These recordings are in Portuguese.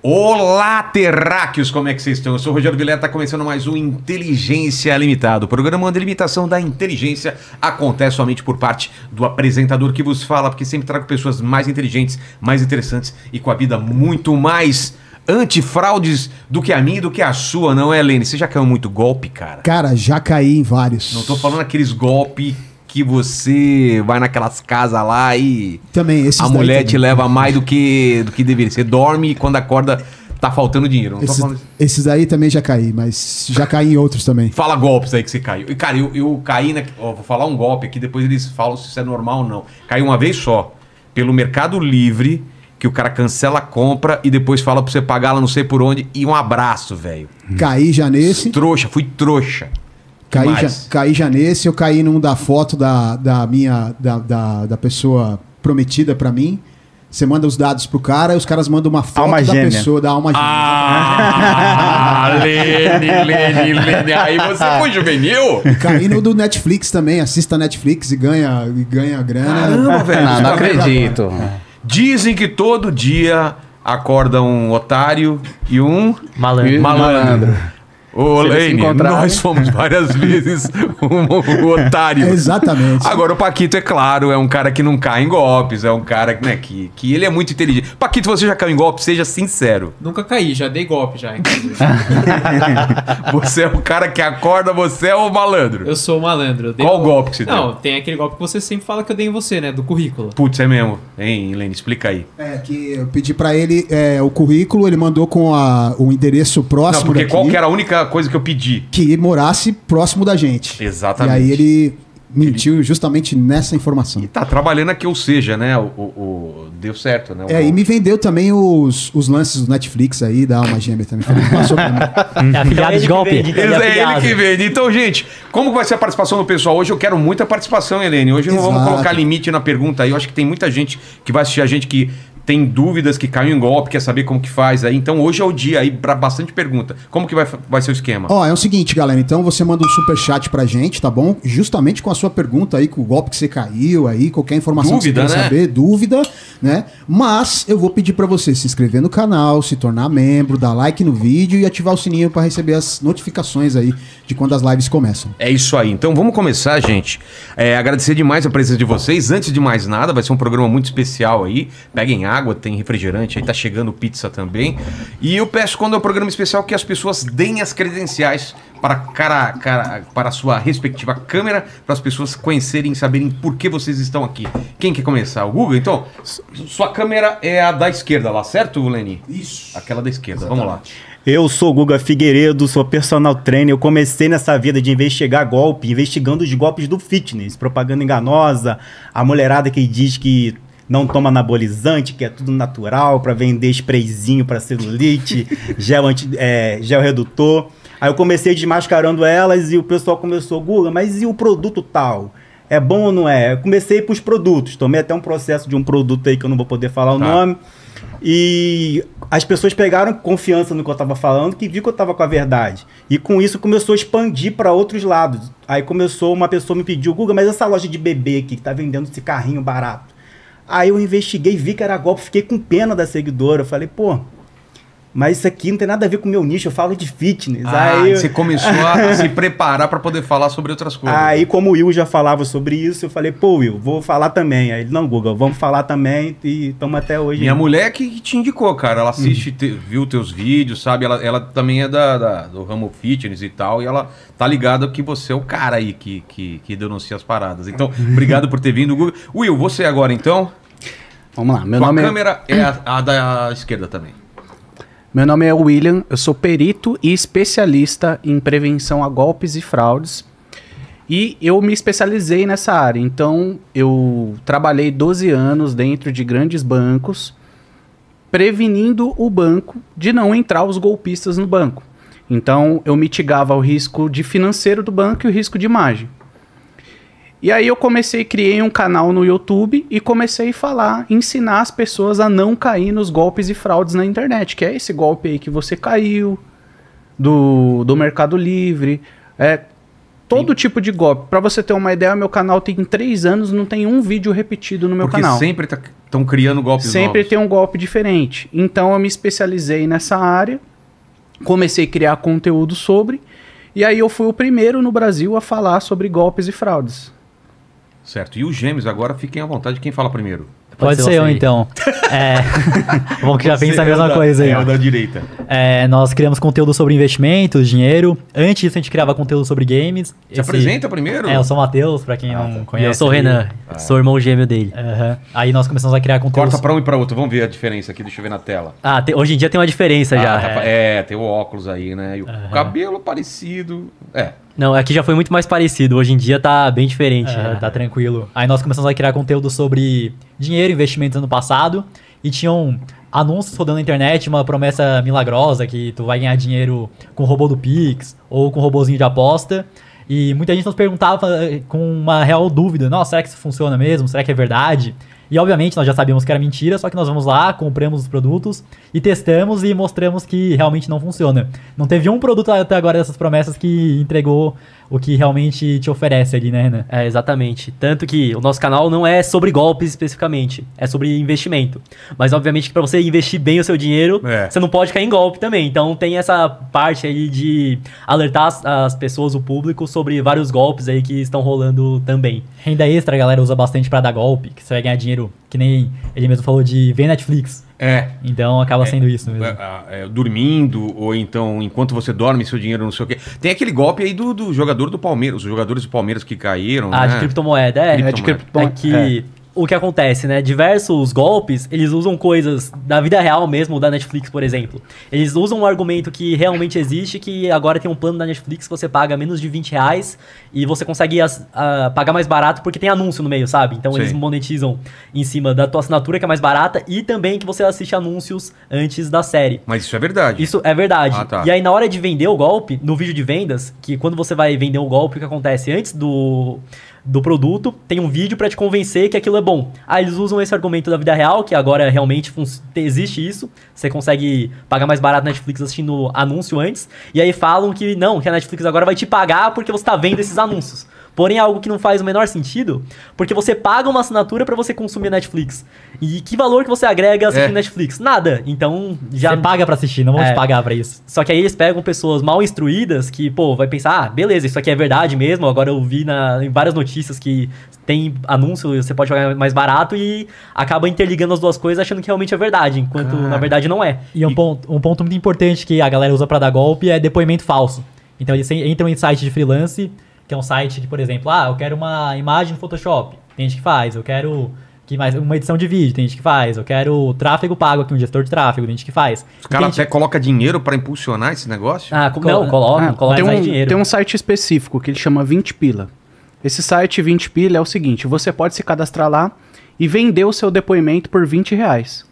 Olá, terráqueos! Como é que vocês estão? Eu sou o Rogério Vilela, está começando mais um Inteligência Limitado, O programa de limitação da inteligência acontece somente por parte do apresentador que vos fala, porque sempre trago pessoas mais inteligentes, mais interessantes e com a vida muito mais antifraudes do que a minha e do que a sua, não é, Lene? Você já caiu muito golpe, cara? Cara, já caí em vários. Não tô falando aqueles golpes que você vai naquelas casas lá e. Também, A mulher te leva mais do que, do que deveria. Você dorme e quando acorda tá faltando dinheiro. Não esses, falando... esses aí também já caí, mas já caí em outros também. Fala golpes aí que você caiu. E, cara, eu, eu caí na. Ó, vou falar um golpe aqui, depois eles falam se isso é normal ou não. Caiu uma vez só. Pelo Mercado Livre, que o cara cancela a compra e depois fala pra você pagar lá não sei por onde. E um abraço, velho. Caí já nesse. Trouxa, fui trouxa. Caí já, caí já nesse, eu caí num da foto da, da minha da, da, da pessoa prometida para mim. Você manda os dados pro cara e os caras mandam uma foto alma da gêmea. pessoa, da alma gêmea. Ah, Lene, Lene, Lene. Aí você foi juvenil? Caí no do Netflix também. Assista Netflix e ganha, e ganha grana. Caramba, velho. Não, não tá acredito. Dizem que todo dia acorda um otário e um malandro. malandro. Ô, Lane, nós né? fomos várias vezes um, um otário. É exatamente. Agora, o Paquito, é claro, é um cara que não cai em golpes, é um cara né, que, que ele é muito inteligente. Paquito, você já caiu em golpe? Seja sincero. Nunca caí, já dei golpe já. você é o cara que acorda, você é o malandro. Eu sou o malandro. Qual golpe, golpe que você não, deu? Não, tem aquele golpe que você sempre fala que eu dei em você, né? Do currículo. Putz, é mesmo. Hein, Lane, explica aí. É, que eu pedi para ele é, o currículo, ele mandou com a, o endereço próximo. Não, porque daqui. qual que era a única coisa que eu pedi. Que ele morasse próximo da gente. Exatamente. E aí ele mentiu ele... justamente nessa informação. E tá trabalhando aqui, ou seja, né? O, o, o deu certo, né? É, o... é, e me vendeu também os, os lances do Netflix aí, da Alma Gêmea também. Falei, passou pra mim. de golpe. Vende, é, é ele é, que vende. Então, gente, como vai ser a participação do pessoal hoje? Eu quero muita participação, Helene. Hoje Exato. não vamos colocar limite na pergunta aí. Eu acho que tem muita gente que vai assistir a gente que tem dúvidas que caiu em golpe, quer saber como que faz aí. Então hoje é o dia aí para bastante pergunta. Como que vai, vai ser o esquema? Ó, é o seguinte, galera. Então você manda um super chat pra gente, tá bom? Justamente com a sua pergunta aí, com o golpe que você caiu aí, qualquer informação dúvida, que você quer né? saber, dúvida, né? Mas eu vou pedir para você se inscrever no canal, se tornar membro, dar like no vídeo e ativar o sininho para receber as notificações aí de quando as lives começam. É isso aí. Então vamos começar, gente. É, agradecer demais a presença de vocês. Antes de mais nada, vai ser um programa muito especial aí. Peguem água água, tem refrigerante, aí tá chegando pizza também. E eu peço, quando é o um programa especial, que as pessoas deem as credenciais para, cara, cara, para a sua respectiva câmera, para as pessoas conhecerem e saberem por que vocês estão aqui. Quem quer começar? O Google? Então, sua câmera é a da esquerda lá, certo, Leni? Isso. Aquela da esquerda, Exatamente. vamos lá. Eu sou Guga Figueiredo, sou personal trainer. Eu comecei nessa vida de investigar golpe, investigando os golpes do fitness, propaganda enganosa, a mulherada que diz que não toma anabolizante, que é tudo natural, para vender sprayzinho para celulite, gel, anti, é, gel redutor. Aí eu comecei desmascarando elas e o pessoal começou, Guga, mas e o produto tal? É bom ou não é? Eu comecei pros os produtos, tomei até um processo de um produto aí que eu não vou poder falar o tá. nome. E as pessoas pegaram confiança no que eu estava falando, que viu que eu estava com a verdade. E com isso começou a expandir para outros lados. Aí começou uma pessoa me pediu, Guga, mas essa loja de bebê aqui que tá vendendo esse carrinho barato, Aí eu investiguei, vi que era golpe, fiquei com pena da seguidora. Eu falei, pô, mas isso aqui não tem nada a ver com o meu nicho, eu falo de fitness. Ah, aí eu... você começou a se preparar para poder falar sobre outras coisas. Aí, como o Will já falava sobre isso, eu falei, pô, Will, vou falar também. Aí ele, não, Google, vamos falar também e estamos até hoje. Minha mulher é que te indicou, cara, ela assiste, uhum. te, viu teus vídeos, sabe? Ela, ela também é da, da, do ramo fitness e tal, e ela tá ligada que você é o cara aí que, que, que denuncia as paradas. Então, obrigado por ter vindo, Google. Will, você agora então? Vamos lá, meu Tua nome é câmera é... é a, a da esquerda também. Meu nome é William, eu sou perito e especialista em prevenção a golpes e fraudes. E eu me especializei nessa área. Então, eu trabalhei 12 anos dentro de grandes bancos, prevenindo o banco de não entrar os golpistas no banco. Então, eu mitigava o risco de financeiro do banco e o risco de margem. E aí eu comecei, criei um canal no YouTube e comecei a falar, ensinar as pessoas a não cair nos golpes e fraudes na internet, que é esse golpe aí que você caiu, do, do Mercado Livre, é todo Sim. tipo de golpe. Para você ter uma ideia, meu canal tem três anos, não tem um vídeo repetido no meu Porque canal. sempre estão tá, criando golpes Sempre novos. tem um golpe diferente. Então eu me especializei nessa área, comecei a criar conteúdo sobre, e aí eu fui o primeiro no Brasil a falar sobre golpes e fraudes. Certo. E os gêmeos agora, fiquem à vontade. Quem fala primeiro? Pode, Pode ser, eu, aí. então. é, bom que já pensa a é mesma é coisa aí. É o da direita. É, nós criamos conteúdo sobre investimentos, dinheiro. Antes disso, a gente criava conteúdo sobre games. Se Esse... apresenta primeiro? É, eu sou o Matheus, pra quem ah, não tá. conhece. E eu sou o Renan, ah. sou o irmão gêmeo dele. Uhum. Aí nós começamos a criar conteúdo... Corta pra um e pra outro, vamos ver a diferença aqui, deixa eu ver na tela. Ah, te... hoje em dia tem uma diferença ah, já. Tá... É. é. tem o óculos aí, né? E o uhum. cabelo parecido. É, não, aqui já foi muito mais parecido. Hoje em dia tá bem diferente. É, né? Tá tranquilo. Aí nós começamos a criar conteúdo sobre dinheiro, investimentos ano passado. E tinham anúncios rodando na internet, uma promessa milagrosa que tu vai ganhar dinheiro com o robô do Pix ou com o robôzinho de aposta. E muita gente nos perguntava eh, com uma real dúvida: nossa, será que isso funciona mesmo? Será que é verdade? E obviamente nós já sabíamos que era mentira, só que nós vamos lá, compramos os produtos e testamos e mostramos que realmente não funciona. Não teve um produto até agora dessas promessas que entregou o que realmente te oferece ali, né, Renan? É, exatamente. Tanto que o nosso canal não é sobre golpes especificamente, é sobre investimento. Mas, obviamente, para você investir bem o seu dinheiro, é. você não pode cair em golpe também. Então, tem essa parte aí de alertar as, pessoas, o público, sobre vários golpes aí que estão rolando também. Renda extra, galera usa bastante para dar golpe, que você vai ganhar dinheiro, que nem ele mesmo falou de ver Netflix. É. Então acaba é, sendo é, isso mesmo. É, é, é, dormindo, ou então enquanto você dorme, seu dinheiro não sei o quê. Tem aquele golpe aí do, do jogador do Palmeiras, os jogadores do Palmeiras que caíram. Ah, né? de criptomoeda, é. Criptomoeda. É de criptomoeda. É que é o que acontece, né? Diversos golpes, eles usam coisas da vida real mesmo, da Netflix, por exemplo. Eles usam um argumento que realmente existe, que agora tem um plano da Netflix que você paga menos de 20 reais e você consegue as, a, pagar mais barato porque tem anúncio no meio, sabe? Então Sim. eles monetizam em cima da tua assinatura, que é mais barata, e também que você assiste anúncios antes da série. Mas isso é verdade. Isso é verdade. Ah, tá. E aí, na hora de vender o golpe, no vídeo de vendas, que quando você vai vender o golpe, o que acontece? Antes do do produto, tem um vídeo para te convencer que aquilo é bom. Aí eles usam esse argumento da vida real, que agora realmente existe isso, você consegue pagar mais barato na Netflix assistindo anúncio antes, e aí falam que não, que a Netflix agora vai te pagar porque você tá vendo esses anúncios. Porém, é algo que não faz o menor sentido, porque você paga uma assinatura para você consumir Netflix. E que valor que você agrega é. assistindo é. Netflix? Nada. Então, já. Você paga pra assistir, não vão é. te pagar pra isso. Só que aí eles pegam pessoas mal instruídas que, pô, vai pensar, ah, beleza, isso aqui é verdade mesmo. Agora eu vi na, em várias notícias que tem anúncio, você pode jogar mais barato e acaba interligando as duas coisas achando que realmente é verdade, enquanto na verdade não é. E um, Ponto, um ponto muito importante que a galera usa para dar golpe é depoimento falso. Então eles entram em site de freelance que é um site que, por exemplo, ah, eu quero uma imagem no Photoshop, tem gente que faz, eu quero que mais uma edição de vídeo, tem gente que faz, eu quero tráfego pago aqui, um gestor de tráfego, tem gente que faz. Os caras até gente... coloca dinheiro para impulsionar esse negócio? Ah, co não, coloca, ah, coloca tem um, dinheiro. Tem um site específico que ele chama 20 pila. Esse site 20 pila é o seguinte, você pode se cadastrar lá e vender o seu depoimento por 20 reais.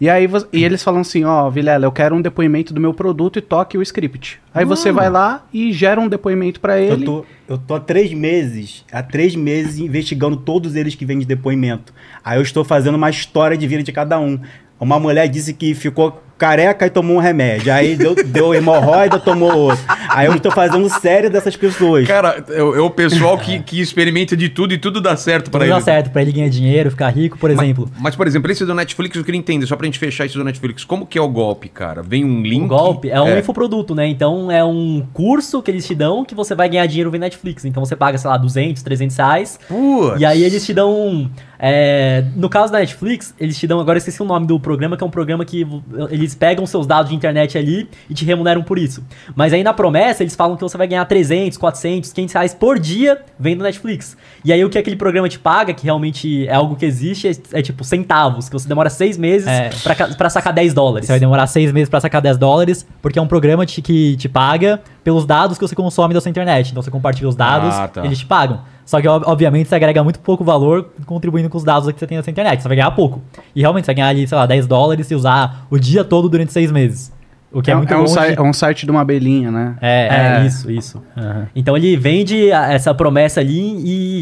E aí e eles falam assim, ó, oh, Vilela, eu quero um depoimento do meu produto e toque o script. Aí Mano. você ah. vai lá e gera um depoimento para ele. Eu tô, eu tô há três meses, há três meses investigando todos eles que vêm de depoimento. Aí eu estou fazendo uma história de vida de cada um. Uma mulher disse que ficou careca e tomou um remédio. Aí deu, deu hemorroida, tomou outro. Aí eu estou fazendo série dessas pessoas. Cara, é, o pessoal que, que experimenta de tudo e tudo dá certo para ele. Tudo dá certo, para ele ganhar dinheiro, ficar rico, por exemplo. Mas, por exemplo, esse do Netflix, eu queria entender, só pra gente fechar esse do Netflix, como que é o golpe, cara? Vem um link... O golpe é um é. infoproduto, né? Então é um curso que eles te dão que você vai ganhar dinheiro vendo Netflix. Então você paga, sei lá, 200, 300 reais. Putz. E aí eles te dão... É, no caso da Netflix, eles te dão... Agora eu esqueci o nome do programa, que é um programa que... Ele eles pegam seus dados de internet ali e te remuneram por isso. Mas aí na promessa, eles falam que você vai ganhar 300, 400, 500 reais por dia vendo Netflix. E aí o que aquele programa te paga, que realmente é algo que existe, é, é tipo centavos, que você demora seis meses é. pra, pra sacar 10 dólares. Você vai demorar seis meses pra sacar 10 dólares, porque é um programa te, que te paga pelos dados que você consome da sua internet. Então você compartilha os dados, ah, tá. eles te pagam. Só que, obviamente, você agrega muito pouco valor contribuindo com os dados que você tem da sua internet. Você vai ganhar pouco. E realmente, você vai ganhar ali, sei lá, 10 dólares se usar o dia todo durante seis meses. O que é, é muito é um, é um site de uma abelhinha, né? É, é, é isso, isso. Uhum. Então ele vende essa promessa ali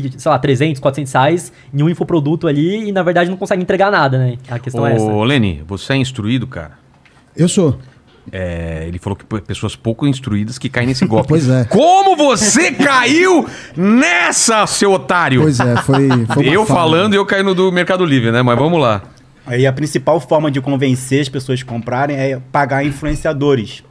e, sei lá, 300, 400 reais em um infoproduto ali e, na verdade, não consegue entregar nada, né? A questão é Ô, é essa. Ô, Leni, você é instruído, cara? Eu sou. É, ele falou que pessoas pouco instruídas que caem nesse golpe. Pois é. Como você caiu nessa, seu otário? Pois é, foi. foi eu falando e eu caí no do Mercado Livre, né? Mas vamos lá. Aí a principal forma de convencer as pessoas a comprarem é pagar influenciadores.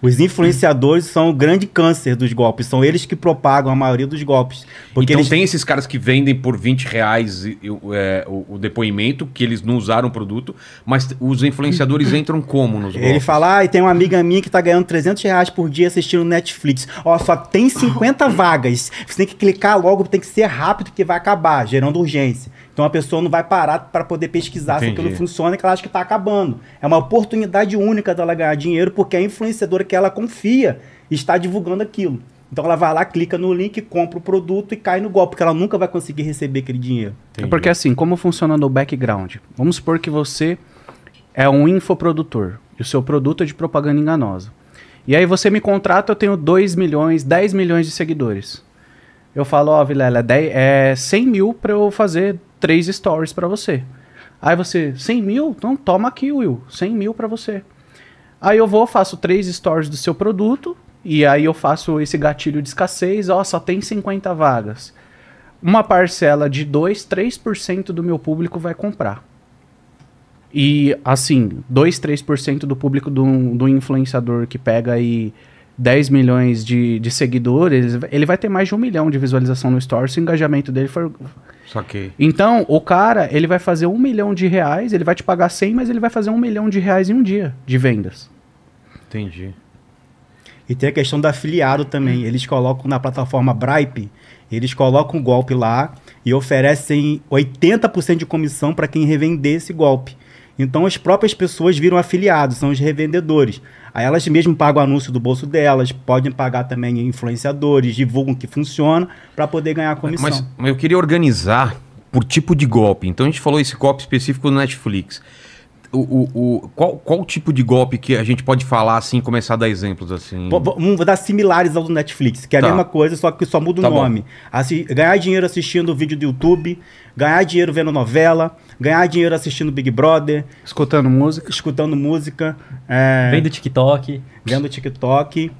Os influenciadores são o grande câncer dos golpes. São eles que propagam a maioria dos golpes. Porque então eles... tem esses caras que vendem por 20 reais é, o, o, depoimento, que eles não usaram o produto, mas os influenciadores entram como nos golpes? Ele fala, ah, e tem uma amiga minha que está ganhando 300 reais por dia assistindo Netflix. Ó, só tem 50 vagas. Você tem que clicar logo, tem que ser rápido, porque vai acabar, gerando urgência. Então a pessoa não vai parar para poder pesquisar Entendi. se aquilo funciona, que ela acha que está acabando. É uma oportunidade única dela ganhar dinheiro, porque a influenciadora que ela confia está divulgando aquilo. Então ela vai lá, clica no link, compra o produto e cai no golpe, porque ela nunca vai conseguir receber aquele dinheiro. É porque assim, como funciona no background? Vamos supor que você é um infoprodutor e o seu produto é de propaganda enganosa. E aí você me contrata, eu tenho 2 milhões, 10 milhões de seguidores. Eu falo, ó, oh, Vilela, é, é 100 mil para eu fazer três stories para você. Aí você, 100 mil? Então toma aqui, Will, 100 mil para você. Aí eu vou, faço três stories do seu produto, e aí eu faço esse gatilho de escassez, ó, só tem 50 vagas. Uma parcela de 2, 3% do meu público vai comprar. E assim, 2, 3% do público do, do influenciador que pega aí 10 milhões de, de seguidores, ele vai ter mais de um milhão de visualização no store se o engajamento dele for que... Então, o cara, ele vai fazer um milhão de reais, ele vai te pagar 100, mas ele vai fazer um milhão de reais em um dia de vendas. Entendi. E tem a questão do afiliado também. Eles colocam na plataforma Bripe, eles colocam o golpe lá e oferecem 80% de comissão para quem revender esse golpe. Então as próprias pessoas viram afiliados, são os revendedores. Aí elas mesmo pagam o anúncio do bolso delas, podem pagar também influenciadores, divulgam que funciona para poder ganhar a comissão. Mas, mas eu queria organizar por tipo de golpe. Então a gente falou esse golpe específico do Netflix o, o, o, qual, qual tipo de golpe que a gente pode falar assim, começar a dar exemplos assim? Vou, vou dar similares ao do Netflix, que é a tá. mesma coisa, só que só muda o tá nome. Assi ganhar dinheiro assistindo vídeo do YouTube, ganhar dinheiro vendo novela, ganhar dinheiro assistindo Big Brother. Escutando música. Escutando música. É... Vendo TikTok. Vendo TikTok.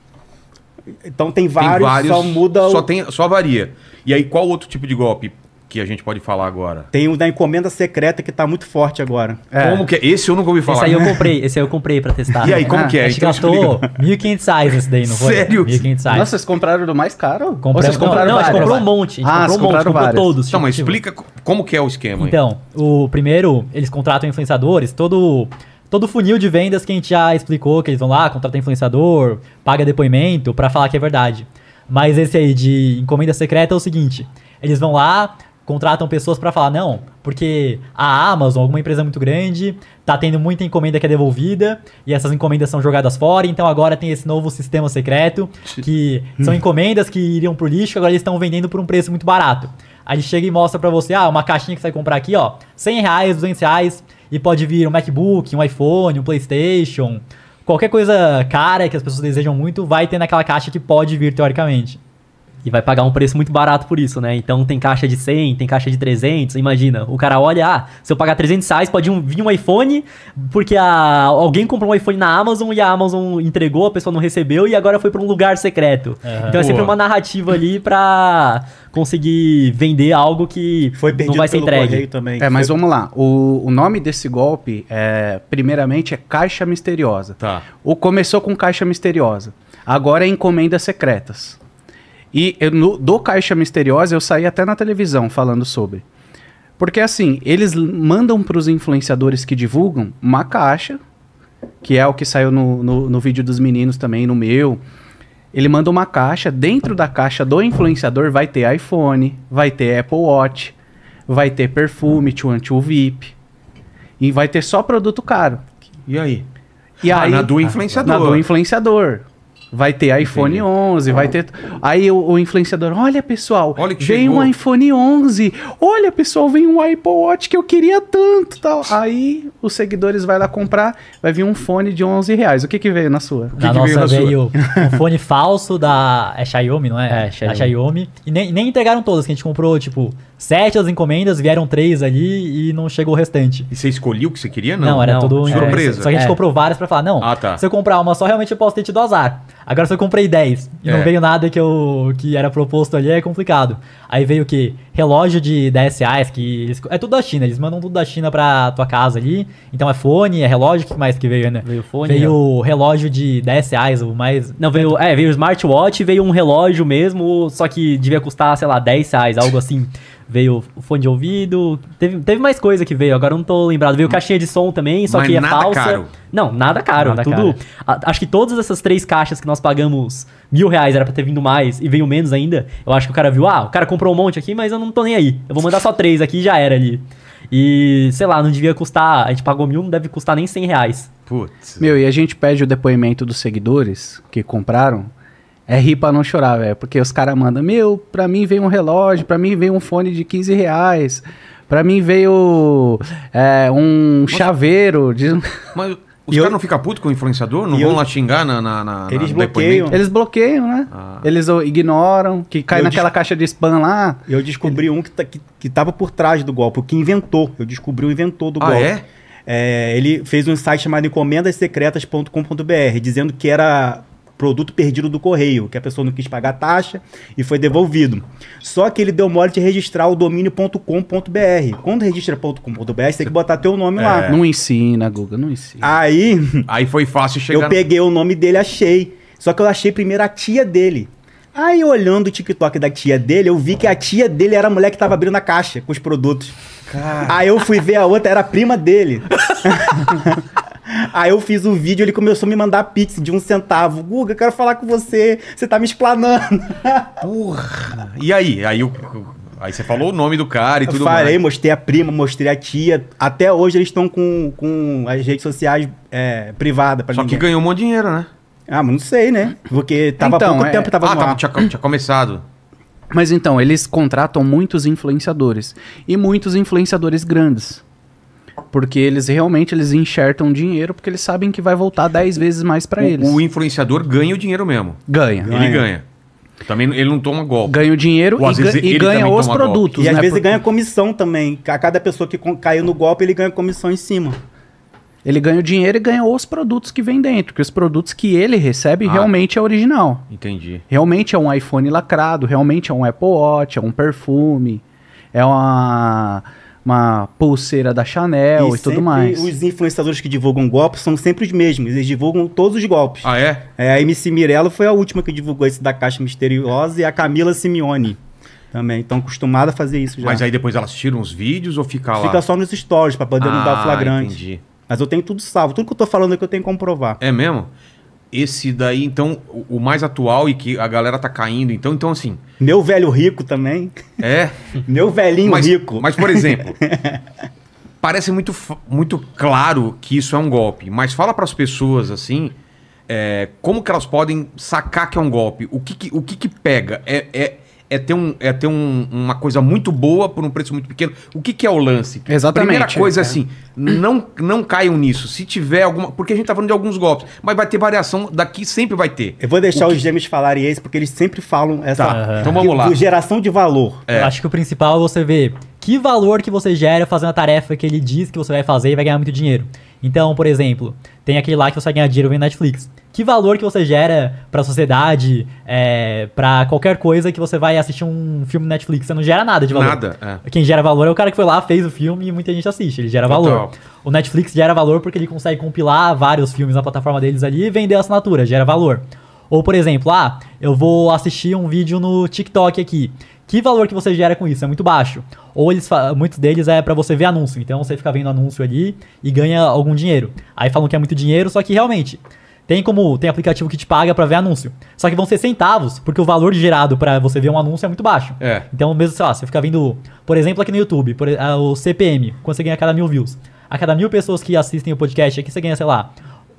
Então tem vários, tem vários, só muda. Só, tem, só varia. E aí, qual outro tipo de golpe? que a gente pode falar agora? Tem o da encomenda secreta que tá muito forte agora. É. Como que é? Esse eu nunca ouvi falar. Esse aí eu comprei, esse aí eu comprei pra testar. E aí, como ah, que é? A ah, gente então gastou 1.500 reais esse daí, não foi? Sério? 1.500 reais. Nossa, vocês compraram do mais caro? Compramos, Ou vocês compraram não, não, a gente comprou um monte. A gente ah, comprou um monte, comprou todos. Então, mas tipo, explica como que é o esquema. Então, aí. o primeiro, eles contratam influenciadores, todo... Todo funil de vendas que a gente já explicou, que eles vão lá, contratam influenciador, paga depoimento para falar que é verdade. Mas esse aí de encomenda secreta é o seguinte: eles vão lá, contratam pessoas para falar, não, porque a Amazon, alguma empresa muito grande, tá tendo muita encomenda que é devolvida, e essas encomendas são jogadas fora, então agora tem esse novo sistema secreto, que são encomendas que iriam pro lixo, agora eles estão vendendo por um preço muito barato. Aí ele chega e mostra para você, ah, uma caixinha que você vai comprar aqui, ó, 100 reais, 200 reais, e pode vir um MacBook, um iPhone, um Playstation, qualquer coisa cara que as pessoas desejam muito, vai ter naquela caixa que pode vir, teoricamente. E vai pagar um preço muito barato por isso, né? Então tem caixa de 100, tem caixa de 300, imagina. O cara olha, ah, se eu pagar 300 reais pode vir um iPhone, porque a, alguém comprou um iPhone na Amazon e a Amazon entregou, a pessoa não recebeu e agora foi para um lugar secreto. É. então é sempre boa. uma narrativa ali pra conseguir vender algo que foi não vai ser entregue. Também, é, mas foi... vamos lá. O, o nome desse golpe, é, primeiramente, é Caixa Misteriosa. Tá. O começou com Caixa Misteriosa. Agora é Encomendas Secretas. E eu, no, do Caixa Misteriosa eu saí até na televisão falando sobre. Porque assim, eles mandam para os influenciadores que divulgam uma caixa, que é o que saiu no, no, no, vídeo dos meninos também, no meu. Ele manda uma caixa, dentro da caixa do influenciador vai ter iPhone, vai ter Apple Watch, vai ter perfume, Tchuantiu VIP, e vai ter só produto caro. E aí? E ah, aí, na do influenciador. Na do influenciador. Vai ter iPhone Entendi. 11, vai ter. Aí o, o, influenciador, olha pessoal, olha que vem chegou. um iPhone 11, olha pessoal, vem um Apple Watch que eu queria tanto, tal. Aí os seguidores vai lá comprar, vai vir um fone de 11 reais. O que que veio na sua? Na que que nossa veio, veio um fone falso da é Xiaomi, não é? É Xiaomi. Xiaomi. E nem, nem entregaram todas, que a gente comprou tipo sete as encomendas, vieram três ali e não chegou o restante. E você escolheu o que você queria? Não, não era não, tudo é, surpresa. Só que a gente é. comprou várias para falar, não. Ah, tá. Se eu comprar uma só, realmente eu posso ter tido azar. Agora, se eu comprei 10 e é. não veio nada que, eu, que era proposto ali, é complicado. Aí veio o quê? Relógio de 10 reais, que eles, é tudo da China, eles mandam tudo da China pra tua casa ali. Então é fone, é relógio, o que mais que veio, né? Veio fone. Veio é. relógio de 10 reais, o mais. Não, veio, é, veio smartwatch, veio um relógio mesmo, só que devia custar, sei lá, 10 reais, algo assim. Veio o fone de ouvido. Teve, teve mais coisa que veio, agora eu não tô lembrado. Veio caixinha de som também, só Mas que é nada falsa. Caro. Não, nada caro. Nada tudo. Caro. A, acho que todas essas três caixas que nós pagamos mil reais era pra ter vindo mais e veio menos ainda. Eu acho que o cara viu, ah, o cara comprou um monte aqui, mas eu não tô nem aí. Eu vou mandar só três aqui e já era ali. E, sei lá, não devia custar. A gente pagou mil, não deve custar nem cem reais. Putz. Meu, e a gente pede o depoimento dos seguidores que compraram é rir pra não chorar, velho. Porque os caras mandam, meu, pra mim veio um relógio, pra mim veio um fone de 15 reais, pra mim veio é, um chaveiro. De... Mas os caras não ficam putos com o influenciador? Não vão eu... lá xingar na, na, na Eles na bloqueiam. Eles bloqueiam, né? Ah. Eles ignoram, que cai eu naquela caixa de spam lá. Eu descobri Ele... um que, tá, que, que tava por trás do golpe, o que inventou. Eu descobri o inventor do ah, golpe. É? É, ele fez um site chamado encomendassecretas.com.br, dizendo que era produto perdido do correio, que a pessoa não quis pagar taxa e foi devolvido. Só que ele deu mole de registrar o domínio.com.br. Quando registra .com.br, você tem que botar teu nome é. lá. Não ensina, Guga, não ensina. Aí. Aí foi fácil chegar. Eu peguei o nome dele, achei. Só que eu achei primeiro a tia dele. Aí, olhando o TikTok da tia dele, eu vi que a tia dele era a mulher que tava abrindo a caixa com os produtos. Cara. Aí eu fui ver a outra, era a prima dele. Aí eu fiz o vídeo, ele começou a me mandar pix de um centavo. Guga, quero falar com você, você tá me explanando. Porra! E aí? Aí Aí você falou o nome do cara e tudo Falei, mais. Falei, mostrei a prima, mostrei a tia. Até hoje eles estão com, com as redes sociais é, privadas. Só ninguém. que ganhou um monte de dinheiro, né? Ah, mas não sei, né? Porque tava então, há pouco é... tempo tava Ah, tinha, tinha começado. Mas então, eles contratam muitos influenciadores. E muitos influenciadores grandes. Porque eles realmente eles enxertam dinheiro porque eles sabem que vai voltar 10 vezes mais para eles. O influenciador ganha o dinheiro mesmo. Ganha. ganha. Ele ganha. Também ele não toma golpe. Ganha o dinheiro e, e ganha os produtos. E às né? vezes Por... ganha comissão também. A cada pessoa que caiu no golpe, ele ganha comissão em cima. Ele ganha o dinheiro e ganha os produtos que vem dentro, que os produtos que ele recebe ah, realmente é original. Entendi. Realmente é um iPhone lacrado, realmente é um Apple Watch, é um perfume, é uma uma pulseira da Chanel e, e tudo mais. Os influenciadores que divulgam golpes são sempre os mesmos, eles divulgam todos os golpes. Ah, é? é a MC Mirella foi a última que divulgou esse da Caixa Misteriosa e a Camila Simeone. Também estão acostumadas a fazer isso já. Mas aí depois elas tiram os vídeos ou fica lá? Fica só nos stories para poder ah, não dar o flagrante. Entendi. Mas eu tenho tudo salvo. Tudo que eu tô falando aqui é eu tenho que comprovar. É mesmo? Esse daí, então, o, mais atual e que a galera tá caindo, então, então assim. Meu velho rico também. É. Meu velhinho mas, rico. Mas, por exemplo, parece muito, muito claro que isso é um golpe, mas fala para as pessoas assim. É, como que elas podem sacar que é um golpe? O que, que o que, que pega? É, é, é ter, um, é ter um, uma coisa muito boa por um preço muito pequeno. O que, que é o lance? Exatamente. Primeira coisa, é. assim, não, não caiam nisso. Se tiver alguma. Porque a gente tá falando de alguns golpes, mas vai ter variação daqui, sempre vai ter. Eu vou deixar que... os gêmeos falarem isso, porque eles sempre falam essa. Tá. Uhum. Então vamos lá. geração de valor. É. Acho que o principal é você ver que valor que você gera fazendo a tarefa que ele diz que você vai fazer e vai ganhar muito dinheiro. Então, por exemplo, tem aquele lá que você ganha dinheiro vendo Netflix. Que valor que você gera pra sociedade, é, pra qualquer coisa que você vai assistir um filme Netflix? Você não gera nada de valor. Nada. É. Quem gera valor é o cara que foi lá, fez o filme e muita gente assiste. Ele gera Total. valor. O Netflix gera valor porque ele consegue compilar vários filmes na plataforma deles ali e vender a assinatura, gera valor. Ou, por exemplo, ah, eu vou assistir um vídeo no TikTok aqui que valor que você gera com isso? É muito baixo. Ou eles muitos deles é para você ver anúncio. Então você fica vendo anúncio ali e ganha algum dinheiro. Aí falam que é muito dinheiro, só que realmente tem como tem aplicativo que te paga para ver anúncio. Só que vão ser centavos, porque o valor gerado para você ver um anúncio é muito baixo. É. Então mesmo sei lá, você fica vendo, por exemplo, aqui no YouTube, por, uh, o CPM, quando você ganha a cada mil views. A cada mil pessoas que assistem o podcast aqui você ganha, sei lá,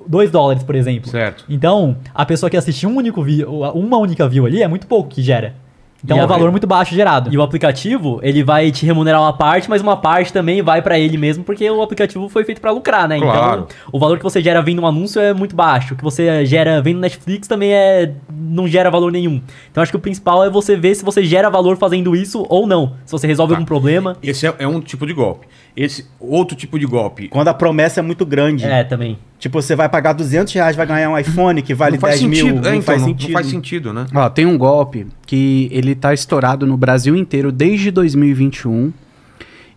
2 dólares, por exemplo. Certo. Então, a pessoa que assiste um único view, uma única view ali é muito pouco que gera. Então e é um valor muito baixo gerado. E o aplicativo, ele vai te remunerar uma parte, mas uma parte também vai para ele mesmo, porque o aplicativo foi feito para lucrar, né? Então, claro. Então, o valor que você gera vendo um anúncio é muito baixo. O que você gera vendo Netflix também é não gera valor nenhum. Então, acho que o principal é você ver se você gera valor fazendo isso ou não. Se você resolve tá. algum problema. Esse é, é um tipo de golpe. Esse outro tipo de golpe. Quando a promessa é muito grande. É, também. Tipo, você vai pagar 200 reais, vai ganhar um iPhone que vale não 10 sentido. mil. É, não, então, faz não, sentido. não faz sentido, né? Ah, tem um golpe que ele está estourado no Brasil inteiro desde 2021.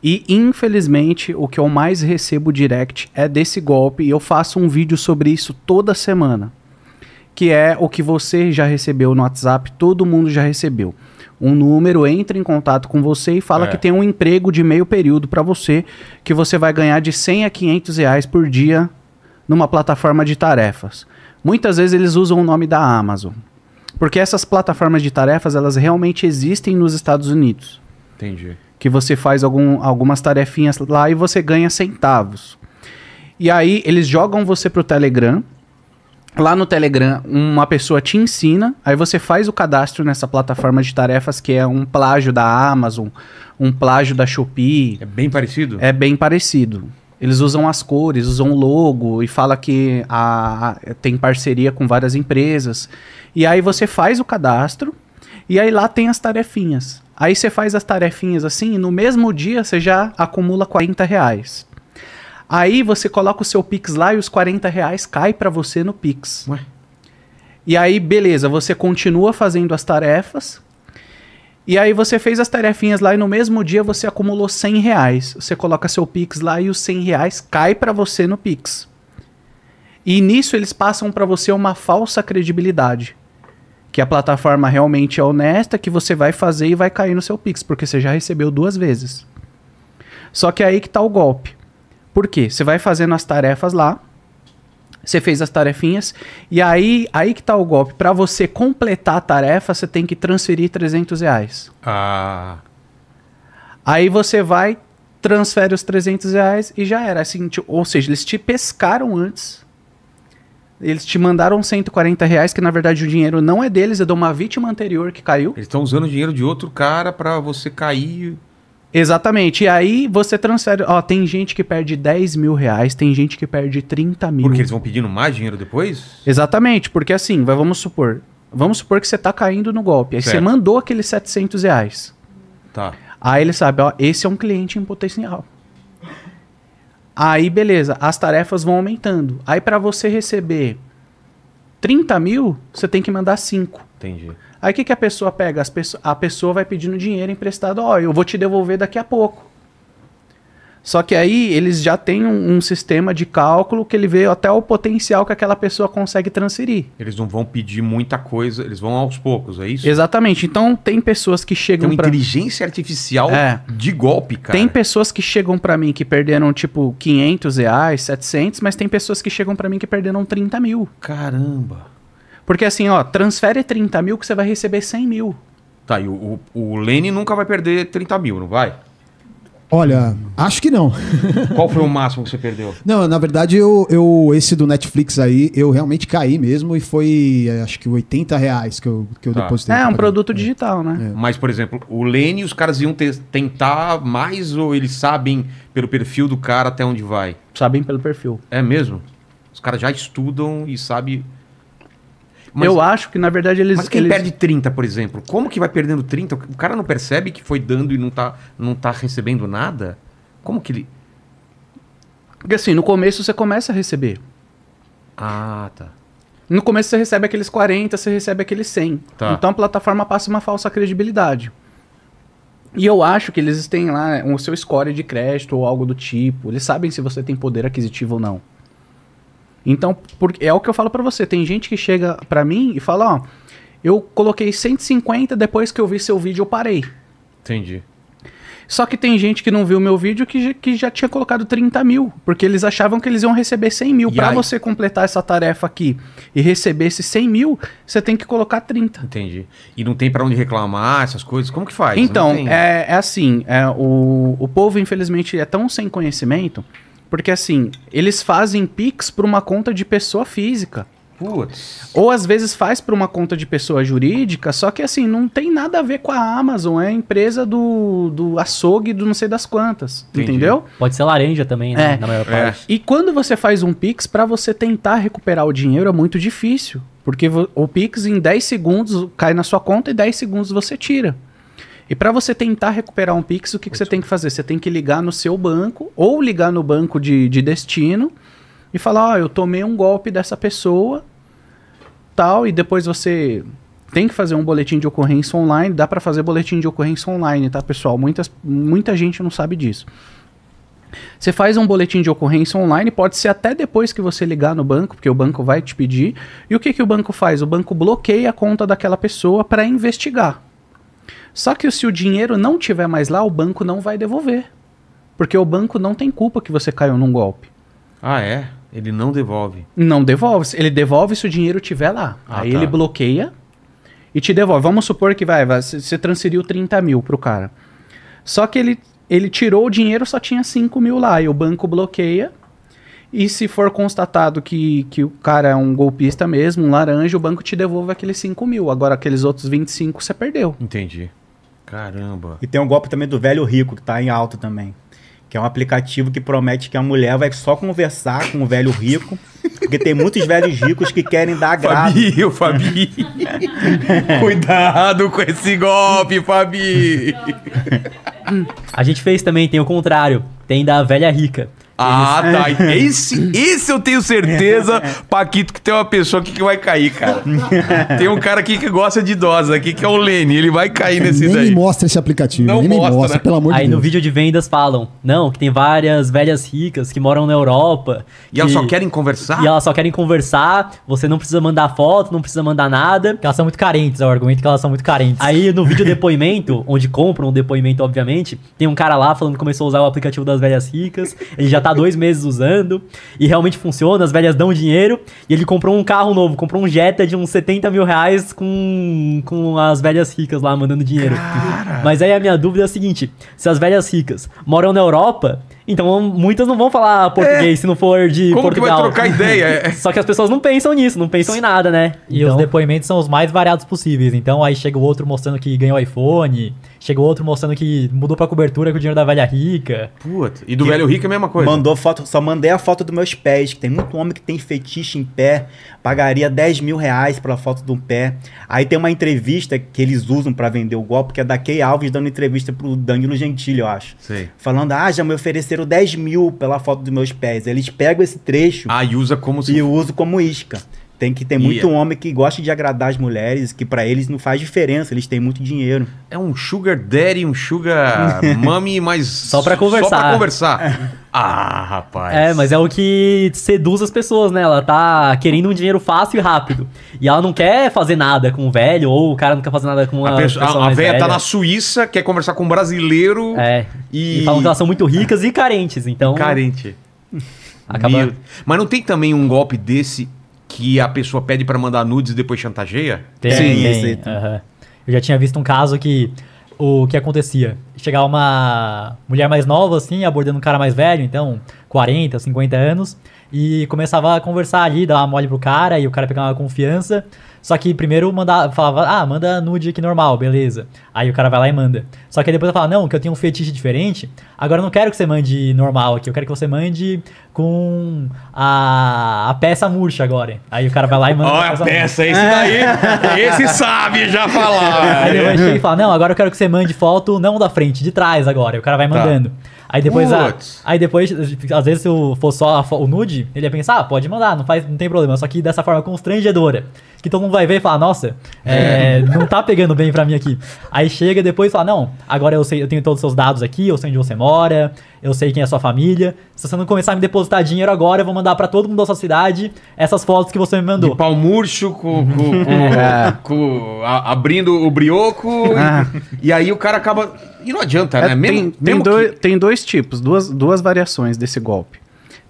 E infelizmente o que eu mais recebo direct é desse golpe e eu faço um vídeo sobre isso toda semana. Que é o que você já recebeu no WhatsApp, todo mundo já recebeu. Um número entra em contato com você e fala é. que tem um emprego de meio período para você, que você vai ganhar de 100 a 500 reais por dia numa plataforma de tarefas. Muitas vezes eles usam o nome da Amazon. Porque essas plataformas de tarefas, elas realmente existem nos Estados Unidos. Entendi. Que você faz algum, algumas tarefinhas lá e você ganha centavos. E aí eles jogam você pro Telegram. Lá no Telegram, uma pessoa te ensina, aí você faz o cadastro nessa plataforma de tarefas que é um plágio da Amazon, um plágio da Shopee. É bem parecido? É bem parecido. Eles usam as cores, usam o logo e fala que a, a, tem parceria com várias empresas. E aí você faz o cadastro e aí lá tem as tarefinhas. Aí você faz as tarefinhas assim e no mesmo dia você já acumula 40 reais. Aí você coloca o seu Pix lá e os 40 reais cai para você no Pix. Ué? E aí, beleza, você continua fazendo as tarefas, e aí você fez as tarefinhas lá e no mesmo dia você acumulou 100 reais. Você coloca seu Pix lá e os 100 reais cai para você no Pix. E nisso eles passam para você uma falsa credibilidade. Que a plataforma realmente é honesta, que você vai fazer e vai cair no seu Pix, porque você já recebeu duas vezes. Só que é aí que tá o golpe. Por quê? Você vai fazendo as tarefas lá, você fez as tarefinhas e aí aí que tá o golpe. Para você completar a tarefa, você tem que transferir 300 reais. Ah. Aí você vai, transfere os 300 reais e já era. Assim, ou seja, eles te pescaram antes. Eles te mandaram 140 reais, que na verdade o dinheiro não é deles, é de uma vítima anterior que caiu. Eles estão usando o dinheiro de outro cara para você cair Exatamente. E aí você transfere. Ó, tem gente que perde 10 mil reais, tem gente que perde 30 mil. Porque eles vão pedindo mais dinheiro depois? Exatamente, porque assim, vai, vamos supor. Vamos supor que você tá caindo no golpe. Aí certo. você mandou aqueles 700 reais. Tá. Aí ele sabe, ó, esse é um cliente em potencial. Aí, beleza, as tarefas vão aumentando. Aí, para você receber 30 mil, você tem que mandar 5. Entendi. Aí o que, que a pessoa pega? As a pessoa vai pedindo dinheiro emprestado, ó, oh, eu vou te devolver daqui a pouco. Só que aí eles já têm um, um, sistema de cálculo que ele vê até o potencial que aquela pessoa consegue transferir. Eles não vão pedir muita coisa, eles vão aos poucos, é isso? Exatamente. Então tem pessoas que chegam tem inteligência artificial é. de golpe, cara. Tem pessoas que chegam para mim que perderam tipo 500 reais, 700, mas tem pessoas que chegam para mim que perderam 30 mil. Caramba. Porque assim, ó, transfere 30 mil que você vai receber 100 mil. Tá, e o, o, o Lene nunca vai perder 30 mil, não vai? Olha, acho que não. Qual foi o máximo que você perdeu? Não, na verdade, eu, eu esse do Netflix aí, eu realmente caí mesmo e foi, eh, acho que 80 reais que eu, que eu tá. depositei. É, um produto digital, né? É. Mas, por exemplo, o Lene, os caras iam tentar mais ou eles sabem pelo perfil do cara até onde vai? Sabem pelo perfil. É mesmo? Os caras já estudam e sabem... Mas, eu acho que, na verdade, eles. Mas quem eles... perde 30, por exemplo, como que vai perdendo 30? O cara não percebe que foi dando e não tá, não tá recebendo nada? Como que ele. Porque assim, no começo você começa a receber. Ah, tá. No começo você recebe aqueles 40, você recebe aqueles 100. Tá. Então a plataforma passa uma falsa credibilidade. E eu acho que eles têm lá o seu score de crédito ou algo do tipo. Eles sabem se você tem poder aquisitivo ou não. Então, porque é o que eu falo para você. Tem gente que chega para mim e fala, ó, eu coloquei 150, depois que eu vi seu vídeo eu parei. Entendi. Só que tem gente que não viu meu vídeo que, que já tinha colocado 30 mil, porque eles achavam que eles iam receber 100 mil. Para você completar essa tarefa aqui e receber esses 100 mil, você tem que colocar 30. Entendi. E não tem para onde reclamar, essas coisas? Como que faz? Então, é, é, assim, é, o, o povo infelizmente é tão sem conhecimento porque assim, eles fazem Pix para uma conta de pessoa física. Putz. Ou às vezes faz para uma conta de pessoa jurídica, só que assim, não tem nada a ver com a Amazon, é a empresa do, do açougue do não sei das quantas, Entendi. entendeu? Pode ser laranja também, né? É. Na maior é. parte. É. E quando você faz um Pix, para você tentar recuperar o dinheiro é muito difícil, porque o Pix em 10 segundos cai na sua conta e 10 segundos você tira. E para você tentar recuperar um Pix, o que, que você tem que fazer? Você tem que ligar no seu banco ou ligar no banco de, de destino e falar: Ó, oh, ah, eu tomei um golpe dessa pessoa, tal, e depois você tem que fazer um boletim de ocorrência online. Dá para fazer boletim de ocorrência online, tá, pessoal? Muitas, muita gente não sabe disso. Você faz um boletim de ocorrência online, pode ser até depois que você ligar no banco, porque o banco vai te pedir. E o que, que o banco faz? O banco bloqueia a conta daquela pessoa para investigar. Só que se o dinheiro não tiver mais lá, o banco não vai devolver. Porque o banco não tem culpa que você caiu num golpe. Ah, é? Ele não devolve. Não devolve. Ele devolve se o dinheiro tiver lá. Ah, Aí tá. ele bloqueia e te devolve. Vamos supor que vai, você transferiu 30 mil pro cara. Só que ele, ele tirou o dinheiro, só tinha 5 mil lá. E o banco bloqueia. E se for constatado que, que o cara é um golpista mesmo, um laranja, o banco te devolve aqueles 5 mil. Agora aqueles outros 25 você perdeu. Entendi. Caramba. E tem um golpe também do Velho Rico, que tá em alto também. Que é um aplicativo que promete que a mulher vai só conversar com o velho rico. Porque tem muitos velhos ricos que querem dar agrado. Fabio, Fabi. Cuidado com esse golpe, Fabi. a gente fez também, tem o contrário. Tem da velha rica. Ah, tá. É. Esse, esse eu tenho certeza, Paquito, que tem uma pessoa aqui que vai cair, cara. Tem um cara aqui que gosta de idosa aqui, que é o Lene. Ele vai cair nesse nem daí. Nem mostra esse aplicativo. Não nem mostra, me mostra, né? pelo amor de Aí Deus. Aí no vídeo de vendas falam, não, que tem várias velhas ricas que moram na Europa. E que... elas só querem conversar? E elas só querem conversar. Você não precisa mandar foto, não precisa mandar nada. elas são muito carentes, é o argumento que elas são muito carentes. Aí no vídeo depoimento, onde compram o depoimento, obviamente, tem um cara lá falando que começou a usar o aplicativo das velhas ricas. Ele já tá dois meses usando e realmente funciona, as velhas dão dinheiro. E ele comprou um carro novo, comprou um Jetta de uns 70 mil reais com, com as velhas ricas lá mandando dinheiro. Cara. Mas aí a minha dúvida é a seguinte: se as velhas ricas moram na Europa então muitas não vão falar é. português é. se não for de Como Portugal. Como que vai trocar ideia? É. Só que as pessoas não pensam nisso, não pensam em nada, né? E então... os depoimentos são os mais variados possíveis. Então aí chega o outro mostrando que ganhou iPhone, chega o outro mostrando que mudou pra cobertura com o dinheiro da velha rica. Puta, e do que velho rico é a mesma coisa. Mandou foto, só mandei a foto dos meus pés, que tem muito homem que tem fetiche em pé, pagaria 10 mil reais pela foto de um pé. Aí tem uma entrevista que eles usam para vender o golpe, que é da Key Alves dando entrevista pro Danilo Gentili, eu acho. Falando, ah, já me ofereceu ofereceram 10 mil pela foto dos meus pés. Eles pegam esse trecho. Ah, e usa como se. E uso como isca. Tem que ter yeah. muito é. homem que gosta de agradar as mulheres, que para eles não faz diferença, eles têm muito dinheiro. É um sugar daddy, um sugar mami, mas só para conversar. Só para conversar. ah, rapaz. É, mas é o que seduz as pessoas, né? Ela tá querendo um dinheiro fácil e rápido. E ela não quer fazer nada com o velho ou o cara não quer fazer nada com a, a pessoa, pessoa a, a tá velha, velha tá na Suíça, quer conversar com um brasileiro. É. E, e falam que elas são muito ricas e carentes, então. Carente. Acaba... Meu... Mas não tem também um golpe desse que a pessoa pede para mandar nudes e depois chantageia? Tem, Sim, tem. Uhum. Eu já tinha visto um caso que o que acontecia? Chegava uma mulher mais nova, assim, abordando um cara mais velho, então 40, 50 anos, e começava a conversar ali, dar uma mole pro cara e o cara pegava uma confiança. Só que primeiro mandava, falava, ah, manda nude aqui normal, beleza. Aí o cara vai lá e manda. Só que depois eu falo, não, que eu tenho um fetiche diferente. Agora eu não quero que você mande normal aqui, eu quero que você mande com a, a peça murcha agora. Aí o cara vai lá e manda. Olha é a peça, murcha. esse é daí, esse sabe já falar. Aí ele vai e fala, não, agora eu quero que você mande foto não da frente, de trás agora. E o cara vai tá. mandando. Tá. Aí depois, a, aí depois, às vezes, se for só a, o nude, ele ia pensar, ah, pode mandar, não, faz, não tem problema. Só que dessa forma constrangedora. Que todo mundo vai ver e falar, nossa, é, não tá pegando bem pra mim aqui. Aí chega depois e fala, não, agora eu sei, eu tenho todos os seus dados aqui, eu sei onde você mora, eu sei quem é sua família. Se você não começar a me depositar dinheiro agora, eu vou mandar para todo mundo da sua cidade essas fotos que você me mandou. De pau murcho, com, com, com, é. com a, abrindo o brioco. E, ah. e, aí o cara acaba. E não adianta, né? é, né? Mesmo, tem, tem, dois, que... tem dois tipos, duas, duas variações desse golpe.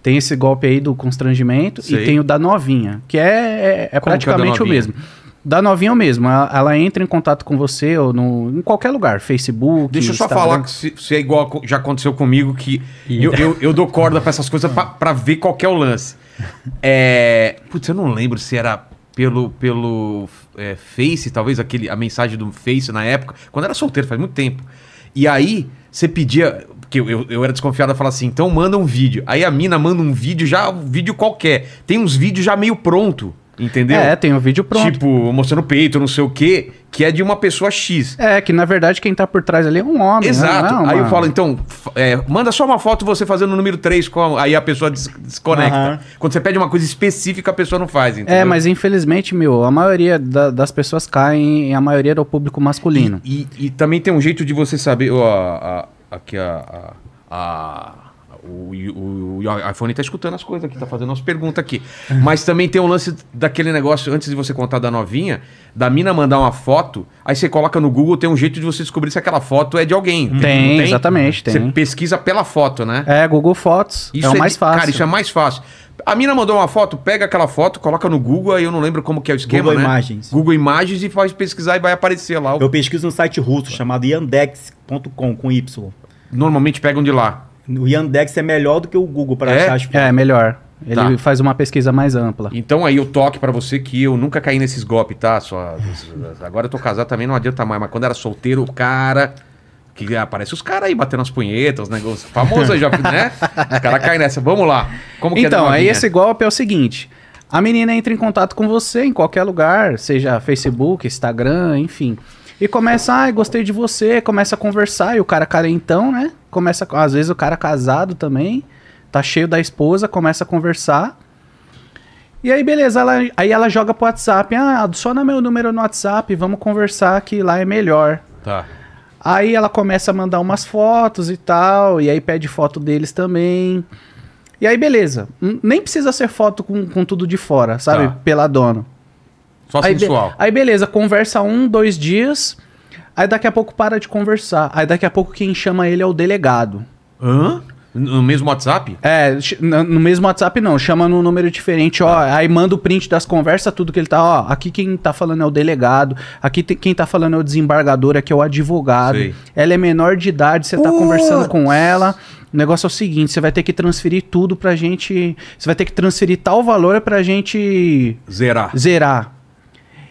Tem esse golpe aí do constrangimento Sei. e tem o da novinha, que é, é, é praticamente é o mesmo da novinha mesmo. Ela, ela, entra em contato com você ou no, em qualquer lugar, Facebook. Deixa eu só Instagram. falar que se, se, é igual a, já aconteceu comigo, que eu, eu, eu, dou corda para essas coisas para ver qual é o lance. É, putz, eu não lembro se era pelo, pelo é, Face, talvez aquele, a mensagem do Face na época, quando era solteiro, faz muito tempo. E aí, você pedia. Porque eu, eu, eu era desconfiado a assim, então manda um vídeo. Aí a mina manda um vídeo, já um vídeo qualquer. Tem uns vídeos já meio pronto. Entendeu? É, tem um vídeo pronto. Tipo, mostrando o peito, não sei o quê, que é de uma pessoa X. É, que na verdade quem tá por trás ali é um homem. Né? Exato. Né? Não, é Aí eu falo, então, é, manda só uma foto você fazendo o número 3, com a... aí a pessoa des desconecta. Uhum. Quando você pede uma coisa específica, a pessoa não faz, é, entendeu? É, mas infelizmente, meu, a maioria da, das pessoas caem, em a maioria é o público masculino. E, e, e, também tem um jeito de você saber, ó, aqui a, a, a o, o, o iPhone está escutando as coisas aqui, está fazendo as perguntas aqui. Mas também tem um lance daquele negócio, antes de você contar da novinha, da mina mandar uma foto, aí você coloca no Google, tem um jeito de você descobrir se aquela foto é de alguém. Tem, tem? exatamente, tem. Você pesquisa pela foto, né? É, Google Fotos. É isso é, o é mais fácil. Cara, isso é mais fácil. A mina mandou uma foto, pega aquela foto, coloca no Google, aí eu não lembro como que é o esquema, Google né? Imagens. Google Imagens e faz pesquisar e vai aparecer lá. O... Eu pesquiso no site russo chamado yandex.com com Y. Normalmente pegam de lá. O Yandex é melhor do que o Google para é? achar as É, melhor. Ele tá. faz uma pesquisa mais ampla. Então aí o toque para você que eu nunca caí nesses golpes, tá? Só, agora eu tô casado também não adianta mais, mas quando era solteiro, o cara que aparece os caras aí batendo as punhetas, os negócios famosos aí já, né? Os cara cai nessa. Vamos lá. Como que é, Então, é aí esse golpe é o seguinte, a menina entra em contato com você em qualquer lugar, seja Facebook, Instagram, enfim. E começa, ai, ah, gostei de você, começa a conversar, e o cara então né? Começa, às vezes o cara casado também, tá cheio da esposa, começa a conversar. E aí, beleza, ela, aí ela joga pro WhatsApp, ah, adiciona meu número no WhatsApp, vamos conversar que lá é melhor. Tá. Aí ela começa a mandar umas fotos e tal, e aí pede foto deles também. E aí, beleza. Nem precisa ser foto com, com tudo de fora, sabe? Tá. Pela dona. Só aí sensual. Be aí beleza, conversa um, dois dias. Aí daqui a pouco para de conversar. Aí daqui a pouco quem chama ele é o delegado. Hã? No mesmo WhatsApp? É, no mesmo WhatsApp não, chama num número diferente, ó. Ah. Aí manda o print das conversas, tudo que ele tá, ó. Aqui quem tá falando é o delegado, aqui tem, quem tá falando é o desembargador, aqui é o advogado. Sei. Ela é menor de idade, você tá conversando com ela. O negócio é o seguinte, você vai ter que transferir tudo pra gente. Você vai ter que transferir tal valor pra gente. Zerar. Zerar.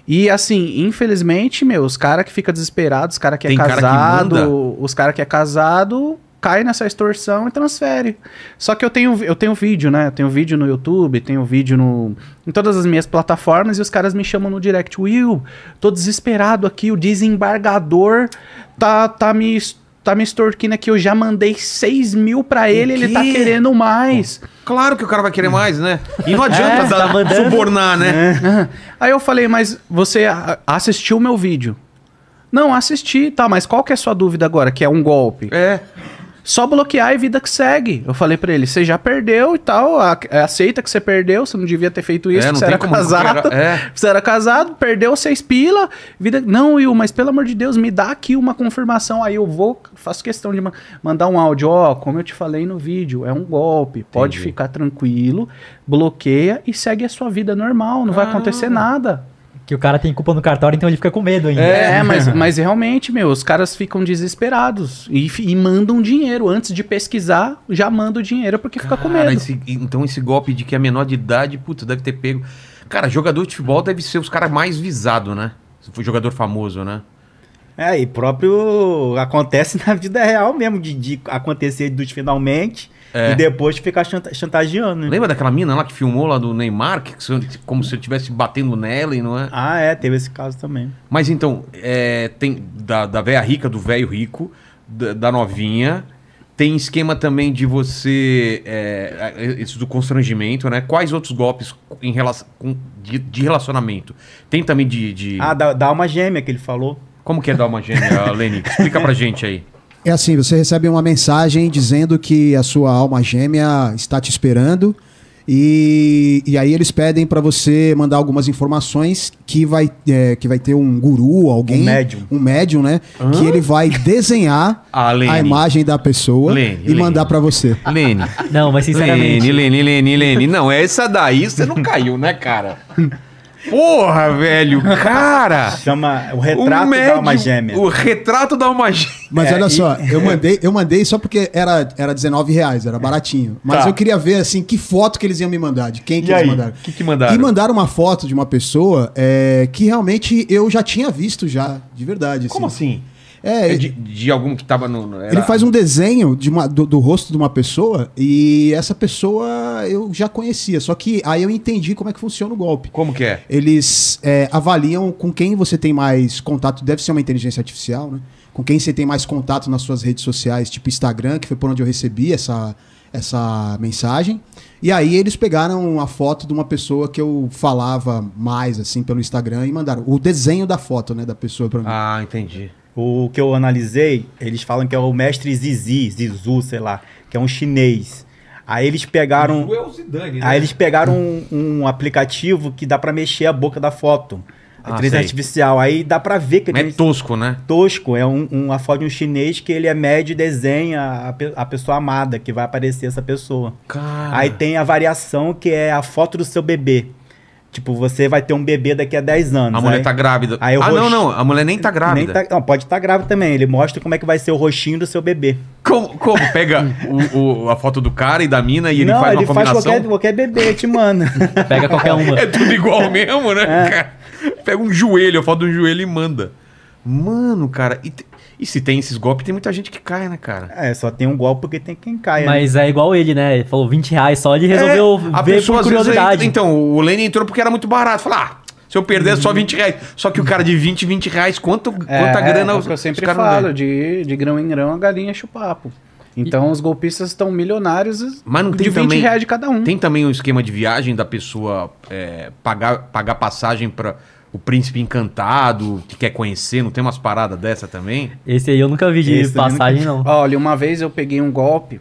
E assim, infelizmente, meu, os cara que fica desesperado, os cara que é Tem é casado, cara que os cara que é casado cai nessa extorsão e transfere. Só que eu tenho eu tenho vídeo, né? Eu tenho vídeo no YouTube, tenho vídeo no em todas as minhas plataformas e os caras me chamam no direct, Will, tô desesperado aqui, o desembargador tá tá me tá me extorquindo aqui, eu já mandei 6 mil pra ele, ele tá querendo mais. Claro que o cara vai querer mais, né? E não é, adianta é, dar, tá subornar, né? É. Aí eu falei, mas você assistiu o meu vídeo? Não, assisti, tá, mas qual que é a sua dúvida agora? Que é um golpe? É só bloquear e vida que segue. Eu falei para ele, você já perdeu e tal, é, aceita que você perdeu, você não devia ter feito isso, é, você era casado. Era, é. Você era casado, perdeu é seis pila, vida... Não, Will, mas pelo amor de Deus, me dá aqui uma confirmação, aí eu vou, faço questão de ma mandar um áudio, ó, oh, como eu te falei no vídeo, é um golpe, pode ficar tranquilo, bloqueia e segue a sua vida normal, não vai acontecer ah. nada que o cara tem culpa no cartório, então ele fica com medo ainda. É, é. mas, mas realmente, meu, os caras ficam desesperados e, e mandam dinheiro. Antes de pesquisar, já manda o dinheiro porque cara, fica com medo. Esse, então esse golpe de que é menor de idade, puta, deve ter pego. Cara, jogador de futebol deve ser os caras mais visados, né? Se for jogador famoso, né? É, e próprio acontece na vida real mesmo, de, de acontecer dos finalmente é. E depois ficar chantageando. Né? Lembra daquela mina lá que filmou lá do Neymar, que, como se eu estivesse batendo nela e não é? Ah, é, teve esse caso também. Mas então, é, tem da, da véia rica, do velho rico, da, da, novinha. Tem esquema também de você. É, é esse do constrangimento, né? Quais outros golpes em relação, de, de, relacionamento? Tem também de. de... Ah, da, da alma gêmea que ele falou. Como que é dar uma gêmea, Leni? Explica pra gente aí. É assim, você recebe uma mensagem dizendo que a sua alma gêmea está te esperando. E, e aí eles pedem para você mandar algumas informações que vai, é, que vai ter um guru, alguém. Um médium. Um médium, né? Hã? Que ele vai desenhar ah, a imagem da pessoa Lene, e Lene. mandar para você. Lene. Não, mas sinceramente. Lene, Lene, Lene, Lene. Não, essa daí você não caiu, né, cara? Porra, velho, cara! Chama o retrato o da alma gêmea. O retrato da alma gêmea. Mas é, olha só, eu mandei, eu mandei só porque era era 19 reais, era baratinho. Mas tá. eu queria ver assim que foto que eles iam me mandar, de quem que e eles aí? mandaram. Que que mandaram? E mandaram uma foto de uma pessoa é, que realmente eu já tinha visto já, de verdade. Assim. Como assim? assim? É, é de, de algum que estava no. Era... Ele faz um desenho de uma, do, do, rosto de uma pessoa e essa pessoa eu já conhecia. Só que aí eu entendi como é que funciona o golpe. Como que é? Eles é, avaliam com quem você tem mais contato. Deve ser uma inteligência artificial, né? Com quem você tem mais contato nas suas redes sociais, tipo Instagram, que foi por onde eu recebi essa, essa mensagem. E aí eles pegaram a foto de uma pessoa que eu falava mais assim pelo Instagram e mandaram o desenho da foto, né, da pessoa para mim. Ah, entendi. O que eu analisei, eles falam que é o mestre Zizi, Zizu, sei lá, que é um chinês. Aí eles pegaram. Zizu é o Zidane, né? Aí eles pegaram um, um aplicativo que dá para mexer a boca da foto. Ah, inteligência artificial. Aí dá pra ver que ele. É tosco, né? Tosco. É um, um, uma foto de um chinês que ele é médio e desenha a, a pessoa amada, que vai aparecer essa pessoa. Cara. Aí tem a variação que é a foto do seu bebê. Tipo, você vai ter um bebê daqui a 10 anos. A mulher aí, tá grávida. Aí ah, não, não. A mulher nem tá grávida. Nem tá... Não, pode estar tá grávida também. Ele mostra como é que vai ser o rostinho do seu bebê. Como? como? Pega o, o, a foto do cara e da mina e ele não, faz ele uma faz combinação? Qualquer, qualquer bebê, te manda. Pega qualquer uma. É tudo igual mesmo, né? É. Pega um joelho, a foto de um joelho e manda. Mano, cara... E te... E se tem esses golpes, tem muita gente que cai, né, cara? É, só tem um golpe porque tem quem cai. Né? Mas né? é igual ele, né? Ele falou 20 reais só, ele resolveu é, a ver pessoa, por curiosidade. Entra, então, o Lenny entrou porque era muito barato. Falar, ah, se eu perder só 20 reais. Só que o cara de 20, 20 reais, quanto, é, quanta é, grana... É, o que eu sempre falo, de, de grão em grão a galinha papo. Então e... os golpistas estão milionários Mas não de tem 20 também, reais de cada um. Tem também um esquema de viagem da pessoa é, pagar, pagar passagem para o príncipe encantado que quer conhecer, não tem umas paradas dessa também? Esse aí eu nunca vi de Esse passagem, nunca... não. Olha, uma vez eu peguei um golpe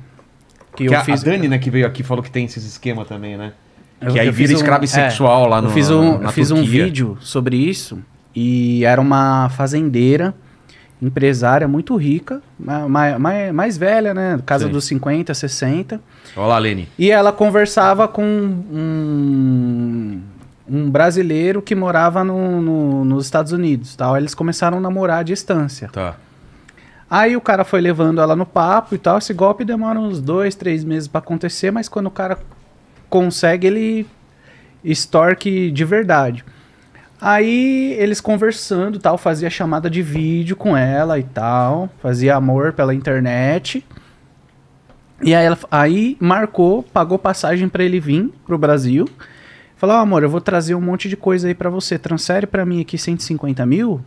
que, que eu a, fiz. A Dani, né, que veio aqui, falou que tem esses esquema também, né? Eu, que aí vira escrava escravo sexual é, lá no. Eu fiz é, um, na, eu fiz um vídeo sobre isso e era uma fazendeira, empresária muito rica, mais, mais, mais velha, né? Casa Sim. dos 50, 60. Olá, Lene. E ela conversava com um um brasileiro que morava no, no, nos Estados Unidos. Tal. eles começaram a namorar à distância. Tá. Aí o cara foi levando ela no papo e tal. Esse golpe demora uns dois, três meses para acontecer, mas quando o cara consegue, ele extorque de verdade. Aí eles conversando tal, fazia chamada de vídeo com ela e tal, fazia amor pela internet. E aí, ela, aí marcou, pagou passagem para ele vir pro Brasil. Falou, oh, amor, eu vou trazer um monte de coisa aí para você. Transfere para mim aqui 150 mil,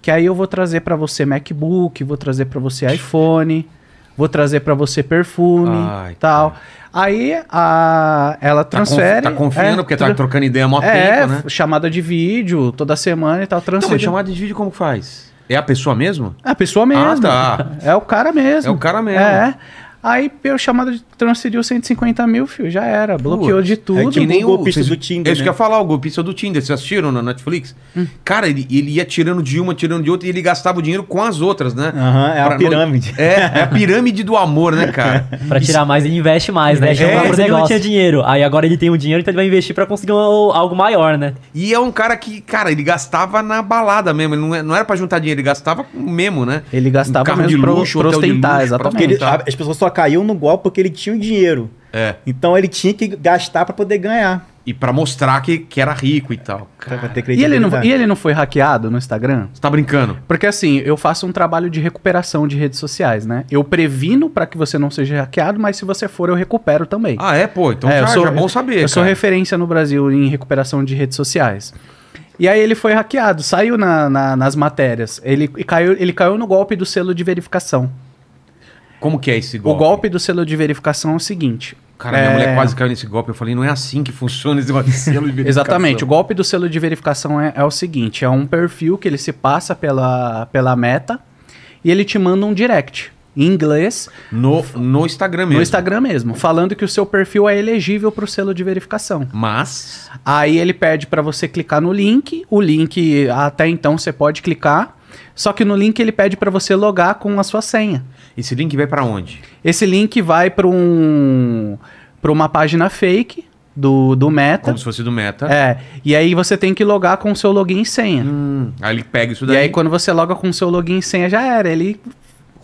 que aí eu vou trazer para você MacBook, vou trazer para você iPhone, vou trazer para você perfume, e tal. Cara. Aí a, ela tá transfere. Tá, conf, tá confiando, é, porque tá trocando ideia mó é, tempo, né? Chamada de vídeo, toda semana e tal. Então, transfere. Então, chamada de vídeo como faz? É a pessoa mesmo? É a pessoa mesmo. Ah, tá. É o cara mesmo. É o cara mesmo. É. Aí, pelo chamado de transferiu 150 mil, fio, já era. Bloqueou Pô, de tudo. É que nem o golpista do Tinder. É isso né? que eu né? ia falar, o golpista do Tinder. Vocês assistiram na Netflix? Hum. Cara, ele, ele ia tirando de uma, tirando de outra e ele gastava o dinheiro com as outras, né? Uhum, é pra a pirâmide. No... É, é a pirâmide do amor, né, cara? pra tirar mais, ele investe mais, né? É, não tinha dinheiro. Aí agora ele tem o um dinheiro, então ele vai investir para conseguir um, algo maior, né? E é um cara que, cara, ele gastava na balada mesmo. Ele não, é, não era para juntar dinheiro, ele gastava mesmo, né? Ele gastava um carro mesmo de luxo, pra, pra ostentar, luxo, exatamente. ele, as pessoas só caiu no golpe porque ele tinha o dinheiro. É. Então ele tinha que gastar para poder ganhar. E para mostrar que, que era rico e tal. Então, e, ele não, e ele não foi hackeado no Instagram? Você tá brincando? Porque assim, eu faço um trabalho de recuperação de redes sociais, né? Eu previno para que você não seja hackeado, mas se você for, eu recupero também. Ah, é? Pô, então é, já, sou, já é bom saber. Eu cara. sou referência no Brasil em recuperação de redes sociais. E aí ele foi hackeado, saiu na, na, nas matérias. Ele caiu, ele caiu no golpe do selo de verificação. Como que é esse golpe? O golpe do selo de verificação é o seguinte. Cara, minha é... mulher quase caiu nesse golpe. Eu falei, não é assim que funciona esse selo de verificação. Exatamente. O golpe do selo de verificação é, é, o seguinte: é um perfil que ele se passa pela, pela meta e ele te manda um direct. Em inglês. No, no Instagram mesmo. No Instagram mesmo. Falando que o seu perfil é elegível para o selo de verificação. Mas. Aí ele pede para você clicar no link. O link, até então, você pode clicar. Só que no link ele pede para você logar com a sua senha. Esse link vai para onde? Esse link vai para um para uma página fake do, do Meta. Como se fosse do Meta. É. E aí você tem que logar com o seu login e senha. Hum, aí ele pega isso daí. E aí quando você loga com o seu login e senha já era. Ele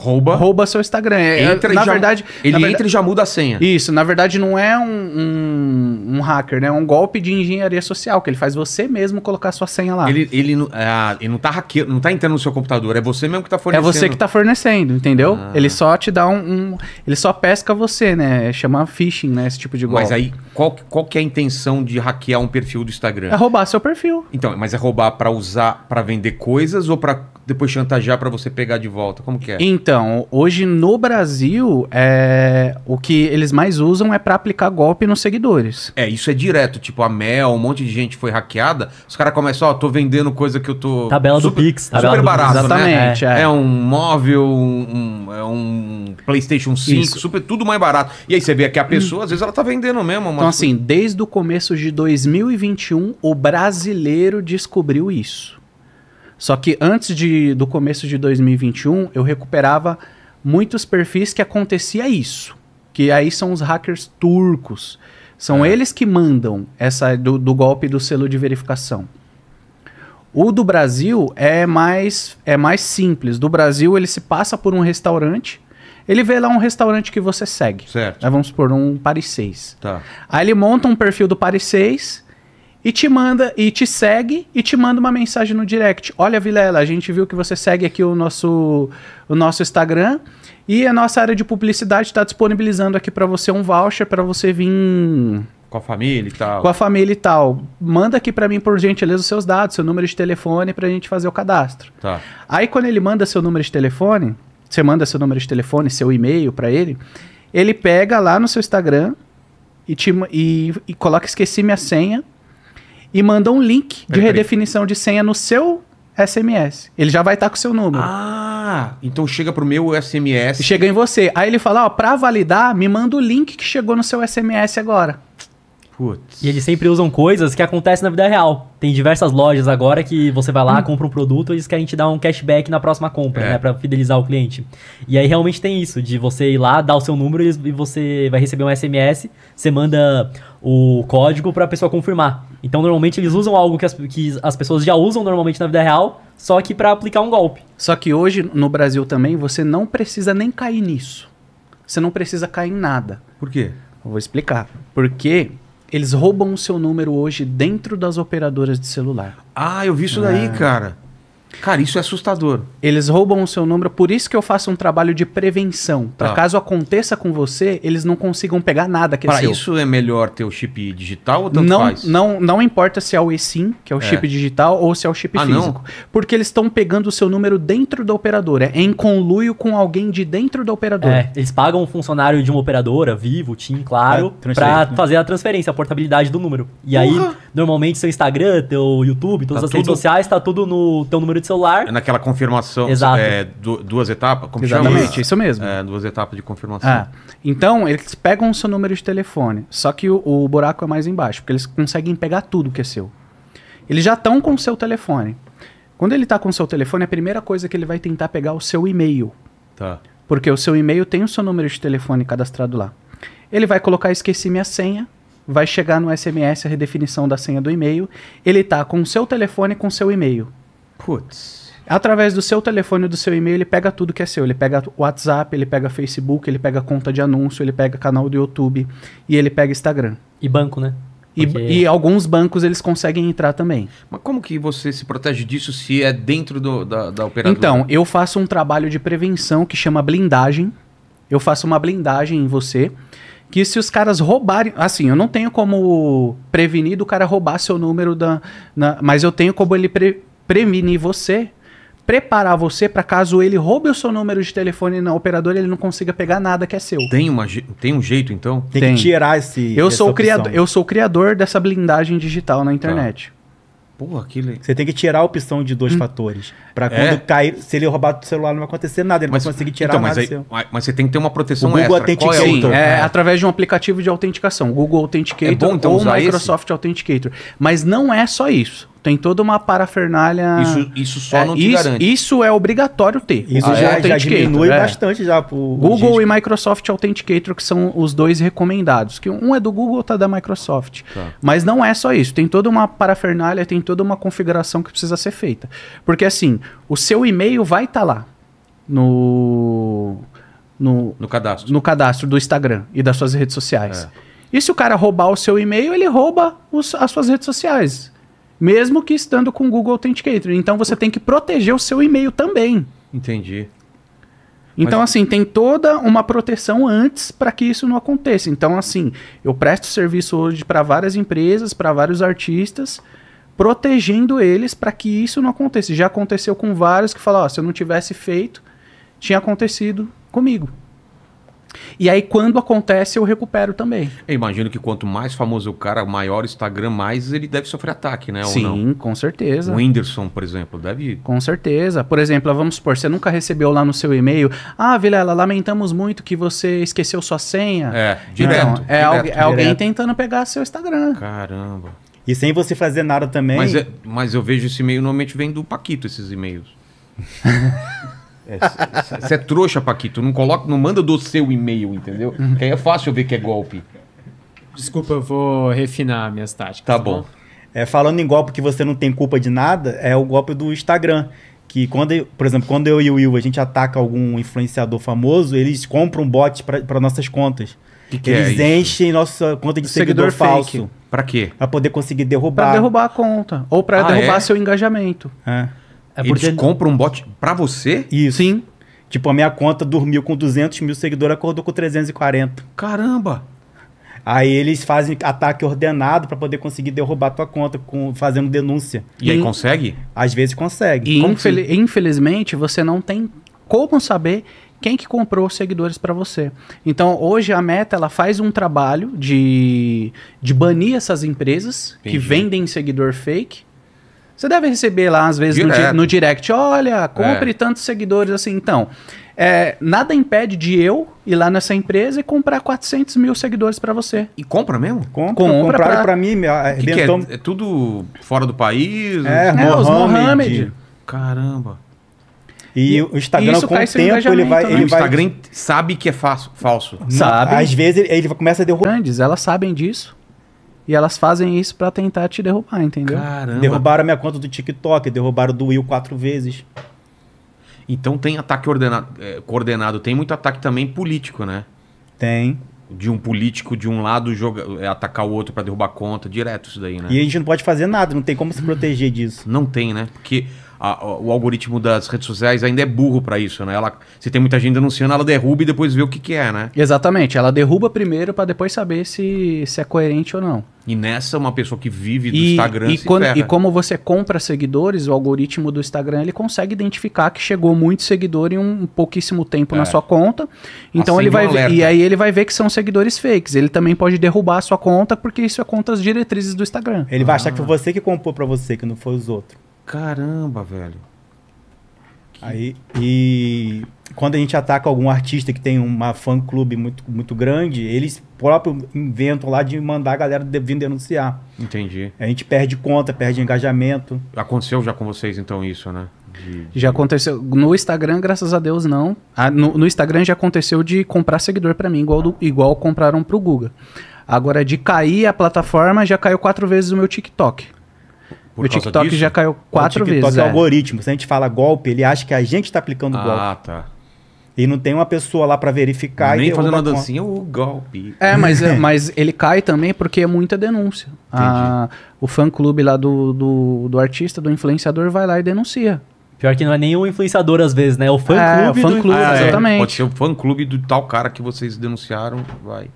Rouba. Rouba seu Instagram. É, é, entra na verdade, ele na verdade, entra e já muda a senha. Isso, na verdade, não é um, um, um, hacker, né? É um golpe de engenharia social, que ele faz você mesmo colocar sua senha lá. Ele, ele, é, ele não tá hackeando, não tá entrando no seu computador, é você mesmo que tá fornecendo. É você que tá fornecendo, entendeu? Ah. Ele só te dá um, um, Ele só pesca você, né? Chama phishing, né? Esse tipo de golpe. Mas aí, qual, qual que é a intenção de hackear um perfil do Instagram? É roubar seu perfil. Então, mas é roubar para usar para vender coisas ou para depois chantagear para você pegar de volta? Como que é? Então, hoje no Brasil, é, o que eles mais usam é para aplicar golpe nos seguidores. É, isso é direto. Tipo, a Mel, um monte de gente foi hackeada. Os caras começam, ó, oh, tô vendendo coisa que eu tô... Tabela super, do Pix. Tabela super do barato, Pix. Né? Exatamente, né? É. é. um móvel, um, é um PlayStation 5, isso. super, tudo mais barato. E aí você vê que a pessoa, hum. às vezes, ela tá vendendo mesmo. Então, assim, desde o começo de 2021, o brasileiro descobriu isso. Só que antes de, do começo de 2021, eu recuperava muitos perfis que acontecia isso. Que aí são os hackers turcos. São é. eles que mandam essa do, do, golpe do selo de verificação. O do Brasil é mais, é mais simples. Do Brasil, ele se passa por um restaurante. Ele vê lá um restaurante que você segue. Certo. Aí né, vamos por um Paris 6. Tá. Aí ele monta um perfil do Paris 6 e te manda e te segue e te manda uma mensagem no direct. Olha, Vilela, a gente viu que você segue aqui o nosso o nosso Instagram e a nossa área de publicidade está disponibilizando aqui para você um voucher para você vir com a família e tal. Com a família e tal. Manda aqui para mim por gentileza os seus dados, seu número de telefone para a gente fazer o cadastro. Tá. Aí quando ele manda seu número de telefone, você manda seu número de telefone, seu e-mail para ele, ele pega lá no seu Instagram e, te, e, e coloca esqueci minha senha e manda um link de redefinição de senha no seu SMS. Ele já vai estar com o seu número. Ah, então chega pro meu SMS. Chega em você. Aí ele fala, ó, para validar, me manda o link que chegou no seu SMS agora. Putz. E eles sempre usam coisas que acontecem na vida real. Tem diversas lojas agora que você vai lá, hum. compra um produto e eles querem te dar um cashback na próxima compra, é. né? Pra fidelizar o cliente. E aí realmente tem isso, de você ir lá, dar o seu número e você vai receber um SMS, você manda o código pra pessoa confirmar. Então normalmente eles usam algo que as, que as pessoas já usam normalmente na vida real, só que para aplicar um golpe. Só que hoje no Brasil também você não precisa nem cair nisso. Você não precisa cair em nada. Por quê? Eu vou explicar. Porque eles roubam o seu número hoje dentro das operadoras de celular. Ah, eu vi isso daí, ah. cara. Cara, isso é assustador. Eles roubam o seu número, por isso que eu faço um trabalho de prevenção. Para tá. Ah. caso aconteça com você, eles não consigam pegar nada que é pra isso é melhor ter o chip digital ou tanto não, faz? Não, não importa se é o eSIM, que é o é. chip digital, ou se é o chip ah, físico. Não? Porque eles estão pegando o seu número dentro da operadora, é em conluio com alguém de dentro da operadora. É, eles pagam um funcionário de uma operadora, Vivo, TIM, Claro, é, para né? fazer a transferência, a portabilidade do número. E aí, normalmente, seu Instagram, teu YouTube, todas tá as tudo... redes sociais, tá tudo no teu número de de celular. É naquela confirmação. Exato. É, duas etapas? Como Exatamente, chama? isso mesmo. É, duas etapas de confirmação. Ah, então, eles pegam o seu número de telefone, só que o, o buraco é mais embaixo, porque eles conseguem pegar tudo que é seu. Eles já estão com o seu telefone. Quando ele está com o seu telefone, a primeira coisa que ele vai tentar pegar é o seu e-mail. Tá. Porque o seu e-mail tem o seu número de telefone cadastrado lá. Ele vai colocar esqueci minha senha, vai chegar no SMS a redefinição da senha do e-mail. Ele está com o seu telefone com o seu e-mail. Putz. Através do seu telefone, do seu e-mail, ele pega tudo que é seu. Ele pega WhatsApp, ele pega Facebook, ele pega conta de anúncio, ele pega canal do YouTube e ele pega Instagram. E banco, né? E, e, alguns bancos eles conseguem entrar também. Mas como que você se protege disso se é dentro do, da, da operadora? Então, eu faço um trabalho de prevenção que chama blindagem. Eu faço uma blindagem em você. Que se os caras roubarem. Assim, eu não tenho como prevenir do cara roubar seu número da. Na, mas eu tenho como ele pre, prevenir você, preparar você para caso ele roube o seu número de telefone na operadora, ele não consiga pegar nada que é seu. Tem, uma, tem um jeito então? Tem, tem. que tirar esse eu sou, opção. criador, eu sou o criador dessa blindagem digital na tá. internet. Tá. Porra, que Você tem que tirar a opção de dois hum. fatores. Para é? quando é? cair, se ele roubar o celular, não vai acontecer nada. Ele mas, não vai conseguir então, tirar então, nada. Mas, mas você tem que ter uma proteção o Google extra. Authenticator. É Sim, é, é, através de um aplicativo de autenticação. Google Authenticator é bom, então, ou Microsoft esse? Authenticator. Mas não é só isso tem toda uma parafernália. Isso, isso só é, não te isso, garante. Isso é obrigatório ter. Isso ah, já, é, já diminui é. bastante já. Pro Google e Microsoft Authenticator, que são os dois recomendados. que Um é do Google, outro é da Microsoft. Tá. Mas não é só isso. Tem toda uma parafernália, tem toda uma configuração que precisa ser feita. Porque assim, o seu e-mail vai estar tá lá. No, no, no, cadastro. no cadastro do Instagram e das suas redes sociais. É. E se o cara roubar o seu e-mail, ele rouba os, as suas redes sociais mesmo que estando com o Google Authenticator. Então você tem que proteger o seu e-mail também. Entendi. Então, Mas... assim, tem toda uma proteção antes para que isso não aconteça. Então, assim, eu presto serviço hoje para várias empresas, para vários artistas, protegendo eles para que isso não aconteça. Já aconteceu com vários que falaram: oh, se eu não tivesse feito, tinha acontecido comigo. E aí, quando acontece, eu recupero também. Eu imagino que quanto mais famoso o cara, maior o Instagram, mais ele deve sofrer ataque, né? Sim, com certeza. O Whindersson, por exemplo, deve. Com certeza. Por exemplo, vamos supor, você nunca recebeu lá no seu e-mail: Ah, Vilela, lamentamos muito que você esqueceu sua senha. É, direto. Então, é, direto, al é alguém tentando pegar seu Instagram. Caramba. E sem você fazer nada também. Mas, é, mas eu vejo esse e-mail, normalmente vem do Paquito, esses e-mails. Você é, é, trouxa, Paquito. Não coloca, não manda do seu e-mail, entendeu? Porque uhum. aí é fácil ver que é golpe. Desculpa, eu vou refinar minhas táticas. Tá, tá bom. bom. É, falando em golpe que você não tem culpa de nada, é o golpe do Instagram. Que quando, eu, por exemplo, quando eu e o Will a gente ataca algum influenciador famoso, eles compram bot para nossas contas. Que que é eles é enchem nossa conta de seguidor, seguidor falso. Para quê? Para poder conseguir derrubar. Para derrubar a conta. Ou para ah, derrubar é? seu engajamento. É. É porque... Eles compram um bot para você? Isso. Sim. Tipo, a minha conta dormiu com 200 mil seguidores, acordou com 340. Caramba! Aí eles fazem ataque ordenado para poder conseguir derrubar tua conta com, fazendo denúncia. E, e aí consegue? Às vezes consegue. E infel infelizmente você não tem como saber quem que comprou os seguidores para você. Então, hoje a Meta ela faz um trabalho de, de banir essas empresas Entendi. que vendem seguidor fake você deve receber lá, às vezes, no, no, direct, olha, é. compre é. tantos seguidores assim. Então, é, nada impede de eu ir lá nessa empresa e comprar 400 mil seguidores para você. E compra mesmo? Compra, compra pra... mim. Que que é? é? tudo fora do país? É, os... é os Mohamed. Caramba. E, e, o Instagram, com o tempo, ele vai. Né? Ele o Instagram vai... sabe que é falso. falso. Sabe. Às vezes ele, ele começa a derrubar. Grandes, elas sabem disso. E elas fazem isso para tentar te derrubar, entendeu? Caramba. Derrubaram minha conta do TikTok, derrubaram do Will quatro vezes. Então tem ataque ordenado, é, coordenado, tem muito ataque também político, né? Tem. De um político de um lado joga, é, atacar o outro para derrubar a conta, direto isso daí, né? E a gente não pode fazer nada, não tem como se proteger disso. Não tem, né? Porque a, o algoritmo das redes sociais ainda é burro para isso, né? Ela, se tem muita gente denunciando, ela derruba e depois vê o que, que é, né? Exatamente. Ela derruba primeiro para depois saber se, se é coerente ou não. E nessa, uma pessoa que vive do e, Instagram e, quando, e como você compra seguidores, o algoritmo do Instagram ele consegue identificar que chegou muito seguidor em um pouquíssimo tempo é. na sua conta. Então Acende ele vai um ver, e aí ele vai ver que são seguidores fakes. Ele também pode derrubar a sua conta porque isso é contra as diretrizes do Instagram. Ele ah. vai achar ah. que foi você que comprou para você, que não foi os outros. Caramba, velho. Aí, e quando a gente ataca algum artista que tem uma fã-clube muito, muito grande, eles próprios inventam lá de mandar a galera de, vir denunciar. Entendi. A gente perde conta, perde engajamento. Aconteceu já com vocês, então, isso, né? De, de... Já aconteceu. No Instagram, graças a Deus, não. Ah, no, no, Instagram já aconteceu de comprar seguidor para mim, igual, do, igual compraram pro Guga. Agora, de cair a plataforma, já caiu quatro vezes o meu TikTok. Por o TikTok disso? já caiu quatro o TikTok é vezes. O é, é algoritmo. Se a gente fala golpe, ele acha que a gente está aplicando ah, golpe. Ah, tá. E não tem uma pessoa lá para verificar. Nem fazendo uma dancinha, o golpe. É, mas, é, mas ele cai também porque é muita denúncia. A, ah, o fã-clube lá do, do, do artista, do influenciador, vai lá e denuncia. Pior que não é nem o influenciador às vezes, né? É o fã-clube. É, o fã-clube, do... ah, é. exatamente. É. Pode ser o fã-clube do tal cara que vocês denunciaram, vai.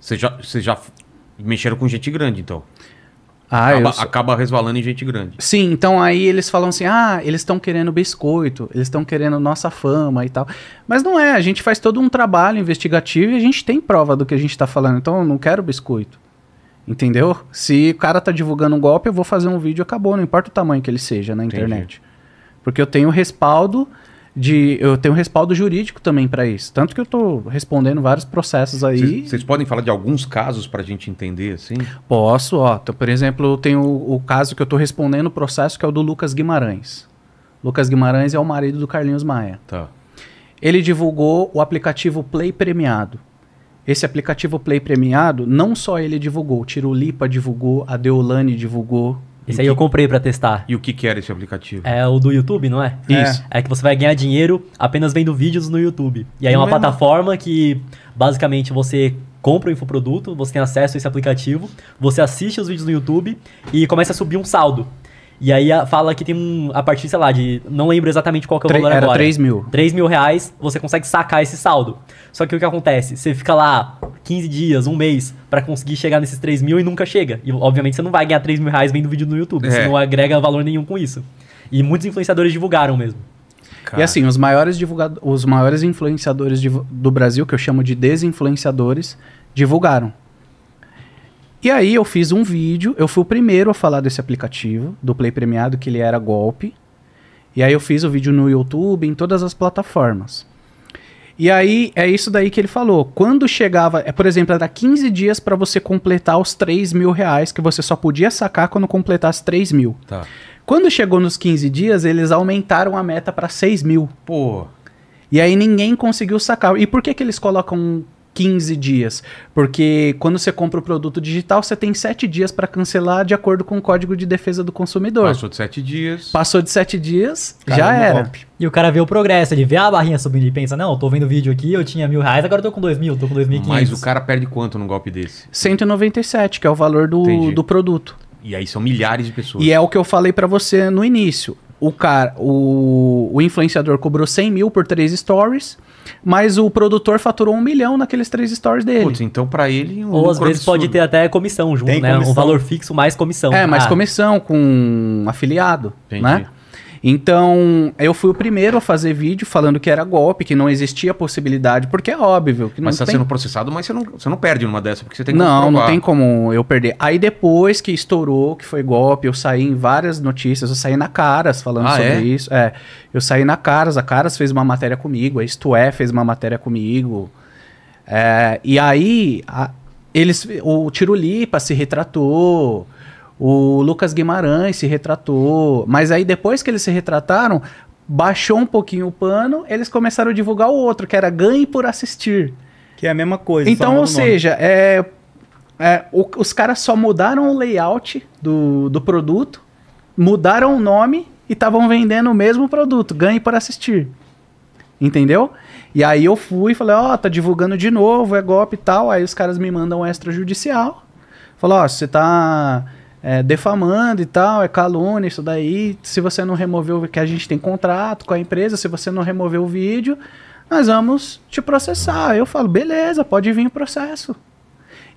Vocês já, já mexeram com gente grande, então. Ah, acaba, sou... acaba, resvalando em gente grande. Sim, então aí eles falam assim: ah, eles estão querendo biscoito, eles estão querendo nossa fama e tal. Mas não é, a gente faz todo um trabalho investigativo e a gente tem prova do que a gente está falando. Então eu não quero biscoito. Entendeu? Se o cara tá divulgando um golpe, eu vou fazer um vídeo acabou, não importa o tamanho que ele seja na internet. Entendi. Porque eu tenho respaldo de eu tenho respaldo jurídico também para isso. Tanto que eu estou respondendo vários processos aí. Vocês podem falar de alguns casos para a gente entender, assim? Posso, ó. Então, por exemplo, eu tenho o, o caso que eu estou respondendo o processo que é o do Lucas Guimarães. Lucas Guimarães é o marido do Carlinhos Maia. Tá. Ele divulgou o aplicativo Play Premiado. Esse aplicativo Play Premiado, não só ele divulgou, o Tirolipa divulgou, a Deolane divulgou, esse aí que... eu comprei para testar. E o que, que era esse aplicativo? É o do YouTube, não é? Isso. É que você vai ganhar dinheiro apenas vendo vídeos no YouTube. E aí é não é uma é plataforma não. que basicamente você compra o um infoproduto, você tem acesso a esse aplicativo, você assiste os vídeos no YouTube e começa a subir um saldo. E aí fala que tem um. A partir, sei lá, de. Não lembro exatamente qual que é o valor era agora. 3 mil. 3 mil reais, você consegue sacar esse saldo. Só que o que acontece? Você fica lá 15 dias, um mês, para conseguir chegar nesses 3 mil e nunca chega. E obviamente você não vai ganhar 3 mil reais vendo vídeo no YouTube. É. Você não agrega valor nenhum com isso. E muitos influenciadores divulgaram mesmo. Cara. E assim, os maiores, os maiores influenciadores do Brasil, que eu chamo de desinfluenciadores, divulgaram. E aí eu fiz um vídeo, eu fui o primeiro a falar desse aplicativo, do Play Premiado, que ele era golpe. E aí eu fiz o vídeo no YouTube, em todas as plataformas. E aí é isso daí que ele falou. Quando chegava, é, por exemplo, era 15 dias para você completar os 3 mil reais, que você só podia sacar quando completasse 3 mil. Tá. Quando chegou nos 15 dias, eles aumentaram a meta para 6 mil. Pô. E aí ninguém conseguiu sacar. E por que, que eles colocam 15 dias. Porque quando você compra o produto digital, você tem 7 dias para cancelar de acordo com o Código de Defesa do Consumidor. Passou de 7 dias. Passou de 7 dias, já é era. Op. E o cara vê o progresso, ele vê a barrinha subindo e pensa, não, eu tô vendo vídeo aqui, eu tinha mil reais, agora eu tô com dois mil, tô com dois mil Mas o cara perde quanto num golpe desse? 197, que é o valor do, do produto. E aí são milhares de pessoas. E é o que eu falei para você no início. O cara, o, o influenciador cobrou 100 mil por três stories mas o produtor faturou um milhão naqueles três stories dele. Putz, então para ele... Um Ou às vezes absurdo. pode ter até comissão junto, Tem né? Comissão. Um valor fixo mais comissão. É, mais ah. comissão com um afiliado, né? Entendi. né? Então, eu fui o primeiro a fazer vídeo falando que era golpe, que não existia possibilidade, porque é óbvio que não Mas está tem... sendo processado, mas você não, você não perde numa dessa, porque você tem que Não, comprovar. não tem como eu perder. Aí depois que estourou, que foi golpe, eu saí em várias notícias, eu saí na Caras falando ah, sobre é? isso. É, eu saí na Caras, a Caras fez uma matéria comigo, a Isto É fez uma matéria comigo. É, e aí, a, eles, o Tirulipa se retratou... O Lucas Guimarães se retratou, mas aí depois que eles se retrataram, baixou um pouquinho o pano, eles começaram a divulgar o outro, que era ganhe por assistir. Que é a mesma coisa. Então, ou seja, é, é, o, os caras só mudaram o layout do, do produto, mudaram o nome e estavam vendendo o mesmo produto, ganhe por assistir. Entendeu? E aí eu fui e falei, ó, oh, tá divulgando de novo, é golpe e tal. Aí os caras me mandam um extrajudicial. Falou, ó, oh, você tá é, defamando e tal, é calúnia isso daí. Se você não removeu, que a gente tem contrato com a empresa, se você não remover o vídeo, nós vamos te processar. Eu falo, beleza, pode vir o processo.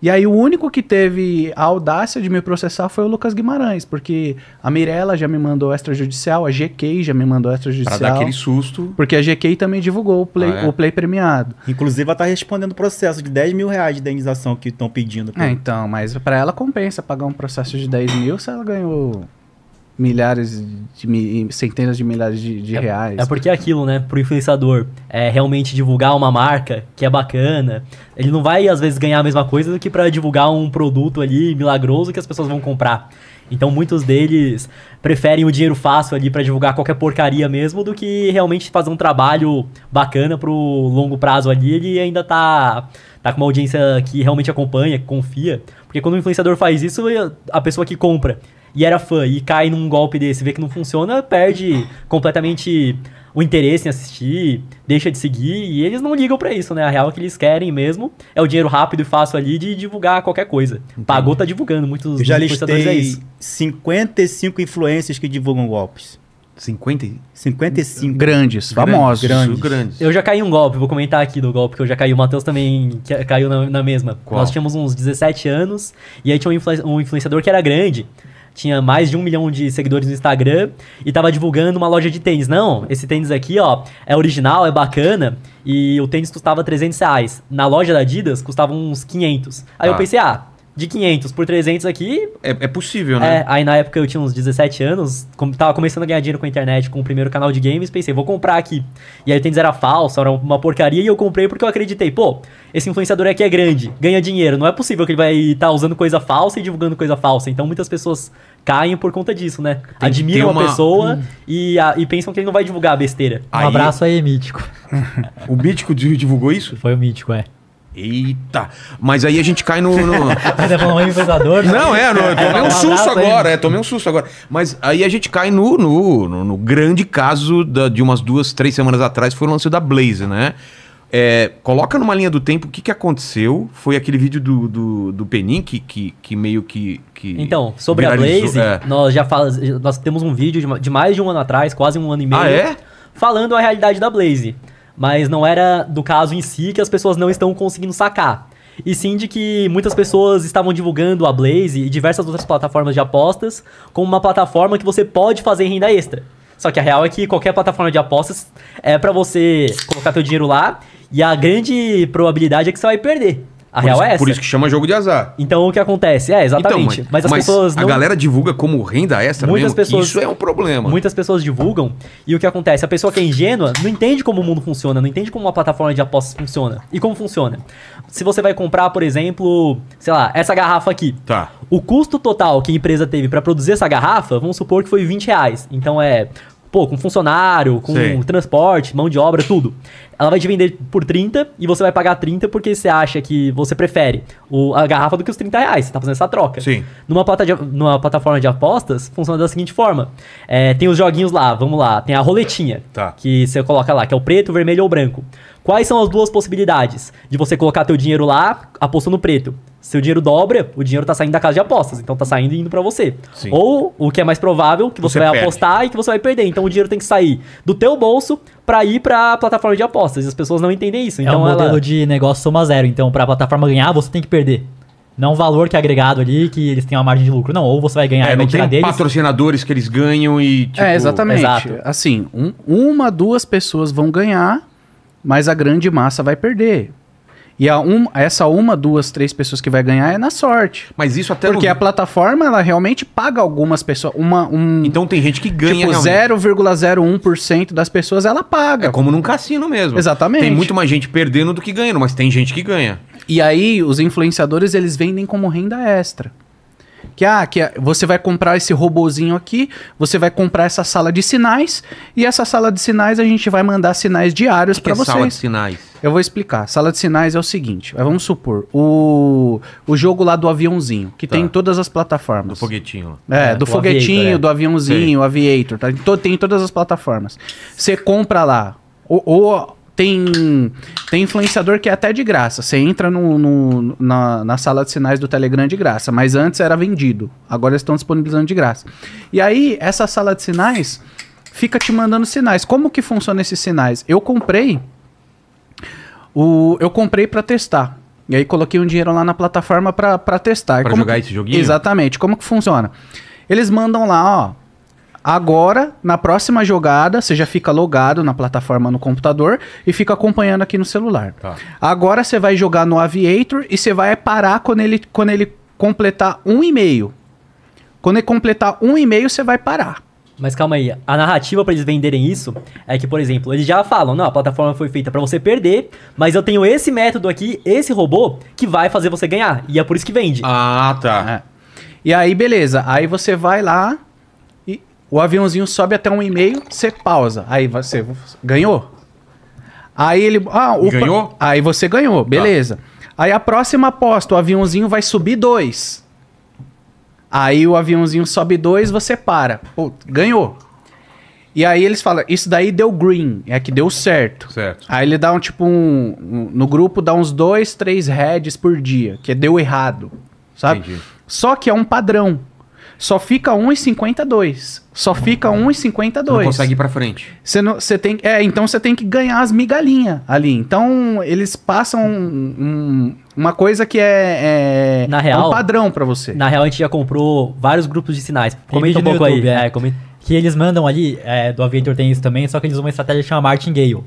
E aí o único que teve a audácia de me processar foi o Lucas Guimarães, porque a Mirella já me mandou extrajudicial, a GK já me mandou extrajudicial. Pra dar aquele susto. Porque a GK também divulgou o play, ah, é? o play premiado. Inclusive ela tá respondendo processo de 10 mil reais de indenização que estão pedindo. Pra... É, então, mas para ela compensa pagar um processo de 10 mil se ela ganhou milhares de centenas de milhares de, de é, reais. É porque é aquilo, né? Pro influenciador é realmente divulgar uma marca que é bacana. Ele não vai às vezes ganhar a mesma coisa do que para divulgar um produto ali milagroso que as pessoas vão comprar. Então muitos deles preferem o dinheiro fácil ali para divulgar qualquer porcaria mesmo do que realmente fazer um trabalho bacana pro longo prazo ali. Ele ainda tá tá com uma audiência que realmente acompanha, que confia. Porque quando o influenciador faz isso, a pessoa que compra e era fã e cai num golpe desse, vê que não funciona, perde completamente o interesse em assistir, deixa de seguir, e eles não ligam para isso, né? A real é que eles querem mesmo é o dinheiro rápido e fácil ali de divulgar qualquer coisa. Entendi. Pagou, tá divulgando, muitos Eu já é listei é isso. 55 influências que divulgam golpes. 50? 55. Grandes, famosos. Grandes. grandes. Eu já caí um golpe, vou comentar aqui do golpe que eu já caí. O Matheus também caiu na, na mesma. Qual? Nós tínhamos uns 17 anos e aí tinha um, influ um influenciador que era grande tinha mais de um milhão de seguidores no Instagram e tava divulgando uma loja de tênis. Não, esse tênis aqui, ó, é original, é bacana e o tênis custava 300 reais. Na loja da Adidas custava uns 500. Aí ah. eu tá. pensei, ah, de 500 por 300 aqui. É, é possível, né? É, aí na época eu tinha uns 17 anos, como, tava começando a ganhar dinheiro com a internet, com o primeiro canal de games, pensei, vou comprar aqui. E aí o tênis era falso, era uma porcaria, e eu comprei porque eu acreditei, pô, esse influenciador aqui é grande, ganha dinheiro, não é possível que ele vai estar tá usando coisa falsa e divulgando coisa falsa. Então muitas pessoas caem por conta disso, né? Tem, Admiram uma... a pessoa hum. e, a, e pensam que ele não vai divulgar a besteira. Aí... Um abraço aí, Mítico. o Mítico divulgou isso? Foi o Mítico, é. Eita! Mas aí a gente cai no. no... É não, é, no, tomei um susto agora, é, tomei um susto agora. Mas aí a gente cai no, no, no, no grande caso da, de umas duas, três semanas atrás, foi o lance da Blaze, né? É, coloca numa linha do tempo o que, que aconteceu. Foi aquele vídeo do, do, do Penin que, que, que meio que, que Então, sobre a Blaze, é. nós já faz, nós temos um vídeo de, de mais de um ano atrás, quase um ano e ah, meio. Ah, é? Falando a realidade da Blaze mas não era do caso em si que as pessoas não estão conseguindo sacar. E sim de que muitas pessoas estavam divulgando a Blaze e diversas outras plataformas de apostas como uma plataforma que você pode fazer renda extra. Só que a real é que qualquer plataforma de apostas é para você colocar teu dinheiro lá e a grande probabilidade é que você vai perder. A por real é isso, é essa. Por isso que chama jogo de azar. Então o que acontece? É, então, exatamente. Então, mas, mas, as mas pessoas. Não... A galera divulga como renda extra muitas mesmo. Pessoas, isso é um problema. Muitas pessoas divulgam e o que acontece? A pessoa que é ingênua não entende como o mundo funciona, não entende como uma plataforma de apostas funciona. E como funciona? Se você vai comprar, por exemplo, sei lá, essa garrafa aqui. Tá. O custo total que a empresa teve para produzir essa garrafa, vamos supor que foi 20 reais. Então é pô, com funcionário, com Sim. transporte, mão de obra, tudo. Ela vai te vender por 30 e você vai pagar 30 porque você acha que você prefere o, a garrafa do que os 30 reais. Você tá fazendo essa troca. Sim. Numa, plata de, numa plataforma de apostas, funciona da seguinte forma: é, tem os joguinhos lá, vamos lá, tem a roletinha. Tá. Que você coloca lá, que é o preto, vermelho ou branco. Quais são as duas possibilidades de você colocar teu dinheiro lá, apostando no preto? seu dinheiro dobra, o dinheiro tá saindo da casa de apostas, então tá saindo e indo para você. Sim. Ou o que é mais provável, que você, você vai perde. apostar e que você vai perder. Então o dinheiro tem que sair do teu bolso para ir para a plataforma de apostas. E as pessoas não entendem isso. Então é um então, modelo de negócio soma zero. Então para a plataforma ganhar, você tem que perder. Não um valor que é agregado ali, que eles têm uma margem de lucro. Não, ou você vai ganhar é, e vai tirar deles. patrocinadores que eles ganham e... É, tipo... É, exatamente. Exato. Assim, um, uma, duas pessoas vão ganhar, mas a grande massa vai perder. E a um, essa uma, duas, três pessoas que vai ganhar é na sorte. Mas isso até Porque a plataforma, ela realmente paga algumas pessoas. Uma, um, então tem gente que ganha. Tipo, 0,01% das pessoas ela paga. É como num cassino mesmo. Exatamente. Tem muito mais gente perdendo do que ganhando, mas tem gente que ganha. E aí, os influenciadores, eles vendem como renda extra. Que, ah, que você vai comprar esse robozinho aqui, você vai comprar essa sala de sinais, e essa sala de sinais a gente vai mandar sinais diários para é vocês. sala de sinais? Eu vou explicar. Sala de sinais é o seguinte, é, vamos supor, o, o jogo lá do aviãozinho, que tá. tem em todas as plataformas. Do foguetinho. É, é do, foguetinho, aviator, é. do aviãozinho, Sim. aviator, tá? tem em todas as plataformas. Você compra lá, ou, ou tem, tem influenciador que é até de graça. Você entra no, no na, na, sala de sinais do Telegram de graça, mas antes era vendido. Agora eles estão disponibilizando de graça. E aí, essa sala de sinais fica te mandando sinais. Como que funciona esses sinais? Eu comprei. O, eu comprei para testar. E aí coloquei um dinheiro lá na plataforma para testar. Para jogar que, esse joguinho? Exatamente. Como que funciona? Eles mandam lá, ó Agora, na próxima jogada, você já fica logado na plataforma no computador e fica acompanhando aqui no celular. Tá. Agora você vai jogar no Aviator e você vai parar quando ele, quando ele completar um e-mail. Quando ele completar um e-mail, você vai parar. Mas calma aí, a narrativa para eles venderem isso é que, por exemplo, eles já falam, não, a plataforma foi feita para você perder, mas eu tenho esse método aqui, esse robô que vai fazer você ganhar, e é por isso que vende. Ah, tá. É. E aí, beleza. Aí você vai lá, o aviãozinho sobe até um e meio, você pausa. Aí você ganhou. Aí ele. Ah, ganhou? Aí você ganhou, tá. beleza. Aí a próxima aposta, o aviãozinho vai subir dois. Aí o aviãozinho sobe dois, você para. Pô, ganhou. E aí eles falam, isso daí deu green, é que deu certo. Certo. Aí ele dá um tipo um. um no grupo dá uns dois, três heads por dia, que deu errado. Sabe? Entendi. Só que é um padrão. Só fica 1,52. Só fica 1,52. Não consegue ir pra frente. Você não, você tem, é, então você tem que ganhar as migalhinhas ali. Então eles passam um, uma coisa que é, é, na real, é um padrão para você. Na real, a gente já comprou vários grupos de sinais. Comenta um pouco YouTube, aí. É, é comenta que eles mandam ali, é, do Aviator tem isso também, só que eles usam uma estratégia chamada Martingale.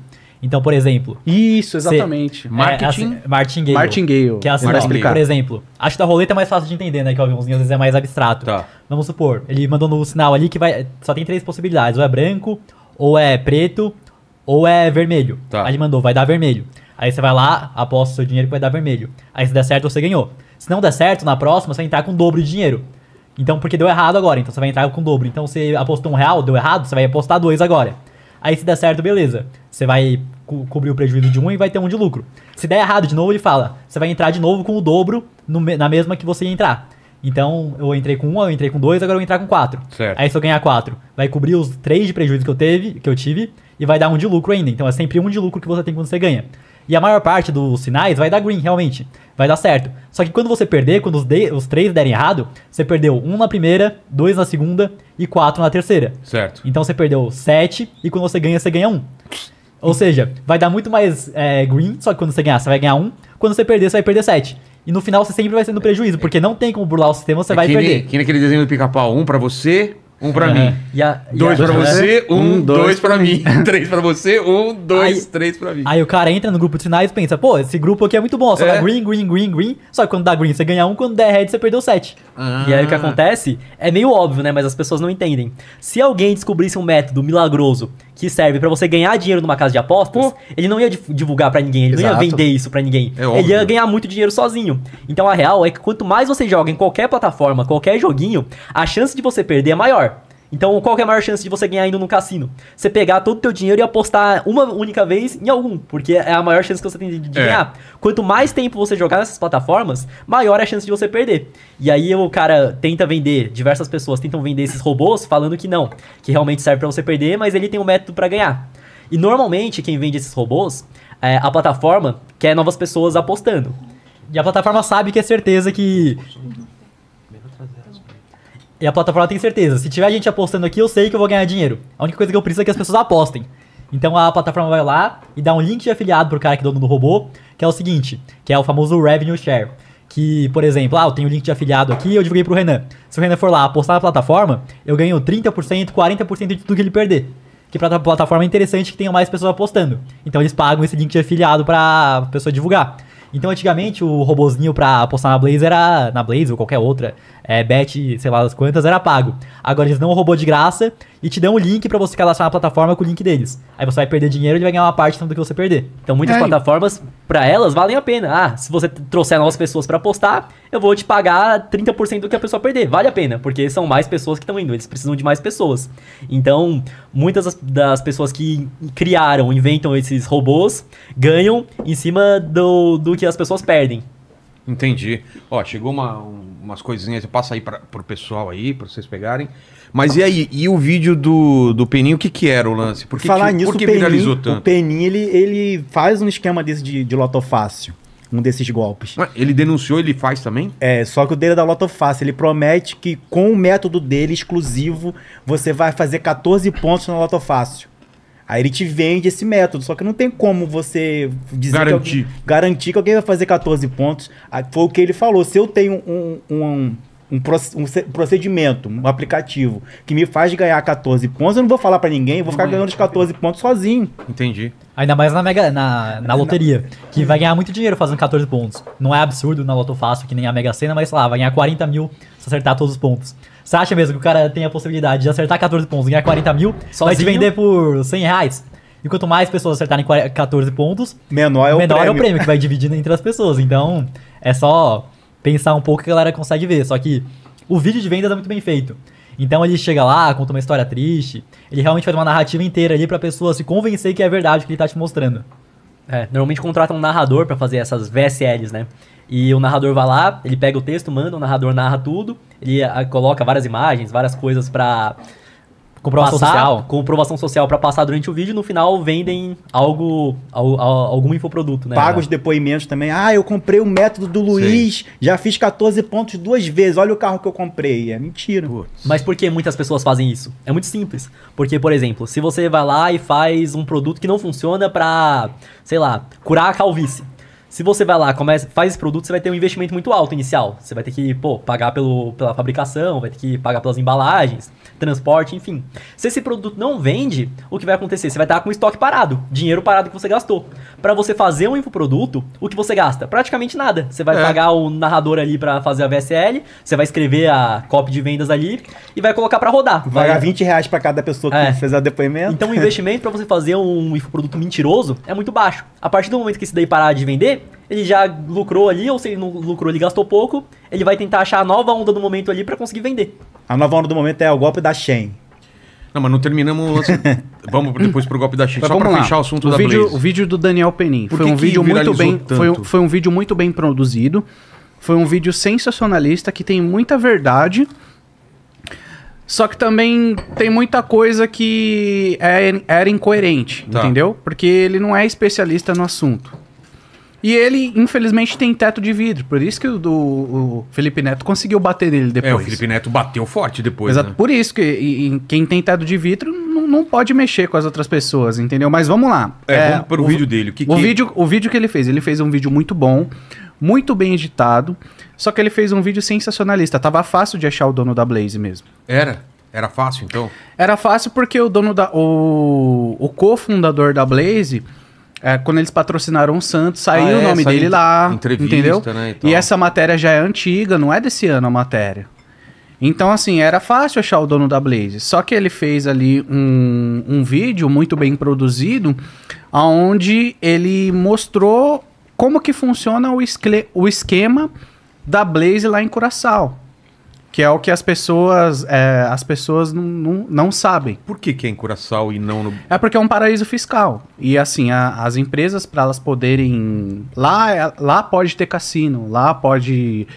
Então, por exemplo. Isso, exatamente. Cê, é, marketing. É, assim, martingale. Martingale. Que é assim, ó, por exemplo. Acho que da roleta é mais fácil de entender, né? Que é o às vezes é mais abstrato. Tá. Vamos supor, ele mandou no sinal ali que vai. Só tem três possibilidades: ou é branco, ou é preto, ou é vermelho. Tá. Aí ele mandou, vai dar vermelho. Aí você vai lá, aposta o seu dinheiro que vai dar vermelho. Aí se der certo, você ganhou. Se não der certo, na próxima você vai entrar com o dobro de dinheiro. Então, porque deu errado agora, então você vai entrar com o dobro. Então, você apostou um real, deu errado, você vai apostar dois agora. Aí se der certo, beleza. Você vai co cobrir o prejuízo de um e vai ter um de lucro. Se der errado de novo, ele fala: você vai entrar de novo com o dobro no, na mesma que você ia entrar. Então, eu entrei com um, eu entrei com dois, agora eu vou entrar com quatro. Certo. Aí se eu ganhar quatro, vai cobrir os três de prejuízo que eu, teve, que eu tive e vai dar um de lucro ainda. Então é sempre um de lucro que você tem quando você ganha. E a maior parte dos sinais vai dar green, realmente. Vai dar certo. Só que quando você perder, quando os, de, os três derem errado, você perdeu um na primeira, dois na segunda e quatro na terceira. Certo. Então você perdeu sete e quando você ganha, você ganha um. Ou seja, vai dar muito mais é, green, só que quando você ganhar, você vai ganhar um. Quando você perder, você vai perder sete. E no final você sempre vai sendo prejuízo, porque não tem como burlar o sistema, você é vai que perder. Nem, que naquele desenho do pica-pau, um pra você, um pra uhum. mim. E a, e dois a, pra você, um, dois, dois pra mim. três pra você, um, dois, aí, três pra mim. Aí o cara entra no grupo de sinais e pensa, pô, esse grupo aqui é muito bom, só é. dá green, green, green, green. Só que quando dá green você ganha um, quando der red você perdeu sete. Ah. E aí o que ah. acontece é meio óbvio, né? Mas as pessoas não entendem. Se alguém descobrisse um método milagroso que serve para você ganhar dinheiro numa casa de apostas, Pô. ele não ia divulgar para ninguém, ele Exato. não ia vender isso para ninguém. É ele óbvio. ia ganhar muito dinheiro sozinho. Então a real é que quanto mais você joga em qualquer plataforma, qualquer joguinho, a chance de você perder é maior. Então, qual é a maior chance de você ganhar indo num cassino? Você pegar todo o teu dinheiro e apostar uma única vez em algum, porque é a maior chance que você tem de, é. ganhar. Quanto mais tempo você jogar nessas plataformas, maior é a chance de você perder. E aí o cara tenta vender, diversas pessoas tentam vender esses robôs falando que não, que realmente serve para você perder, mas ele tem um método para ganhar. E normalmente quem vende esses robôs, é, a plataforma quer novas pessoas apostando. E a plataforma sabe que é certeza que e a plataforma tem certeza. Se tiver gente apostando aqui, eu sei que eu vou ganhar dinheiro. A única coisa que eu preciso é que as pessoas apostem. Então a plataforma vai lá e dá um link de afiliado pro cara que é dono do robô, que é o seguinte, que é o famoso revenue share. Que, por exemplo, ah, eu tenho o link de afiliado aqui eu divulguei pro Renan. Se o Renan for lá apostar na plataforma, eu ganho 30%, 40% de tudo que ele perder. Que pra plataforma é interessante que tenha mais pessoas apostando. Então eles pagam esse link de afiliado pra pessoa divulgar. Então antigamente o robozinho pra apostar na Blaze era. Na Blaze ou qualquer outra é, bet, sei lá, as quantas, era pago. Agora eles dão um robô de graça e te dão um link para você cadastrar na plataforma com o link deles. Aí você vai perder dinheiro e vai ganhar uma parte do que você perder. Então muitas é. plataformas, para elas, valem a pena. Ah, se você trouxer novas pessoas para apostar, eu vou te pagar 30% do que a pessoa perder. Vale a pena, porque são mais pessoas que estão indo, eles precisam de mais pessoas. Então, muitas das, pessoas que criaram, inventam esses robôs, ganham em cima do, do que as pessoas perdem. Entendi. Ó, chegou uma, um umas coisinhas, eu passo aí pra, pro pessoal aí, pra vocês pegarem. Mas e aí, e o vídeo do, do Peninho, o que que era o lance? Por que, Falar que, nisso, por que o peninho viralizou tanto? O ele, ele faz um esquema desse de, de lotofácil, um desses golpes. Ah, ele denunciou, ele faz também? É, só que o dele é da lotofácil, ele promete que com o método dele exclusivo, você vai fazer 14 pontos na lotofácil. Aí ele te vende esse método, só que não tem como você dizer garantir que alguém, garantir que alguém vai fazer 14 pontos. Ah, foi o que ele falou. Se eu tenho um, um, um um, procedimento, um aplicativo que me faz ganhar 14 pontos, eu não vou falar para ninguém, eu vou ficar é. ganhando os 14 pontos sozinho. Entendi. Ainda mais na, mega, na, na loteria, na... que vai ganhar muito dinheiro fazendo 14 pontos. Não é absurdo na Loto Fácil, que nem a Mega Sena, mas sei lá, vai ganhar 40 mil se acertar todos os pontos. Você acha mesmo que o cara tem a possibilidade de acertar 14 pontos, ganhar 40 mil, Sozinho? vai te vender por 100 reais? E quanto mais pessoas acertarem 14 pontos, menor é o, menor prêmio. É o prêmio que vai dividindo entre as pessoas. Então, é só pensar um pouco que a galera consegue ver. Só que o vídeo de venda é muito bem feito. Então ele chega lá, conta uma história triste, ele realmente faz uma narrativa inteira ali pra pessoa se convencer que é verdade o que ele tá te mostrando. É, normalmente contratam um narrador para fazer essas VSLs, né? E o narrador vai lá, ele pega o texto, manda, o narrador narra tudo, ele ah, coloca várias imagens, várias coisas para Comprovação passar, social. Comprovação social para passar durante o vídeo no final vendem algo, al, algum infoproduto, né? Paga os depoimentos também. Ah, eu comprei o método do Luiz, Sim. já fiz 14 pontos duas vezes, olha o carro que eu comprei. É mentira. Putz. Mas por que muitas pessoas fazem isso? É muito simples. Porque, por exemplo, se você vai lá e faz um produto que não funciona para, sei lá, curar a calvície. Se você vai lá, começa, faz esse produto, você vai ter um investimento muito alto inicial. Você vai ter que, pô, pagar pelo, pela fabricação, vai ter que pagar pelas embalagens transporte, enfim. Se esse produto não vende, o que vai acontecer? Você vai estar com o estoque parado, dinheiro parado que você gastou. Para você fazer um infoproduto, o que você gasta? Praticamente nada. Você vai é. pagar o narrador ali para fazer a VSL, você vai escrever a copy de vendas ali e vai colocar para rodar. Vai dar 20 reais para cada pessoa que é. fez o depoimento. Então o investimento para você fazer um infoproduto mentiroso é muito baixo. A partir do momento que esse daí parar de vender, ele já lucrou ali, ou se ele não lucrou, ele gastou pouco, ele vai tentar achar a nova onda do momento ali para conseguir vender. A nova onda do momento é o golpe da Shen. Não, mas não terminamos vamos depois pro golpe da Shin, só pra lá. fechar o assunto o da vídeo, Blaze. O vídeo do Daniel Penin. Por foi um que vídeo muito bem. Foi, foi, um vídeo muito bem produzido. Foi um vídeo sensacionalista que tem muita verdade. Só que também tem muita coisa que é, era incoerente, tá. entendeu? Porque ele não é especialista no assunto. E ele, infelizmente, tem teto de vidro. Por isso que o, o, Felipe Neto conseguiu bater nele depois. É, o Felipe Neto bateu forte depois. Exato. Né? Por isso que e, e quem tem teto de vidro não, não, pode mexer com as outras pessoas, entendeu? Mas vamos lá. É, é vamos para o vídeo dele. Que, o, que... Vídeo, o vídeo que ele fez. Ele fez um vídeo muito bom, muito bem editado. Só que ele fez um vídeo sensacionalista. Tava fácil de achar o dono da Blaze mesmo. Era? Era fácil, então? Era fácil porque o dono da. O, o cofundador da Blaze é, quando eles patrocinaram o Santos, saiu ah, é, o nome dele lá. Entrevista, entendeu? Né, e, e essa matéria já é antiga, não é desse ano a matéria. Então, assim, era fácil achar o dono da Blaze. Só que ele fez ali um, um vídeo muito bem produzido, onde ele mostrou como que funciona o, esquema da Blaze lá em Curaçao. Que é o que as pessoas é, as pessoas não, não, não, sabem. Por que, que é em Curaçao e não no. É porque é um paraíso fiscal. E assim, a, as empresas, para elas poderem. Lá, é, lá pode ter cassino, lá pode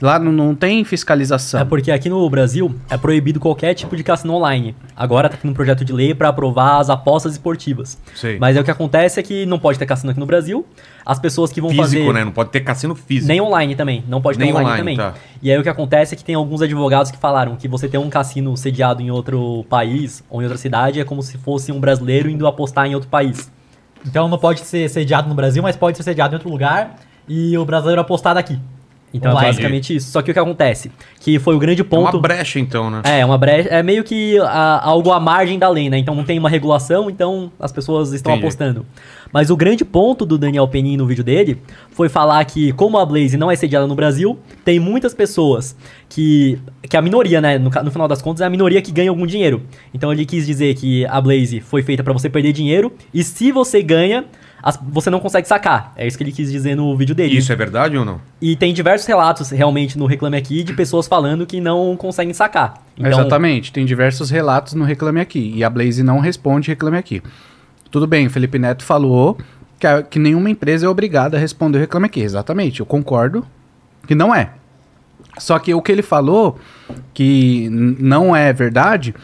Lá não, não tem fiscalização. É porque aqui no Brasil é proibido qualquer tipo de cassino online. Agora tá aqui um projeto de lei para aprovar as apostas esportivas. Mas é o que acontece é que não pode ter cassino aqui no Brasil. As pessoas que vão físico, fazer. Físico, né? Não pode ter cassino físico. Nem online também. Não pode nem ter online, online também. Tá. E aí o que acontece é que tem alguns advogados que falaram que você ter um cassino sediado em outro país ou em outra cidade é como se fosse um brasileiro indo apostar em outro país. Então não pode ser sediado no Brasil, mas pode ser sediado em outro lugar e o brasileiro apostar daqui. Então é basicamente isso. Só que o que acontece? Que foi o grande ponto. É uma brecha, então, né? É, é, uma brecha. É meio que a, algo à margem da lei, né? Então não tem uma regulação, então as pessoas estão Entendi. apostando. Mas o grande ponto do Daniel Penin no vídeo dele foi falar que, como a Blaze não é sediada no Brasil, tem muitas pessoas que. que a minoria, né? No, no final das contas, é a minoria que ganha algum dinheiro. Então ele quis dizer que a Blaze foi feita para você perder dinheiro, e se você ganha, as, você não consegue sacar. É isso que ele quis dizer no vídeo dele. Isso é verdade ou não? E tem diversos relatos realmente no Reclame Aqui de pessoas falando que não conseguem sacar. Então, Exatamente, tem diversos relatos no Reclame Aqui. E a Blaze não responde Reclame Aqui. Tudo bem, Felipe Neto falou que, a, que nenhuma empresa é obrigada a responder o Reclame Aqui. Exatamente, eu concordo que não é. Só que o que ele falou, que não é verdade,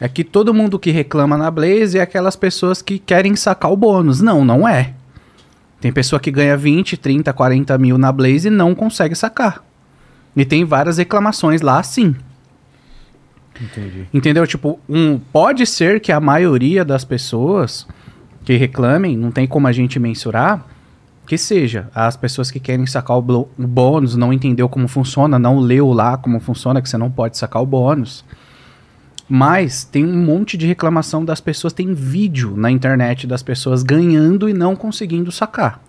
é que todo mundo que reclama na Blaze é aquelas pessoas que querem sacar o bônus. Não, não é. Tem pessoa que ganha 20, 30, 40 mil na Blaze e não consegue sacar. E tem várias reclamações lá, sim. Entendi. Entendeu? Tipo, um, pode ser que a maioria das pessoas que reclamem, não tem como a gente mensurar, que seja as pessoas que querem sacar o, bônus, não entendeu como funciona, não leu lá como funciona, que você não pode sacar o bônus. Mas tem um monte de reclamação das pessoas, tem vídeo na internet das pessoas ganhando e não conseguindo sacar.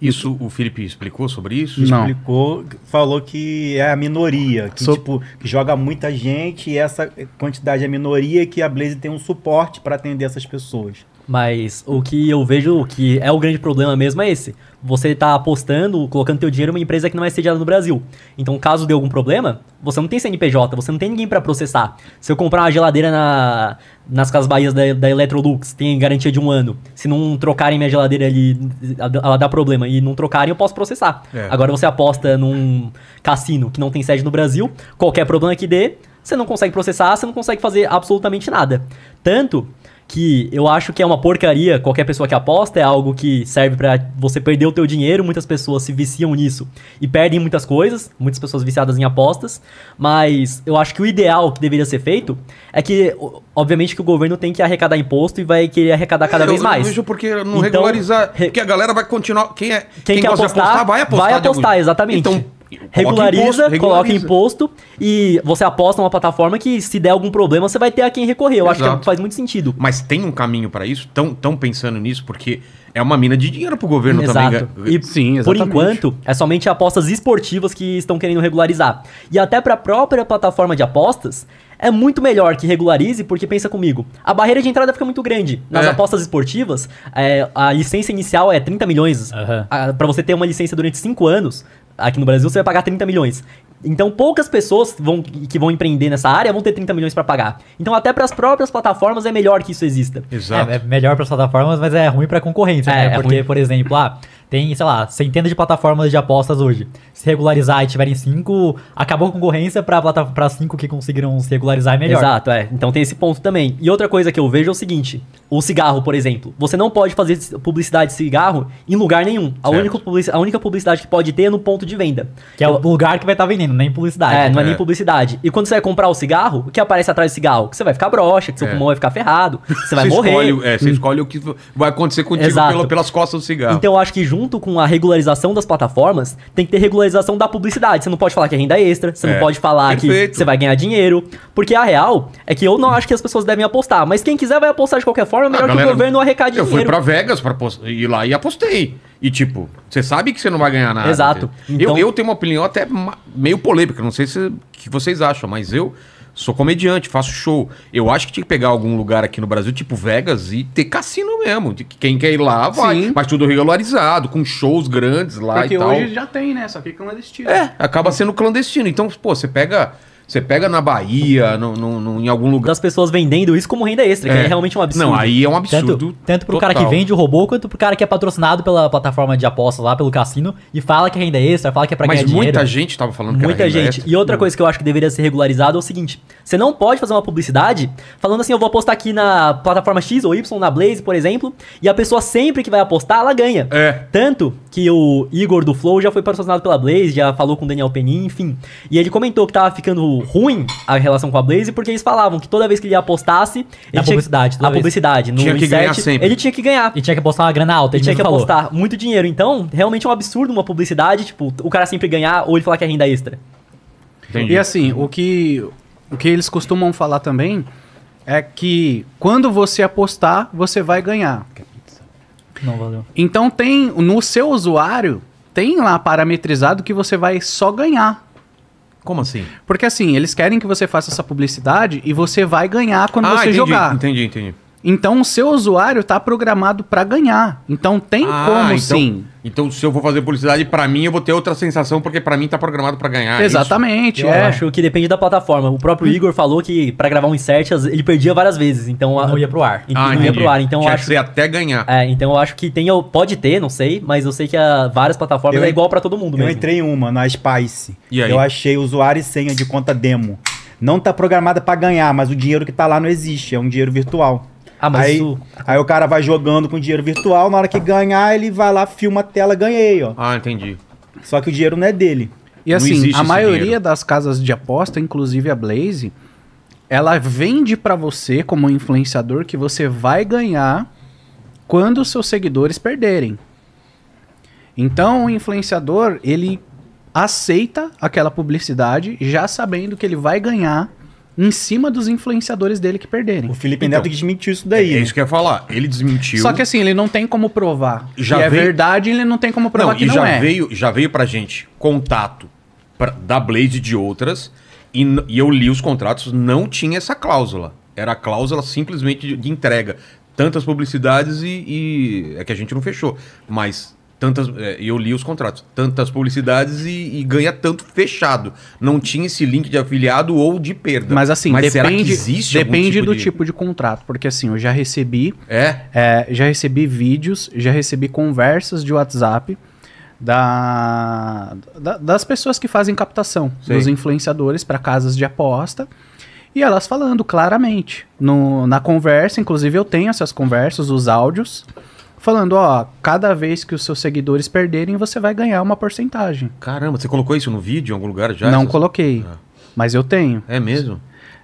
Isso o Felipe explicou sobre isso? Não. Explicou, falou que é a minoria, que tipo, joga muita gente e essa quantidade é minoria que a Blaze tem um suporte para atender essas pessoas. Mas o que eu vejo que é o grande problema mesmo é esse você está apostando, colocando teu dinheiro em uma empresa que não é sediada no Brasil. Então, caso dê algum problema, você não tem CNPJ, você não tem ninguém para processar. Se eu comprar uma geladeira na, nas Casas Bahias da, da Electrolux, tem garantia de um ano. Se não trocarem minha geladeira ali, ela dá problema. E não trocarem, eu posso processar. É. Agora você aposta num cassino que não tem sede no Brasil, qualquer problema que dê, você não consegue processar, você não consegue fazer absolutamente nada. Tanto que eu acho que é uma porcaria, qualquer pessoa que aposta é algo que serve para você perder o teu dinheiro, muitas pessoas se viciam nisso e perdem muitas coisas, muitas pessoas viciadas em apostas, mas eu acho que o ideal que deveria ser feito é que obviamente que o governo tem que arrecadar imposto e vai querer arrecadar cada é, vez eu, mais. Eu vejo porque não então, regularizar, porque a galera vai continuar, quem é quem, quem apostar, apostar, vai apostar, vai apostar exatamente. Então regulariza, imposto, coloca imposto e você aposta uma plataforma que se der algum problema você vai ter a quem recorrer. Eu é Exato. acho que faz muito sentido. Mas tem um caminho para isso? Tão, tão pensando nisso porque é uma mina de dinheiro para o governo Exato. também. Né? E Sim, exatamente. Por enquanto, é somente apostas esportivas que estão querendo regularizar. E até para a própria plataforma de apostas, é muito melhor que regularize, porque pensa comigo, a barreira de entrada fica muito grande. Nas é. apostas esportivas, é, a licença inicial é 30 milhões. Uhum. para você ter uma licença durante 5 anos, Aqui no Brasil você vai pagar 30 milhões. Então poucas pessoas vão, que vão empreender nessa área vão ter 30 milhões para pagar. Então até para as próprias plataformas é melhor que isso exista. Exato. É, é melhor para as plataformas, mas é ruim para a concorrência, é, né? É Porque, por exemplo, ah, tem, sei lá, centenas de plataformas de apostas hoje se regularizar e tiverem cinco, acabou a concorrência para cinco que conseguiram se regularizar é melhor. Exato, é. Então tem esse ponto também. E outra coisa que eu vejo é o seguinte: o cigarro, por exemplo. Você não pode fazer publicidade de cigarro em lugar nenhum. A, única, a única, publicidade que pode ter é no ponto de venda. Que é o lugar que vai estar tá vendendo, nem publicidade. É, não é, é, nem publicidade. E quando você vai comprar o cigarro, o que aparece atrás do cigarro? Que você vai ficar broxa, que seu é. pulmão vai ficar ferrado, você vai morrer. Escolhe, é, você hum. escolhe o que vai acontecer contigo pelo, pelas costas do cigarro. Então eu acho que junto com a regularização das plataformas, tem que ter regularização monetização da publicidade. Você não pode falar que é renda extra, você é, não pode falar perfeito. que você vai ganhar dinheiro. Porque a real é que eu não acho que as pessoas devem apostar, mas quem quiser vai apostar de qualquer forma, é melhor galera, que o governo arrecade dinheiro. Eu fui pra Vegas pra ir lá e apostei. E tipo, você sabe que você não vai ganhar nada. Exato. Então... Eu, eu tenho uma opinião até meio polêmica, não sei se que vocês acham, mas eu Sou comediante, faço show. Eu acho que tinha que pegar algum lugar aqui no Brasil, tipo Vegas, e ter cassino mesmo. Quem quer ir lá, vai. Sim. Mas tudo regularizado, com shows grandes lá Porque e tal. Porque hoje já tem, né? Só que clandestino. É, acaba sendo clandestino. Então, pô, você pega você pega na Bahia, no, no, no, em algum lugar. Das pessoas vendendo isso como renda extra, que é, é realmente um absurdo. Não, aí é um absurdo. Tanto, tanto pro total. cara que vende o robô, quanto pro cara que é patrocinado pela plataforma de aposta lá, pelo cassino, e fala que é renda extra, fala que é pra Mas ganhar dinheiro. Mas muita gente tava falando muita que muita gente. Extra. E outra hum. coisa que eu acho que deveria ser regularizada é o seguinte: você não pode fazer uma publicidade falando assim, eu vou apostar aqui na plataforma X ou Y, na Blaze, por exemplo, e a pessoa sempre que vai apostar, ela ganha. É. Tanto que o Igor do Flow já foi patrocinado pela Blaze, já falou com o Daniel Penin, enfim. E ele comentou que tava ficando ruim a relação com a Blaze, porque eles falavam que toda vez que ele apostasse, ele tinha publicidade, a publicidade no tinha que ganhar ele tinha que ganhar. E tinha que apostar uma grana alta, ele, ele tinha que falou. apostar muito dinheiro. Então, realmente é um absurdo uma publicidade, tipo, o cara sempre ganhar ou ele falar que é renda extra. Entendi. E assim, o que o que eles costumam falar também é que quando você apostar, você vai ganhar. Não valeu. Então tem no seu usuário tem lá parametrizado que você vai só ganhar como assim? Porque assim, eles querem que você faça essa publicidade e você vai ganhar quando ah, você entendi, jogar. Entendi, entendi. Então o seu usuário está programado para ganhar. Então tem ah, como então, sim. Então se eu vou fazer publicidade para mim, eu vou ter outra sensação porque para mim está programado para ganhar. É Exatamente. Isso? Eu é. acho que depende da plataforma. O próprio Igor falou que para gravar um insert ele perdia várias vezes, então não ia pro ar. Ah, não ia pro ar. Então, ah, então Tinha acho que até ganhar. É, então eu acho que tem pode ter, não sei, mas eu sei que a várias plataformas eu, é igual para todo mundo eu mesmo. Eu entrei em uma na Spice. E aí? Eu achei usuário e senha de conta demo. Não está programada para ganhar, mas o dinheiro que está lá não existe, é um dinheiro virtual. Ah, mas aí, o... aí o cara vai jogando com dinheiro virtual, na hora que ganhar, ele vai lá, filma a tela, ganhei, ó. Ah, entendi. Só que o dinheiro não é dele. E assim, a maioria dinheiro. das casas de aposta, inclusive a Blaze, ela vende para você como influenciador que você vai ganhar quando seus seguidores perderem. Então, o influenciador, ele aceita aquela publicidade já sabendo que ele vai ganhar em cima dos influenciadores dele que perderem. O Felipe então, que desmentiu isso daí. É, é né? isso que eu ia falar. Ele desmentiu. Só que assim, ele não tem como provar. Já é veio... é verdade, ele não tem como provar não, que e não já é. Veio, já veio pra gente contato pra, da Blaze e de outras, e, e, eu li os contratos, não tinha essa cláusula. Era a cláusula simplesmente de, de entrega. Tantas publicidades e, e. É que a gente não fechou. Mas tantas é, eu li os contratos, tantas publicidades e, e, ganha tanto fechado. Não tinha esse link de afiliado ou de perda. Mas assim, Mas depende, depende tipo do de... tipo de contrato, porque assim, eu já recebi, é? é? já recebi vídeos, já recebi conversas de WhatsApp da, da das pessoas que fazem captação, Sim. dos influenciadores para casas de aposta. E elas falando claramente no, na conversa, inclusive eu tenho essas conversas, os áudios falando, ó, cada vez que os seus seguidores perderem, você vai ganhar uma porcentagem. Caramba, você colocou isso no vídeo em algum lugar já? Não essas... coloquei, ah. mas eu tenho. É mesmo?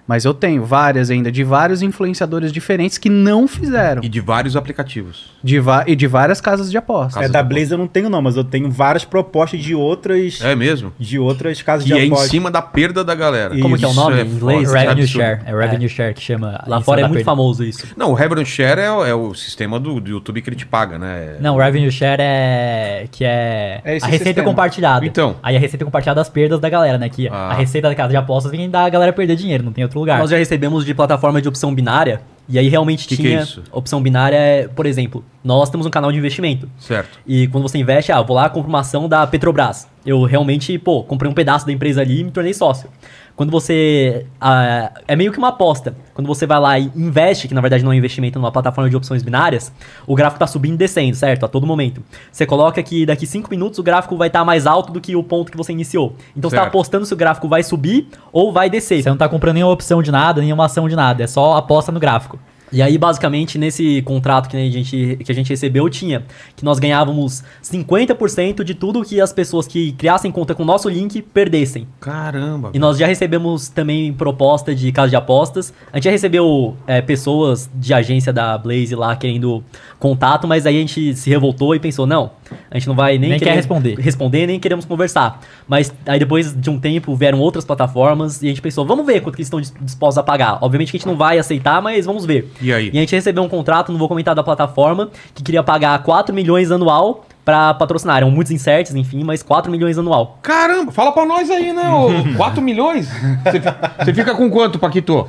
Mas eu tenho várias ainda, de vários influenciadores diferentes que não fizeram. E de vários aplicativos. De e de várias casas de apostas é, da Blaze eu não tenho não, mas eu tenho várias propostas de outras... É mesmo? De outras casas de é aposta. E é em cima da perda da galera. Como que é o nome é em inglês? Revenue Share. É, é. Revenue é. Share que chama. Lá fora é muito perda. famoso isso. Não, o Revenue Share é, é o sistema do, do, YouTube que ele te paga, né? Não, o Revenue Share é... que é, é a receita sistema. compartilhada. Então. Aí a receita compartilhada das perdas da galera, né? Que ah. a receita da casa de apostas vem da galera perder dinheiro, não tem outro outro lugar. Nós já recebemos de plataforma de opção binária, e aí realmente que tinha que é opção binária, é, por exemplo, nós temos um canal de investimento. Certo. E quando você investe, ah, vou lá, compro uma ação da Petrobras. Eu realmente, pô, comprei um pedaço da empresa ali e me tornei sócio. Quando você. Ah, é meio que uma aposta. Quando você vai lá e investe, que na verdade não é um investimento numa plataforma de opções binárias, o gráfico tá subindo e descendo, certo? A todo momento. Você coloca que daqui 5 minutos o gráfico vai estar tá mais alto do que o ponto que você iniciou. Então certo. você tá apostando se o gráfico vai subir ou vai descer. Você não tá comprando nenhuma opção de nada, nenhuma ação de nada. É só aposta no gráfico. E aí, basicamente, nesse contrato que a, gente, que a gente recebeu, tinha que nós ganhávamos 50% de tudo que as pessoas que criassem conta com o nosso link perdessem. Caramba! E nós já recebemos também proposta de casa de apostas. A gente já recebeu é, pessoas de agência da Blaze lá querendo contato, mas aí a gente se revoltou e pensou: não, a gente não vai nem, nem quer responder. responder, nem queremos conversar. Mas aí depois de um tempo vieram outras plataformas e a gente pensou, vamos ver quanto que eles estão dispostos a pagar. Obviamente que a gente não vai aceitar, mas vamos ver. E aí? E a gente recebeu um contrato, não vou comentar da plataforma, que queria pagar 4 milhões anual para patrocinar. Eram muitos inserts, enfim, mas 4 milhões anual. Caramba, fala para nós aí, né? 4 milhões? Você fica com quanto, Paquito?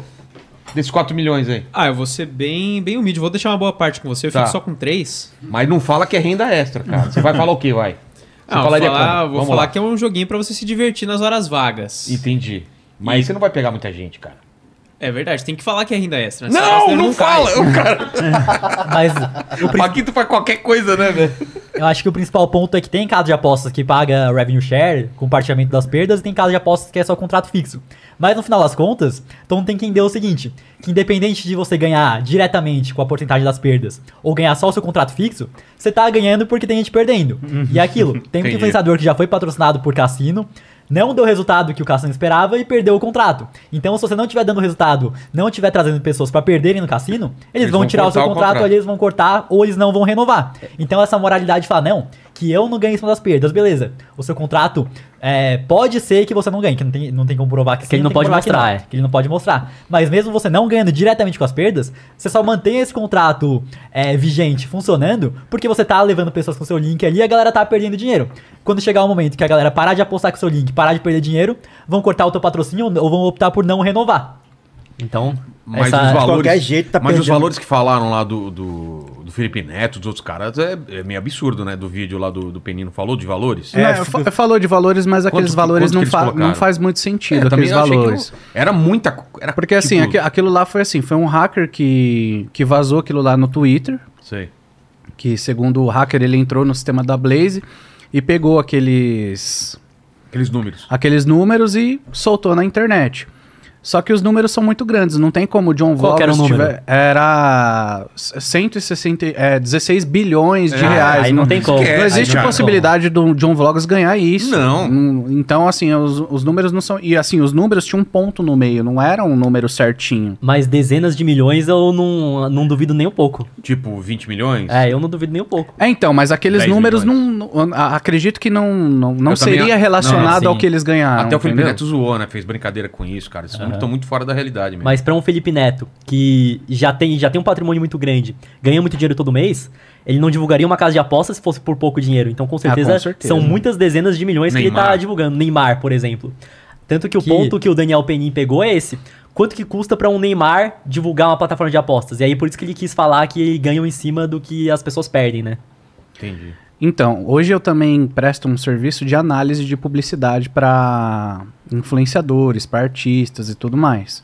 desses 4 milhões aí? Ah, eu vou ser bem, bem humilde, vou deixar uma boa parte com você, eu tá. fico só com 3. Mas não fala que é renda extra, cara. Você vai falar o quê, vai? Você ah, falaria vou falar, Vou Vamos falar lá. que é um joguinho para você se divertir nas horas vagas. Entendi. Mas e... você não vai pegar muita gente, cara. É verdade, tem que falar que é renda extra. Não, não, não, fala! O cara... Mas, o Aqui tu faz qualquer coisa, né, velho? Eu acho que o principal ponto é que tem casa de apostas que paga revenue share, compartilhamento das perdas, e tem casa de apostas que é só contrato fixo. Mas no final das contas, então tem que entender o seguinte, que independente de você ganhar diretamente com a porcentagem das perdas, ou ganhar só o seu contrato fixo, você tá ganhando porque tem gente perdendo. Uhum. e é aquilo, tem um influenciador que já foi patrocinado por cassino, não deu o resultado que o cassino esperava e perdeu o contrato. Então, se você não estiver dando resultado, não estiver trazendo pessoas para perderem no cassino, eles, eles vão, vão tirar o seu contrato, o contrato, eles vão cortar ou eles não vão renovar. Então, essa moralidade fala, não, que eu não ganhei em cima das perdas, beleza. O seu contrato é, pode ser que você não ganhe, que não tem, não tem como provar que, que sim, ele não, não pode mostrar. Que, não, é. que, ele não pode mostrar. Mas mesmo você não ganhando diretamente com as perdas, você só mantém esse contrato é, vigente funcionando porque você tá levando pessoas com seu link ali e a galera tá perdendo dinheiro. Quando chegar o momento que a galera parar de apostar com seu link, parar de perder dinheiro, vão cortar o teu patrocínio ou vão optar por não renovar. Então, mas essa... os valores, qualquer jeito tá Mas perdendo. os valores que falaram lá do, do, do Felipe Neto, dos outros caras, é, é, meio absurdo, né? Do vídeo lá do, do Penino falou de valores. É, falou de valores, mas aqueles quanto, valores quanto não, fa colocaram? não faz muito sentido, é, aqueles valores. era muita... Era Porque tipo... assim, aquilo lá foi assim, foi um hacker que, que vazou aquilo lá no Twitter. Sei. Que segundo o hacker, ele entrou no sistema da Blaze e pegou aqueles... Aqueles números. Aqueles números e soltou na internet. Só que os números são muito grandes, não tem como o John Qual Vlogs era o número? Tiver, era 160, é, 16 bilhões de é, reais. Aí não, não tem como. Não existe possibilidade do John Vlogs ganhar isso. Não. Hum, então, assim, os, os números não são. E assim, os números tinham um ponto no meio, não era um número certinho. Mas dezenas de milhões eu não, não duvido nem um pouco. Tipo, 20 milhões? É, eu não duvido nem um pouco. É, então, mas aqueles números não, Acredito que não, não, não seria também, relacionado não, assim, ao que eles ganharam. Até o Felipe entendeu? Neto zoou, né? Fez brincadeira com isso, cara. Isso é. não que estão muito fora da realidade mesmo. Mas para um Felipe Neto, que já tem, já tem um patrimônio muito grande, ganha muito dinheiro todo mês, ele não divulgaria uma casa de apostas se fosse por pouco dinheiro. Então, com ah, certeza, ah, com certeza. são muitas dezenas de milhões Neymar. que ele está divulgando. Neymar, por exemplo. Tanto que, que, o ponto que o Daniel Penin pegou é esse. Quanto que custa para um Neymar divulgar uma plataforma de apostas? E aí por isso que ele quis falar que ganham em cima do que as pessoas perdem, né? Entendi. Então, hoje eu também presto um serviço de análise de publicidade para influenciadores, para artistas e tudo mais.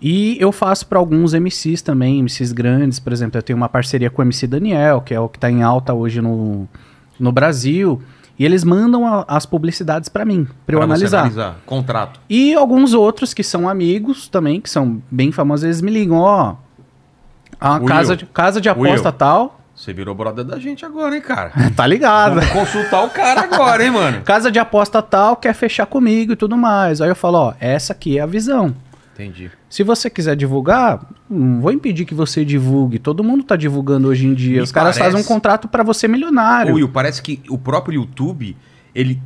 E eu faço para alguns MCs também, MCs grandes, por exemplo, eu tenho uma parceria com o MC Daniel, que é o que está em alta hoje no, no Brasil. E eles mandam a, as publicidades para mim, para eu analisar. analisar. Contrato. E alguns outros que são amigos também, que são bem famosos, eles me ligam, ó, a casa de, casa de aposta Will. tal, você virou brother da gente agora, hein, cara? tá ligado. Vou consultar o cara agora, hein, mano? Casa de aposta tal, quer fechar comigo e tudo mais. Aí eu falo, ó, essa aqui é a visão. Entendi. Se você quiser divulgar, não vou impedir que você divulgue. Todo mundo tá divulgando hoje em dia. Me Os caras fazem um contrato para você milionário. Will, parece que o próprio YouTube, ele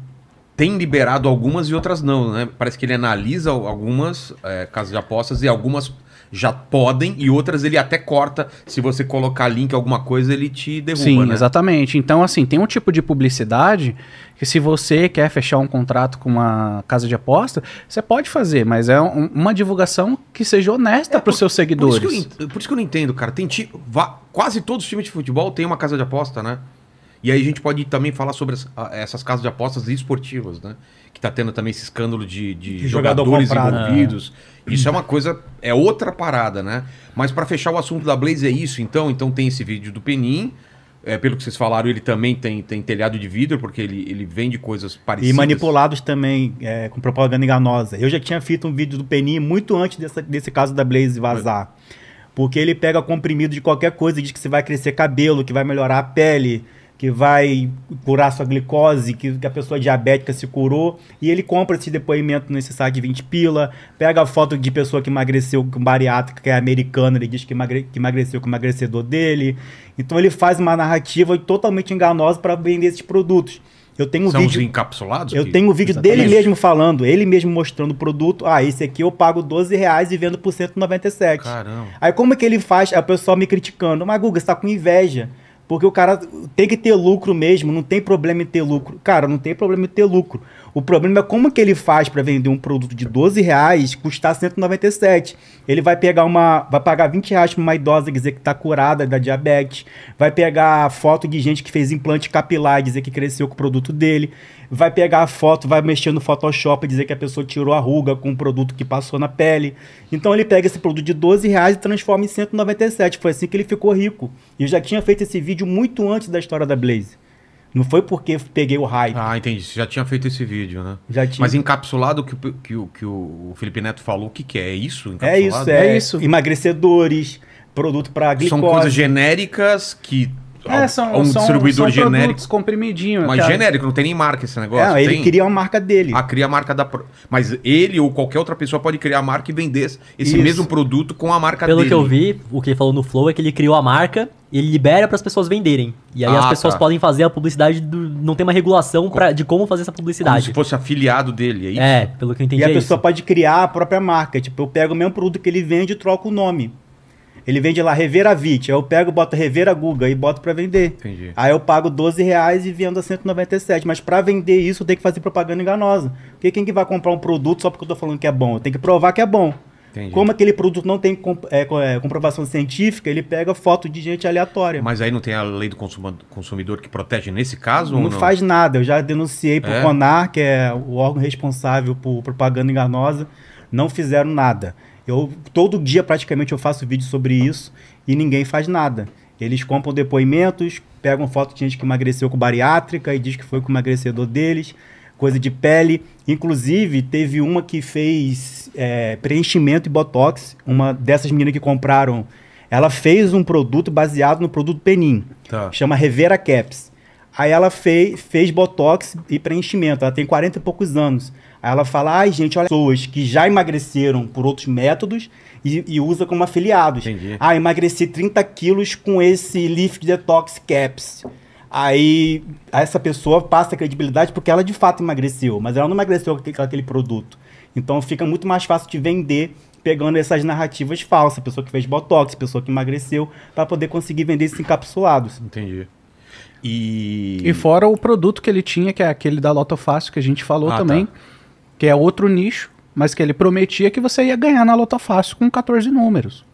tem liberado algumas e outras não, né? Parece que ele analisa algumas é, casas de apostas e algumas já podem e outras ele até corta. Se você colocar link, alguma coisa, ele te derruba. Sim, né? exatamente. Então, assim, tem um tipo de publicidade que se você quer fechar um contrato com uma casa de aposta, você pode fazer, mas é um, uma divulgação que seja honesta é, para os seus seguidores. Por isso, eu, por isso, que eu, não entendo, cara. Tem quase todos os times de futebol têm uma casa de aposta, né? E aí a gente pode também falar sobre as, essas casas de apostas esportivas, né? que está tendo também esse escândalo de, de, de jogadores jogador envolvidos. É. Isso é uma coisa, é outra parada, né? Mas para fechar o assunto da Blaze é isso, então. Então tem esse vídeo do Penin. É, pelo que vocês falaram, ele também tem, tem telhado de vidro, porque ele, ele vende coisas parecidas. E manipulados também, é, com propaganda enganosa. Eu já tinha feito um vídeo do Penin muito antes dessa, desse caso da Blaze vazar. Porque ele pega comprimido de qualquer coisa e diz que você vai crescer cabelo, que vai melhorar a pele que vai curar sua glicose, que, que a pessoa diabética se curou, e ele compra esse depoimento nesse site de 20 pila, pega a foto de pessoa que emagreceu com bariátrica, que é americana, ele diz que, emagre, que emagreceu com o emagrecedor dele. Então ele faz uma narrativa totalmente enganosa para vender esses produtos. Eu tenho um São vídeo. Os encapsulados? Eu tenho um vídeo Exatamente. dele mesmo falando, ele mesmo mostrando o produto. Ah, esse aqui eu pago 12 reais e vendo por 197. Caramba. Aí como é que ele faz? A pessoa me criticando. Mas, Guga, você está com inveja. Porque o cara tem que ter lucro mesmo, não tem problema em ter lucro. Cara, não tem problema em ter lucro. O problema é como que ele faz para vender um produto de 12 reais custar 197. Ele vai pegar uma. Vai pagar 20 reais pra uma idosa dizer que tá curada da diabetes. Vai pegar foto de gente que fez implante capilar e dizer que cresceu com o produto dele. Vai pegar a foto, vai mexer no Photoshop e dizer que a pessoa tirou a ruga com o produto que passou na pele. Então ele pega esse produto de 12 reais e transforma em 197. Foi assim que ele ficou rico. E eu já tinha feito esse vídeo muito antes da história da Blaze. Não foi porque peguei o hype. Ah, entendi. Você já tinha feito esse vídeo, né? Já tinha. Mas encapsulado que, que, que, o Felipe Neto falou, o que, que é? É isso? É isso, é, é isso. Emagrecedores, produto para glicose. São coisas genéricas que é, são, um são, distribuidor são genérico. comprimidinho. Mas cara. genérico, não tem nem marca esse negócio. Não, é, ele tem... cria a marca dele. Ah, cria a marca da. Mas ele ou qualquer outra pessoa pode criar a marca e vender esse Isso. mesmo produto com a marca Pelo dele. Pelo que eu vi, o que ele falou no Flow é que ele criou a marca e ele libera para as pessoas venderem. E aí ah, as pessoas tá. podem fazer a publicidade, do, não tem uma regulação pra, de como fazer essa publicidade. Como se fosse afiliado dele, é isso? É, pelo que eu entendi. E a é pessoa isso. pode criar a própria marca. Tipo, eu pego o mesmo produto que ele vende e troco o nome. Ele vende lá Revera Vit. Aí eu pego, boto Revera Guga e boto para vender. Entendi. Aí eu pago 12 reais e vendo a 197. Mas para vender isso, eu tenho que fazer propaganda enganosa. Porque quem que vai comprar um produto só porque eu tô falando que é bom? Tem que provar que é bom. Entendi. Como aquele produto não tem comp é, é, comprovação científica, ele pega foto de gente aleatória. Mas aí não tem a lei do consumidor que protege nesse caso? Não, não? faz nada. Eu já denunciei para o é? CONAR, que é o órgão responsável por propaganda enganosa. Não fizeram nada. Eu todo dia praticamente eu faço vídeo sobre isso e ninguém faz nada. Eles compram depoimentos, pegam foto de gente que emagreceu com bariátrica e diz que foi com o emagrecedor deles, coisa de pele. Inclusive, teve uma que fez é, preenchimento e botox, uma dessas meninas que compraram. Ela fez um produto baseado no produto Penin, tá. chama Revera Caps. Aí ela fez, fez botox e preenchimento. Ela tem 40 e poucos anos ela fala, ai gente, olha, pessoas que já emagreceram por outros métodos e, e usa como afiliados. Entendi. Ah, emagreci 30 quilos com esse Lift Detox Caps. Aí essa pessoa passa a credibilidade porque ela de fato emagreceu, mas ela não emagreceu com aquele produto. Então fica muito mais fácil de vender pegando essas narrativas falsas, pessoa que fez botox, pessoa que emagreceu, para poder conseguir vender esses encapsulados. Entendi. E... e fora o produto que ele tinha, que é aquele da Loto Fácil que a gente falou ah, tá. também. Tá que é outro nicho, mas que ele prometia que você ia ganhar na Loto Fácil com 14 números.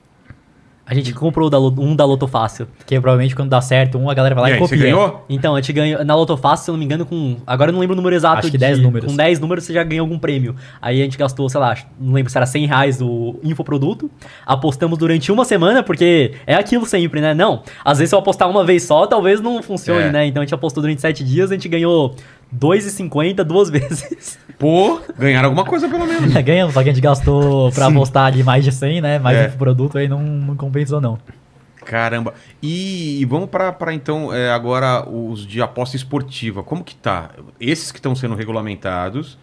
A gente comprou um da Loto Fácil, que provavelmente quando dá certo um, a galera vai lá e, e aí, copia. Você ganhou? Então, a gente ganhou na Loto Fácil, se eu não me engano, com. Agora eu não lembro o número exato. Acho que de, 10 números. Com 10 números você já ganhou algum prêmio. Aí a gente gastou, sei lá, não lembro se era 100 reais o infoproduto. Apostamos durante uma semana, porque é aquilo sempre, né? Não, às vezes se eu apostar uma vez só, talvez não funcione, é. né? Então a gente apostou durante 7 dias, a gente ganhou 2,50 duas vezes. Pô, ganharam alguma coisa pelo menos. É, ganhamos, só que a gente gastou pra apostar ali mais de 100, né? Mais é. um produto aí não, não compensou não. Caramba. E, vamos para então é, agora os de aposta esportiva. Como que tá? Esses que estão sendo regulamentados,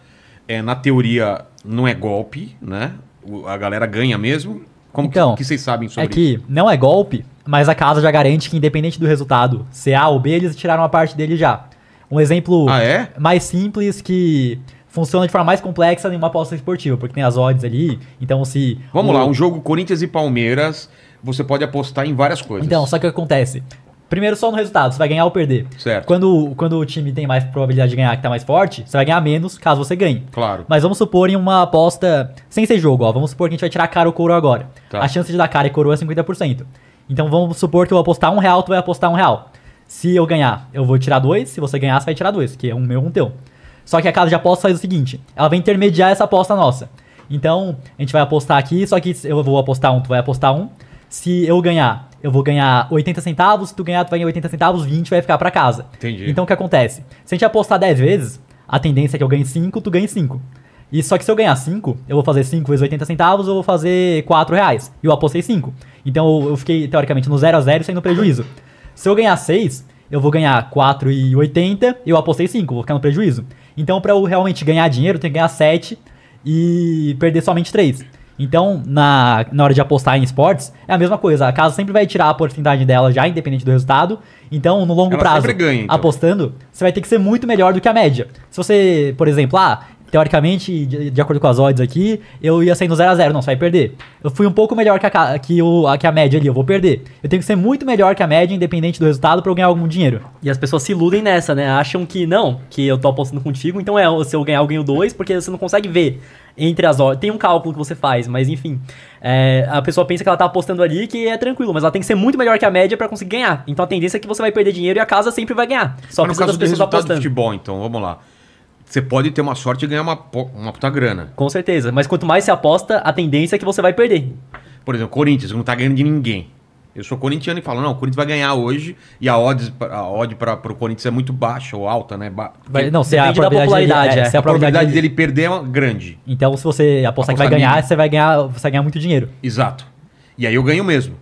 é, na teoria não é golpe, né? O, a galera ganha mesmo. Como então, que, que vocês sabem sobre é que isso? não é golpe, mas a casa já garante que independente do resultado, se A ou B, eles tiraram a parte dele já. Um exemplo ah, é? mais simples que funciona de forma mais complexa em uma aposta esportiva, porque tem as odds ali. Então, se. Vamos o... lá, um jogo Corinthians e Palmeiras, você pode apostar em várias coisas. Então, só que o que acontece? Primeiro só no resultado, você vai ganhar ou perder. Certo. Quando, quando o time tem mais probabilidade de ganhar, que tá mais forte, você vai ganhar menos caso você ganhe. Claro. Mas vamos supor em uma aposta sem ser jogo, ó. Vamos supor que a gente vai tirar cara ou coroa agora. Tá. A chance de dar cara e coroa é 50%. Então vamos supor que eu vou apostar um real, tu vai apostar um real. Se eu ganhar, eu vou tirar dois. Se você ganhar, você vai tirar dois, que é um meu, e um teu. Só que a casa de aposta faz o seguinte: ela vai intermediar essa aposta nossa. Então, a gente vai apostar aqui, só que eu vou apostar um, tu vai apostar um. Se eu ganhar, eu vou ganhar 80 centavos. Se tu ganhar, tu vai ganhar 80 centavos, 20 vai ficar para casa. Entendi. Então, o que acontece? Se a gente apostar 10 vezes, a tendência é que eu ganhe 5, tu ganhe 5. E só que se eu ganhar 5, eu vou fazer 5 vezes 80 centavos, eu vou fazer 4 reais. E eu apostei 5. Então eu fiquei, teoricamente, no 0 a 0 sem no prejuízo. Se eu ganhar 6, eu vou ganhar 4,80, eu apostei 5, vou ficar no prejuízo. Então, para eu realmente ganhar dinheiro, eu tenho que ganhar 7 e perder somente 3. Então, na, na hora de apostar em esportes, é a mesma coisa. A casa sempre vai tirar a oportunidade dela já, independente do resultado. Então, no longo Ela prazo, ganha, então. apostando, você vai ter que ser muito melhor do que a média. Se você, por exemplo, ah, teoricamente, de, de, acordo com as odds aqui, eu ia sair no 0 a 0 Não, você vai perder. Eu fui um pouco melhor que a, que, o, a, que a média ali, eu vou perder. Eu tenho que ser muito melhor que a média, independente do resultado, pra eu ganhar algum dinheiro. E as pessoas se iludem nessa, né? Acham que não, que eu tô apostando contigo, então é, se eu ganhar, eu ganho dois, porque você não consegue ver entre as odds. Tem um cálculo que você faz, mas enfim. É, a pessoa pensa que ela tá apostando ali que é tranquilo, mas ela tem que ser muito melhor que a média para conseguir ganhar. Então a tendência é que você vai perder dinheiro e a casa sempre vai ganhar. Só que no caso das pessoas do resultado apostando. de futebol, então, vamos lá você pode ter uma sorte e ganhar uma, uma puta grana. Com certeza. Mas quanto mais você aposta, a tendência é que você vai perder. Por exemplo, Corinthians, não tá ganhando de ninguém. Eu sou corintiano e falo, não, o Corinthians vai ganhar hoje e a odds a odd para o Corinthians é muito baixa ou alta, né? Ba vai, não, se é a probabilidade, popularidade, dele, é, é. Se é a, probabilidade dele, dele perder é grande. Então, se você apostar, apostar que vai ganhar, mínimo. você vai ganhar, você vai ganhar muito dinheiro. Exato. E aí eu ganho mesmo.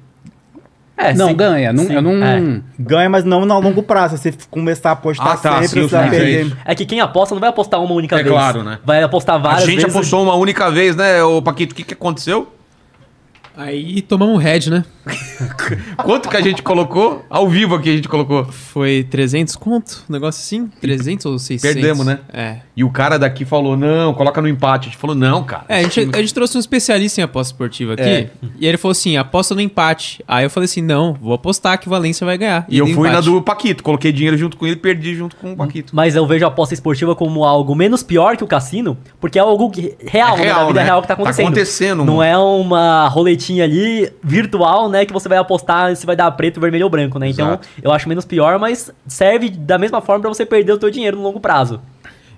É, não, ganha. Não, eu não... É. Ganha, mas não a longo prazo. Se você começar a apostar ah, tá, sempre, você vai perder. É que quem aposta não vai apostar uma única é vez. É claro, né? Vai apostar várias vezes. A gente vezes. apostou uma única vez, né, o Paquito? O que, que aconteceu? Aí tomamos um head, né? Quanto que a gente colocou? Ao vivo aqui a gente colocou. Foi 300 conto, um negócio assim, 300 ou 600. Perdemos, né? É. E o cara daqui falou, não, coloca no empate. A gente falou, não, cara. É, a gente, time... a gente trouxe um especialista em aposta esportiva aqui. É. E ele falou assim, aposta no empate. Aí eu falei assim, não, vou apostar que o Valência vai ganhar. E, e eu fui empate. na do Paquito, coloquei dinheiro junto com ele perdi junto com o Paquito. Mas eu vejo a aposta esportiva como algo menos pior que o cassino, porque é algo real, é né, real né? vida real que tá, tá acontecendo. Tá acontecendo. Não mano. é uma roletinha ali virtual, né? Que você vai apostar se vai dar preto, vermelho ou branco, né? Então eu acho menos pior, mas serve da mesma forma para você perder o seu dinheiro no longo prazo.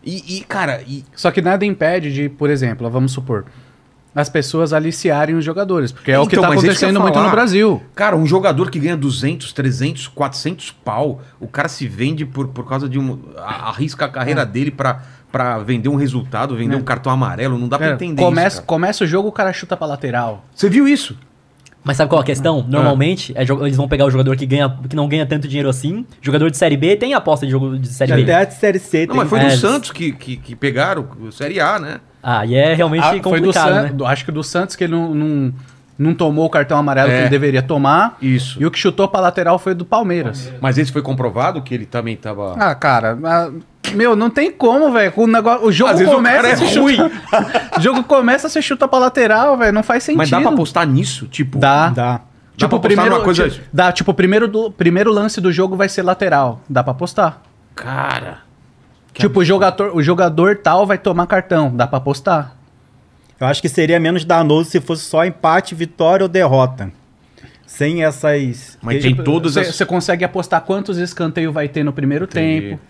E, e cara, e... só que nada impede de, por exemplo, vamos supor, as pessoas aliciarem os jogadores, porque é então, o que está então, acontecendo muito no Brasil. Cara, um jogador que ganha 200, 300, 400 pau, o cara se vende por, por causa de um. arrisca a carreira é. dele para para vender um resultado, vender é. um cartão amarelo, não dá para é, entender começa, isso. Cara. Começa o jogo, o cara chuta pra lateral. Você viu isso? Mas sabe qual é a questão? Ah. Normalmente, é. É, eles vão pegar o jogador que, ganha, que não ganha tanto dinheiro assim. Jogador de Série B tem aposta de jogo de Série B. Até Série C Não, mas foi do Santos que, que, que pegaram, Série A, né? Ah, e é realmente ah, complicado, né? San... Acho que do Santos que ele não, não, não tomou o cartão amarelo é. que ele deveria tomar. Isso. E o que chutou pra lateral foi do Palmeiras. Palmeiras. Mas esse foi comprovado que ele também tava... Ah, cara... Meu, não tem como, velho. O, o jogo Às começa. Vezes o cara é ruim. o jogo começa, você chuta pra lateral, velho. Não faz sentido. Mas dá pra apostar nisso? Tipo. Dá. Dá. Dá tipo, primeiro, uma coisa... tipo, dá, tipo, primeiro do primeiro lance do jogo vai ser lateral. Dá pra apostar. Cara. Tipo, o jogador, o jogador tal vai tomar cartão. Dá pra apostar. Eu acho que seria menos danoso se fosse só empate, vitória ou derrota. Sem essas. Mas tem todos. Você consegue apostar quantos escanteios vai ter no primeiro Entendi. tempo.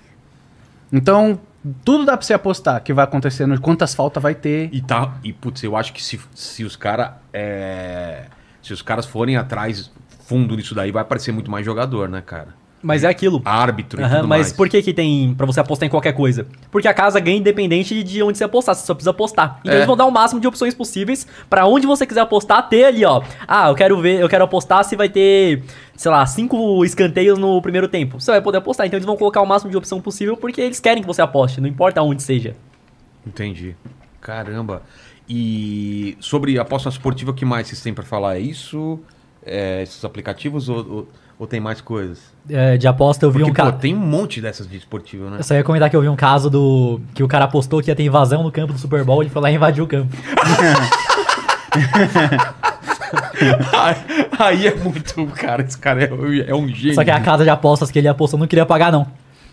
Então, tudo dá pra você apostar que vai acontecendo, quantas faltas vai ter. E, tá, e putz, eu acho que se, se os caras. É, se os caras forem atrás fundo nisso daí, vai aparecer muito mais jogador, né, cara? Mas é né? aquilo. Árbitro uhum, e tudo Mas mais. por que que tem pra você apostar em qualquer coisa? Porque a casa ganha independente de onde você apostar, você só precisa apostar. Então é. eles vão dar o máximo de opções possíveis para onde você quiser apostar, ter ali, ó. Ah, eu quero ver, eu quero apostar se vai ter, sei lá, cinco escanteios no primeiro tempo. Você vai poder apostar, então eles vão colocar o máximo de opção possível porque eles querem que você aposte, não importa onde seja. Entendi. Caramba. E sobre aposta esportiva, o que mais vocês têm para falar? É isso? É, esses aplicativos ou... ou... Ou tem mais coisas? É, de aposta eu vi Porque, um caso. Tem um monte dessas de esportivo, né? Eu só ia comentar que eu vi um caso do. que o cara apostou que ia ter invasão no campo do Super Bowl, ele foi lá e invadiu o campo. aí, é muito. Cara, esse cara é, é, um gênio. Só que é a casa de apostas que ele apostou não queria pagar, não.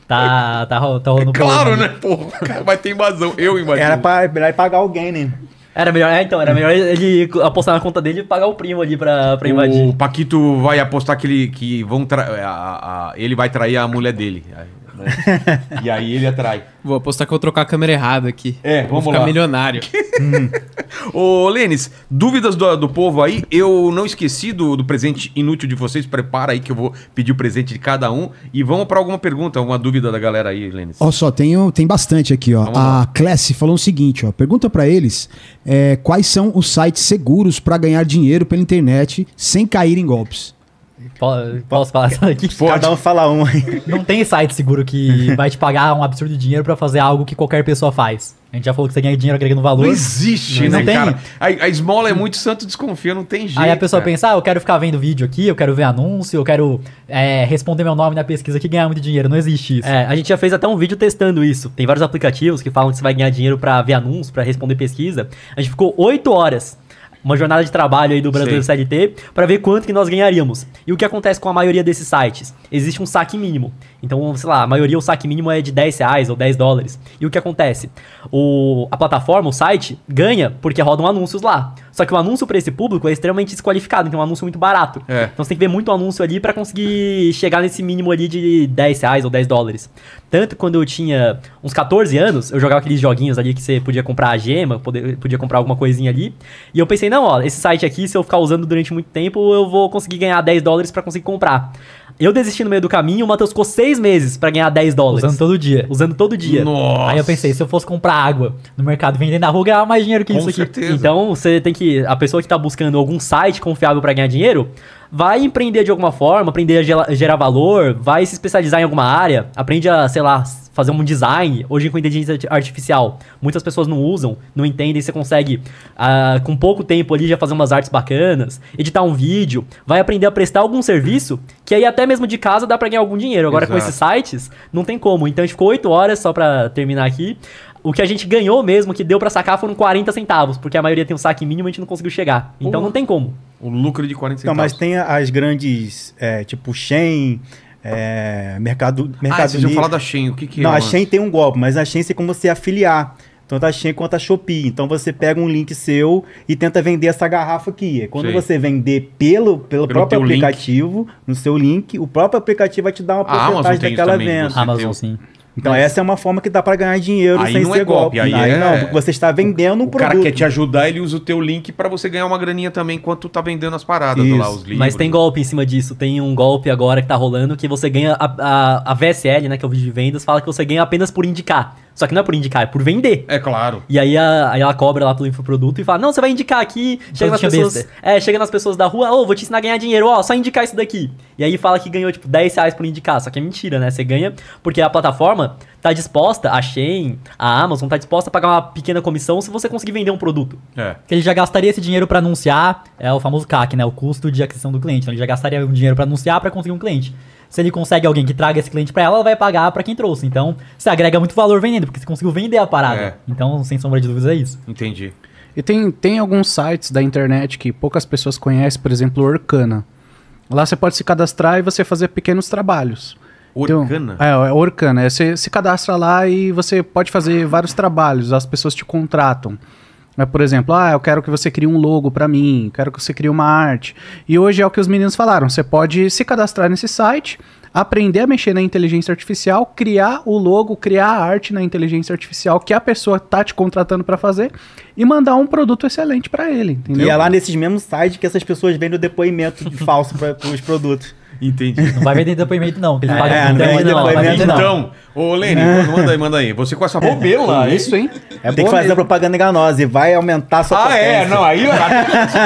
Tá, tá, tá rolando é Claro, né? né, pô? Vai ter invasão. Eu invadi. Era pra, pra pagar alguém, né? Era melhor, é, então, era melhor ele apostar na conta dele e pagar o primo ali pra, pra invadir. O Paquito vai apostar que ele, que vão tra... a, a, ele vai trair a mulher dele. Né? e aí ele atrai. Vou apostar que eu vou trocar a câmera errada aqui. É, vamos vou ficar lá. milionário. Ô, Lênis, dúvidas do, do povo aí? Eu não esqueci do, do presente inútil de vocês. Prepara aí que eu vou pedir o presente de cada um. E vamos para alguma pergunta, alguma dúvida da galera aí, Lênis. Ó, só tem, tem bastante aqui, ó. a lá. Class falou o seguinte, ó. Pergunta para eles é, quais são os sites seguros para ganhar dinheiro pela internet sem cair em golpes. Posso, falar isso aqui? Pode. Cada um fala um aí. Não tem site seguro que vai te pagar um absurdo de dinheiro para fazer algo que qualquer pessoa faz. A gente já falou que você ganha dinheiro agregando valor. Não existe, não, né, não tem. cara? A, a, esmola é muito santo desconfia, não tem jeito. Aí a pessoa cara. pensa, ah, eu quero ficar vendo vídeo aqui, eu quero ver anúncio, eu quero é, responder meu nome na pesquisa aqui e ganhar muito dinheiro. Não existe isso. É, a gente já fez até um vídeo testando isso. Tem vários aplicativos que falam que você vai ganhar dinheiro para ver anúncio, para responder pesquisa. A gente ficou oito horas uma jornada de trabalho aí do Brasileiro Sim. CLT para ver quanto que nós ganharíamos. E o que acontece com a maioria desses sites? Existe um saque mínimo. Então, sei lá, a maioria o saque mínimo é de 10 reais ou 10 dólares. E o que acontece? O, a plataforma, o site, ganha porque rodam anúncios lá. Só que o anúncio para esse público é extremamente desqualificado, então é um anúncio muito barato. É. Então você tem que ver muito anúncio ali para conseguir chegar nesse mínimo ali de 10 reais ou 10 dólares. Tanto quando eu tinha uns 14 anos, eu jogava aqueles joguinhos ali que você podia comprar a gema, poder, podia comprar alguma coisinha ali. E eu pensei, não, ó, esse site aqui, se eu ficar usando durante muito tempo, eu vou conseguir ganhar 10 dólares para conseguir comprar. Eu desisti no meio do caminho, o Matheus ficou seis meses para ganhar 10 dólares. Usando todo dia. Usando todo dia. Nossa. Aí eu pensei, se eu fosse comprar água no mercado vender na rua, ganhava mais dinheiro que Com isso aqui. Então, você tem que. A pessoa que tá buscando algum site confiável para ganhar dinheiro, vai empreender de alguma forma, aprender a gerar valor, vai se especializar em alguma área, aprende a, sei lá, fazer um design, hoje com inteligência artificial. Muitas pessoas não usam, não entendem, você consegue ah, com pouco tempo ali já fazer umas artes bacanas, editar um vídeo, vai aprender a prestar algum serviço, que aí até mesmo de casa dá para ganhar algum dinheiro. Agora Exato. com esses sites, não tem como. Então a gente ficou 8 horas só para terminar aqui. O que a gente ganhou mesmo, que deu para sacar, foram 40 centavos, porque a maioria tem um saque mínimo e a gente não conseguiu chegar. Então não tem como. O lucro de 40 centavos. Não, mas tem as grandes, é, tipo, Shen, é, Mercado, ah, Mercado ah, vocês falar da Shen, o que que é? Não, a Shen tem um golpe, mas a Shen tem como você afiliar tanto a Shein quanto a Shopee. Então você pega um link seu e tenta vender essa garrafa aqui. Quando você vender pelo, pelo, pelo próprio aplicativo, link. no seu link, o próprio aplicativo vai te dar uma porcentagem daquela venda. Amazon, sim. Então Mas... Né? essa é uma forma que dá para ganhar dinheiro aí sem não ser é golpe. golpe. Aí, aí é... não, porque você está vendendo um produto. O cara quer te ajudar, ele usa o teu link para você ganhar uma graninha também enquanto tu tá vendendo as paradas Isso. lá, os livros. Mas tem golpe em cima disso. Tem um golpe agora que tá rolando que você ganha a, a, a VSL, né, que é o vídeo de vendas, fala que você ganha apenas por indicar. Só que não é por indicar, é por vender. É claro. E aí, a, aí ela cobra lá pelo infoproduto e fala: Não, você vai indicar aqui, chega nas pessoas. É, chega nas pessoas da rua, ô, oh, vou te ensinar a ganhar dinheiro, ó, oh, só indicar isso daqui. E aí fala que ganhou, tipo, 10 reais por indicar. Só que é mentira, né? Você ganha, porque a plataforma tá disposta, a Shein, a Amazon, tá disposta a pagar uma pequena comissão se você conseguir vender um produto. É. Porque ele já gastaria esse dinheiro para anunciar, é o famoso CAC, né? O custo de aquisição do cliente. Então ele já gastaria um dinheiro para anunciar para conseguir um cliente se ele consegue alguém que traga esse cliente para ela, ela vai pagar para quem trouxe. Então, você agrega muito valor vendendo, porque você conseguiu vender a parada. É. Então, sem sombra de dúvidas, é isso. Entendi. E tem, tem alguns sites da internet que poucas pessoas conhecem, por exemplo, o Orkana. Lá você pode se cadastrar e você fazer pequenos trabalhos. Então, Orkana? Então, é, é Orkana. É, você se cadastra lá e você pode fazer vários trabalhos, as pessoas te contratam por exemplo, ah, eu quero que você crie um logo para mim, quero que você crie uma arte. E hoje é o que os meninos falaram: você pode se cadastrar nesse site, aprender a mexer na inteligência artificial, criar o logo, criar a arte na inteligência artificial que a pessoa tá te contratando para fazer e mandar um produto excelente para ele, entendeu? E é lá nesses mesmos sites que essas pessoas vendem o depoimento de falso para os produtos. Entendi. Não vai vender depoimento, não. Ele é, paga é, não, não, não, não, não Então, ô Lene, é. manda aí, manda aí. Você com essa bobela, é isso, hein? É Tem que fazer mesmo. propaganda enganosa e vai aumentar a sua Ah, é? potência. é, não, aí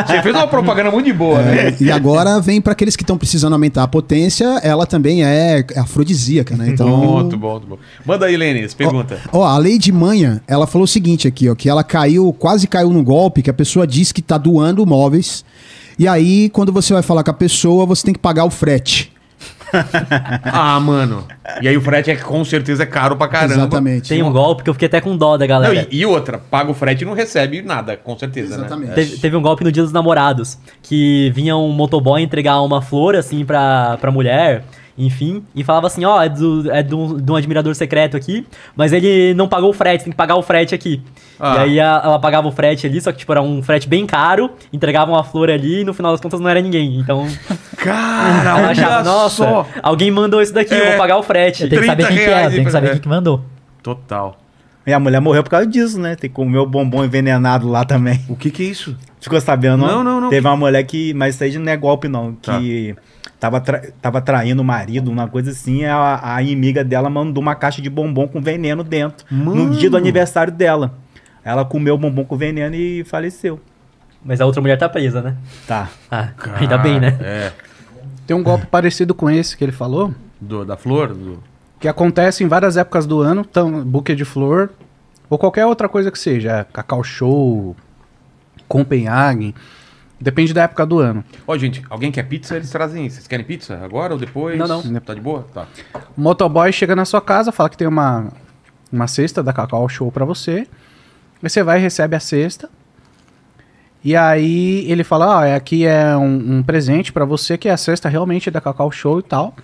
você fez uma propaganda muito de boa, né? É, e agora vem para aqueles que estão precisando aumentar a potência, ela também é afrodisíaca, né? Então... muito bom, muito bom. Manda aí, Lene, pergunta. Ó, ó, a lei de manha, ela falou o seguinte aqui, ó, que ela caiu, quase caiu no golpe, que a pessoa diz que está doando móveis e aí, quando você vai falar com a pessoa, você tem que pagar o frete. ah, mano. E aí o frete é com certeza é caro pra caramba. Exatamente. Tem um golpe que eu fiquei até com dó da galera. Não, e, e, outra, paga o frete e não recebe nada, com certeza, né? Exatamente. Né? Teve, teve, um golpe no dia dos namorados, que vinha um motoboy entregar uma flor, assim, pra, pra mulher enfim. E falava assim, ó, oh, é, do, é do, de um admirador secreto aqui, mas ele não pagou o frete, tem que pagar o frete aqui. Ah. E aí ela, ela pagava o frete ali, só que tipo, era um frete bem caro, entregava uma flor ali e no final das contas não era ninguém. Então. Cara, ela achava, nossa, só. alguém mandou isso daqui, é, eu vou é, pagar o frete. Tem que saber é, quem que é, tem que saber é. quem que mandou. Total. E a mulher morreu por causa disso, né? Tem que comer o bombom envenenado lá também. O que que é isso? Ficou sabendo? Não, não, não. Teve uma mulher que. Mas isso aí não é golpe, não. Tá. Que. Tá tava, tra tava traindo o marido, uma coisa assim. A, a inimiga dela mandou uma caixa de bombom com veneno dentro. Mano. No dia do aniversário dela. Ela comeu o bombom com veneno e faleceu. Mas a outra mulher tá presa, né? Tá. Ah, ainda bem, né? É. Tem um golpe parecido com esse que ele falou. Do, da flor? Do... Que acontece em várias épocas do ano. Então, buquê de flor. Ou qualquer outra coisa que seja. É Cacau Show, Copenhagen. Depende da época do ano. Ó, gente, alguém quer pizza, eles trazem. Vocês querem pizza agora ou depois? Não, não. Tá de boa? Tá. O motoboy chega na sua casa, fala que tem uma, uma cesta da Cacau Show para você. Aí você vai e recebe a cesta. E aí ele fala, ó, ah, é, aqui é um, um presente para você, que é a cesta realmente da Cacau Show e tal.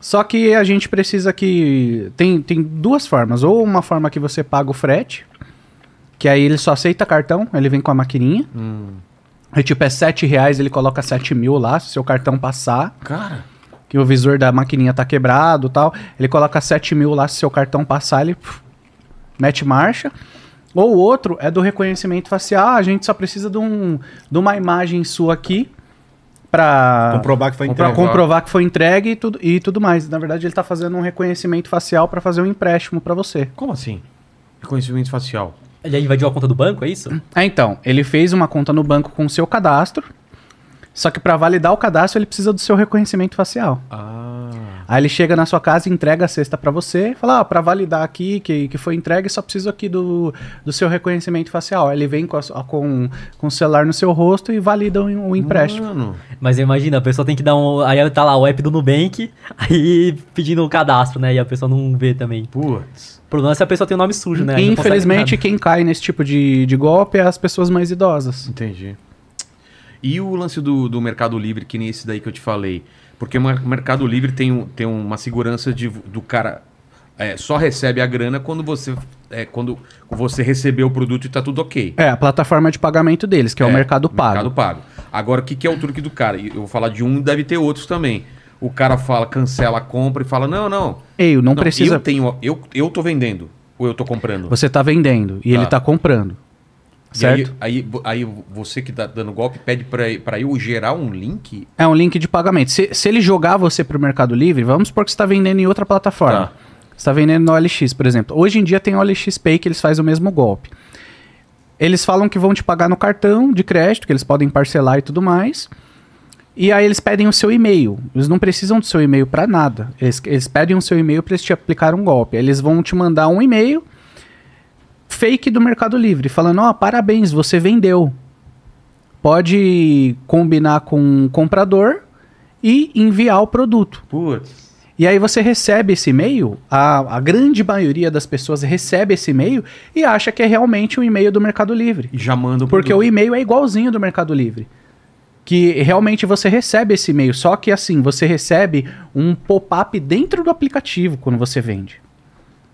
Só que a gente precisa que... Tem, tem duas formas. Ou uma forma que você paga o frete, que aí ele só aceita cartão, ele vem com a maquininha. Hum. E tipo, é 7 reais, ele coloca 7 mil lá, se o seu cartão passar. Cara. Que o visor da maquininha tá quebrado tal. Ele coloca 7 mil lá, se seu cartão passar, ele mete marcha. Ou outro é do reconhecimento facial. Ah, a gente só precisa de, um, de uma imagem sua aqui para comprovar que foi entregue. comprovar que foi entregue e tudo, e tudo mais. Na verdade, ele está fazendo um reconhecimento facial para fazer um empréstimo para você. Como assim? Reconhecimento facial. Ele invadiu a conta do banco, é isso? É, então. Ele fez uma conta no banco com o seu cadastro. Só que para validar o cadastro, ele precisa do seu reconhecimento facial. Ah. Aí ele chega na sua casa, entrega a cesta para você, fala, ah, pra validar aqui que, que foi entregue, só preciso aqui do, do seu reconhecimento facial. Aí ele vem com, a, com, com o celular no seu rosto e valida o, o empréstimo. Mano. Mas imagina, a pessoa tem que dar um... Aí tá lá o app do Nubank, aí pedindo o um cadastro, né? E a pessoa não vê também. Putz. O problema é se a pessoa tem o nome sujo, né? Infelizmente, quem cai nesse tipo de, de golpe é as pessoas mais idosas. Entendi. E o lance do, do Mercado Livre, que nem esse daí que eu te falei. Porque o Mercado Livre tem, um, tem uma segurança de, do cara é, só recebe a grana quando você é, quando você recebeu o produto e está tudo ok. É, a plataforma de pagamento deles, que é, é o Mercado Pago. Mercado Pago. Agora, o que, que é o truque do cara? Eu vou falar de um, deve ter outros também. O cara fala, cancela a compra e fala: não, não. Ei, não, não precisa. Eu, tenho, eu, eu tô vendendo ou eu tô comprando? Você está vendendo e tá. ele está comprando. Certo. Aí, aí, aí, você que está dando golpe pede para eu gerar um link? É um link de pagamento. Se, se ele jogar você para o Mercado Livre, vamos supor que você está vendendo em outra plataforma. Tá. Você está vendendo no OLX, por exemplo. Hoje em dia tem OLX Pay que eles fazem o mesmo golpe. Eles falam que vão te pagar no cartão de crédito, que eles podem parcelar e tudo mais. E aí eles pedem o seu e-mail. Eles não precisam do seu e-mail para nada. Eles, eles pedem o seu e-mail para eles te aplicar um golpe. Eles vão te mandar um e-mail fake do Mercado Livre, falando: ó, oh, parabéns, você vendeu. Pode combinar com o um comprador e enviar o produto. Putz. E aí você recebe esse e-mail, a, a grande maioria das pessoas recebe esse e-mail e acha que é realmente um e-mail do Mercado Livre. E já manda o produto. Porque o e-mail é igualzinho do Mercado Livre que realmente você recebe esse e-mail, só que assim, você recebe um pop-up dentro do aplicativo quando você vende.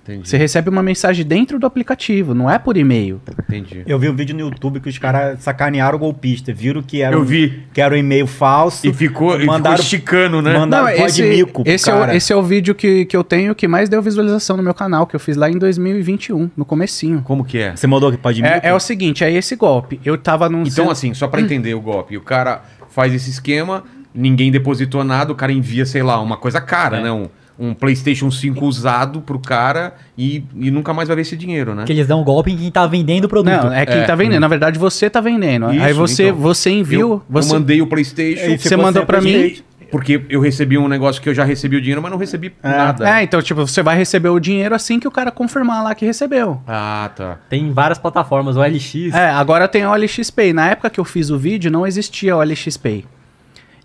Entendi. Você recebe uma mensagem dentro do aplicativo, não é por e-mail. Entendi. Eu vi um vídeo no YouTube que os caras sacanearam o golpista, viram que era, Eu um, Que era um e-mail falso. E ficou, mandaram, ficou chicano, né? Mandaram não, esse, mico esse, é o, esse é o vídeo que, que eu tenho que mais deu visualização no meu canal, que eu fiz lá em 2021, no comecinho. Como que é? Você mandou pode é, mico? É, é o seguinte, é esse golpe. Eu tava num... Então assim, só para entender o golpe, o cara faz esse esquema, ninguém depositou nada, o cara envia, sei lá, uma coisa cara, é. né? Um, um PlayStation 5 usado pro cara e, e nunca mais vai ver esse dinheiro, né? Que eles dão um golpe em quem tá vendendo o produto. Não, é quem é, tá vendendo. Hum. Na verdade, você tá vendendo. Isso, aí você, então, você enviou. Eu, você... eu mandei o PlayStation. É, você, você mandou para mim. Porque eu recebi um negócio que eu já recebi o dinheiro, mas não recebi é. nada. É, então, tipo, você vai receber o dinheiro assim que o cara confirmar lá que recebeu. Ah, tá. Tem várias plataformas, o LX. É, agora tem o LX Pay. Na época que eu fiz o vídeo, não existia o LX Pay.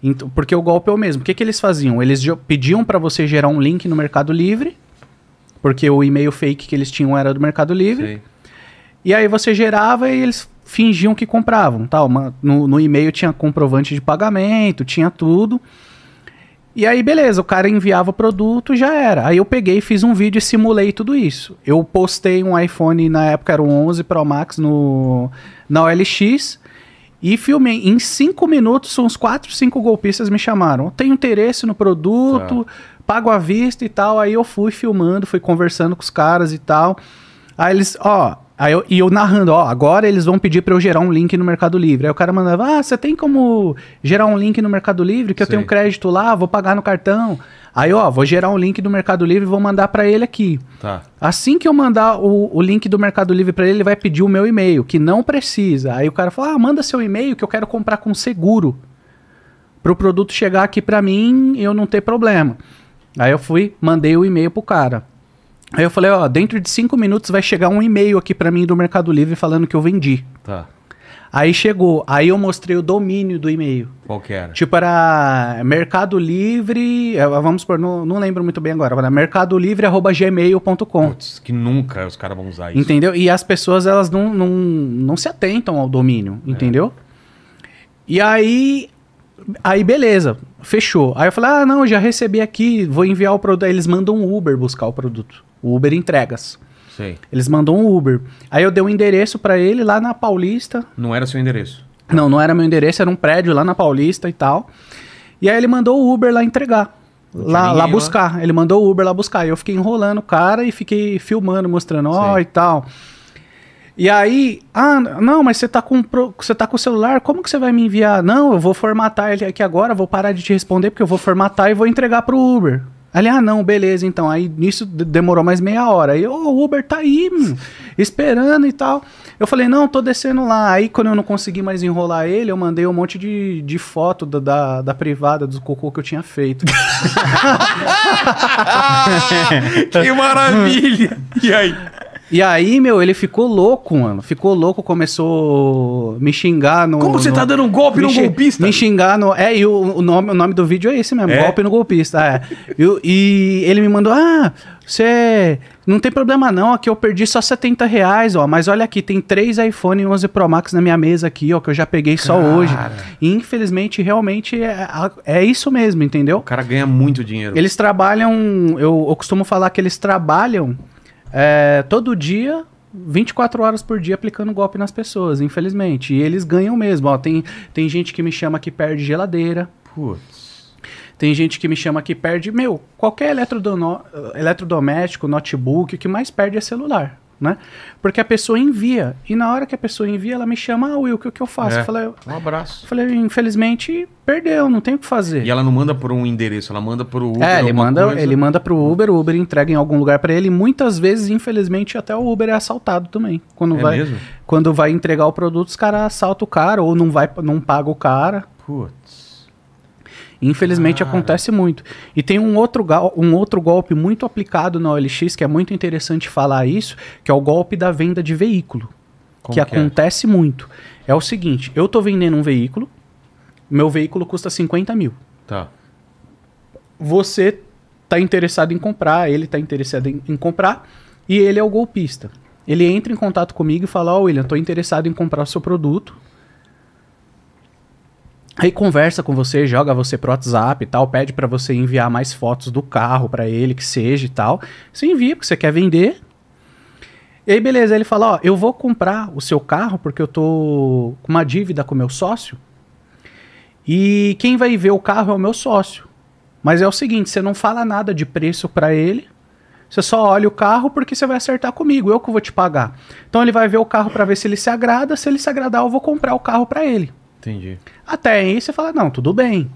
Então, porque o golpe é o mesmo. O que, que eles faziam? Eles pediam para você gerar um link no Mercado Livre, porque o e-mail fake que eles tinham era do Mercado Livre. Sim. E aí você gerava e eles fingiam que compravam. tal. no, no e-mail tinha comprovante de pagamento, tinha tudo. E aí, beleza, o cara enviava o produto já era. Aí eu peguei e fiz um vídeo e simulei tudo isso. Eu postei um iPhone, na época era um 11 Pro Max, no, na OLX. E filmei. Em cinco minutos, uns quatro, cinco golpistas me chamaram. Tenho interesse no produto, tá. pago à vista e tal. Aí eu fui filmando, fui conversando com os caras e tal. Aí eles, ó, Aí eu, e eu narrando, ó, agora eles vão pedir para eu gerar um link no Mercado Livre. Aí o cara mandava, ah, você tem como gerar um link no Mercado Livre, que Sim. eu tenho crédito lá, vou pagar no cartão. Aí, ó, vou gerar um link do Mercado Livre e vou mandar para ele aqui. Tá. Assim que eu mandar o, o link do Mercado Livre para ele, ele vai pedir o meu e-mail, que não precisa. Aí o cara fala: ah, manda seu e-mail que eu quero comprar com seguro. Para o produto chegar aqui para mim eu não ter problema. Aí eu fui, mandei o e-mail pro cara. Aí eu falei: ó, dentro de cinco minutos vai chegar um e-mail aqui para mim do Mercado Livre falando que eu vendi. Tá. Aí chegou, aí eu mostrei o domínio do e-mail. Qual que era? Tipo, era Mercado Livre, é, vamos por, não, não lembro muito bem agora, Mercado Livre arroba gmail.com. Putz, que nunca os caras vão usar isso. Entendeu? E as pessoas, elas não, não, não se atentam ao domínio, é. entendeu? E aí, aí beleza, fechou. Aí eu falei, ah, não, já recebi aqui, vou enviar o produto. Aí eles mandam um Uber buscar o produto. O Uber entregas. Sei. Eles mandam um Uber. Aí eu dei um endereço para ele lá na Paulista. Não era seu endereço? Não, não era meu endereço, era um prédio lá na Paulista e tal. E aí ele mandou o Uber lá entregar. Lá, lá, buscar. Lá. Ele mandou o Uber lá buscar. E eu fiquei enrolando o cara e fiquei filmando, mostrando, ó oh, e tal. E aí, ah, não, mas você tá com você tá com o celular, como que você vai me enviar? Não, eu vou formatar ele aqui agora, vou parar de te responder porque eu vou formatar e vou entregar pro Uber. Ele, ah, não, beleza, então. Aí nisso demorou mais meia hora. Aí, ô, oh, o Uber tá aí, mano, esperando e tal. Eu falei, não, tô descendo lá. Aí, quando eu não consegui mais enrolar ele, eu mandei um monte de, de foto da, da, da privada do cocô que eu tinha feito. Ah, que maravilha! E aí? E aí, meu, ele ficou louco, mano. Ficou louco, começou me xingar no. Como você no... tá dando um golpe me no golpista? Me xingar no. É, e o, o, nome, o nome do vídeo é esse mesmo: é? golpe no golpista. É. e, e ele me mandou: ah, você. Não tem problema não, aqui eu perdi só 70 reais, ó. Mas olha aqui, tem três iPhone 11 Pro Max na minha mesa aqui, ó, que eu já peguei cara. só hoje. E infelizmente, realmente, é, é isso mesmo, entendeu? O cara ganha muito dinheiro. Eles trabalham, eu, eu costumo falar que eles trabalham é, todo dia 24 horas por dia aplicando golpe nas pessoas, infelizmente. E eles ganham mesmo. Ó, tem, tem gente que me chama que perde geladeira. Putz. Tem gente que me chama que perde, meu, qualquer eletrodoméstico, notebook, o que mais perde é celular né? Porque a pessoa envia. E na hora que a pessoa envia, ela me chama, ah, Will, o que, que eu faço? É. Eu falei, um abraço. Falei, infelizmente, perdeu, não tem o que fazer. E ela não manda por um endereço, ela manda pro Uber. É, ele manda, coisa. ele manda pro Uber, o Uber entrega em algum lugar para ele. Muitas vezes, infelizmente, até o Uber é assaltado também. Quando é vai mesmo? quando vai entregar o produto, os caras assaltam o cara ou não vai não paga o cara. Putz. Infelizmente ah. acontece muito. E tem um outro, um outro golpe muito aplicado na OLX, que é muito interessante falar isso, que é o golpe da venda de veículo. que, é? acontece muito. É o seguinte, eu estou vendendo um veículo, meu veículo custa 50 mil. Tá. Você está interessado em comprar, ele está interessado em, em, comprar, e ele é o golpista. Ele entra em contato comigo e fala, ó oh, William, estou interessado em comprar o seu produto, Aí conversa com você, joga você pro WhatsApp e tal, pede para você enviar mais fotos do carro para ele, que seja e tal. Você envia porque você quer vender. E aí beleza, ele fala, ó, eu vou comprar o seu carro porque eu tô com uma dívida com meu sócio. E quem vai ver o carro é o meu sócio. Mas é o seguinte, você não fala nada de preço para ele. Você só olha o carro porque você vai acertar comigo, eu que vou te pagar. Então ele vai ver o carro para ver se ele se agrada, se ele se agradar eu vou comprar o carro para ele. Entendi. Até aí você fala, não, tudo bem.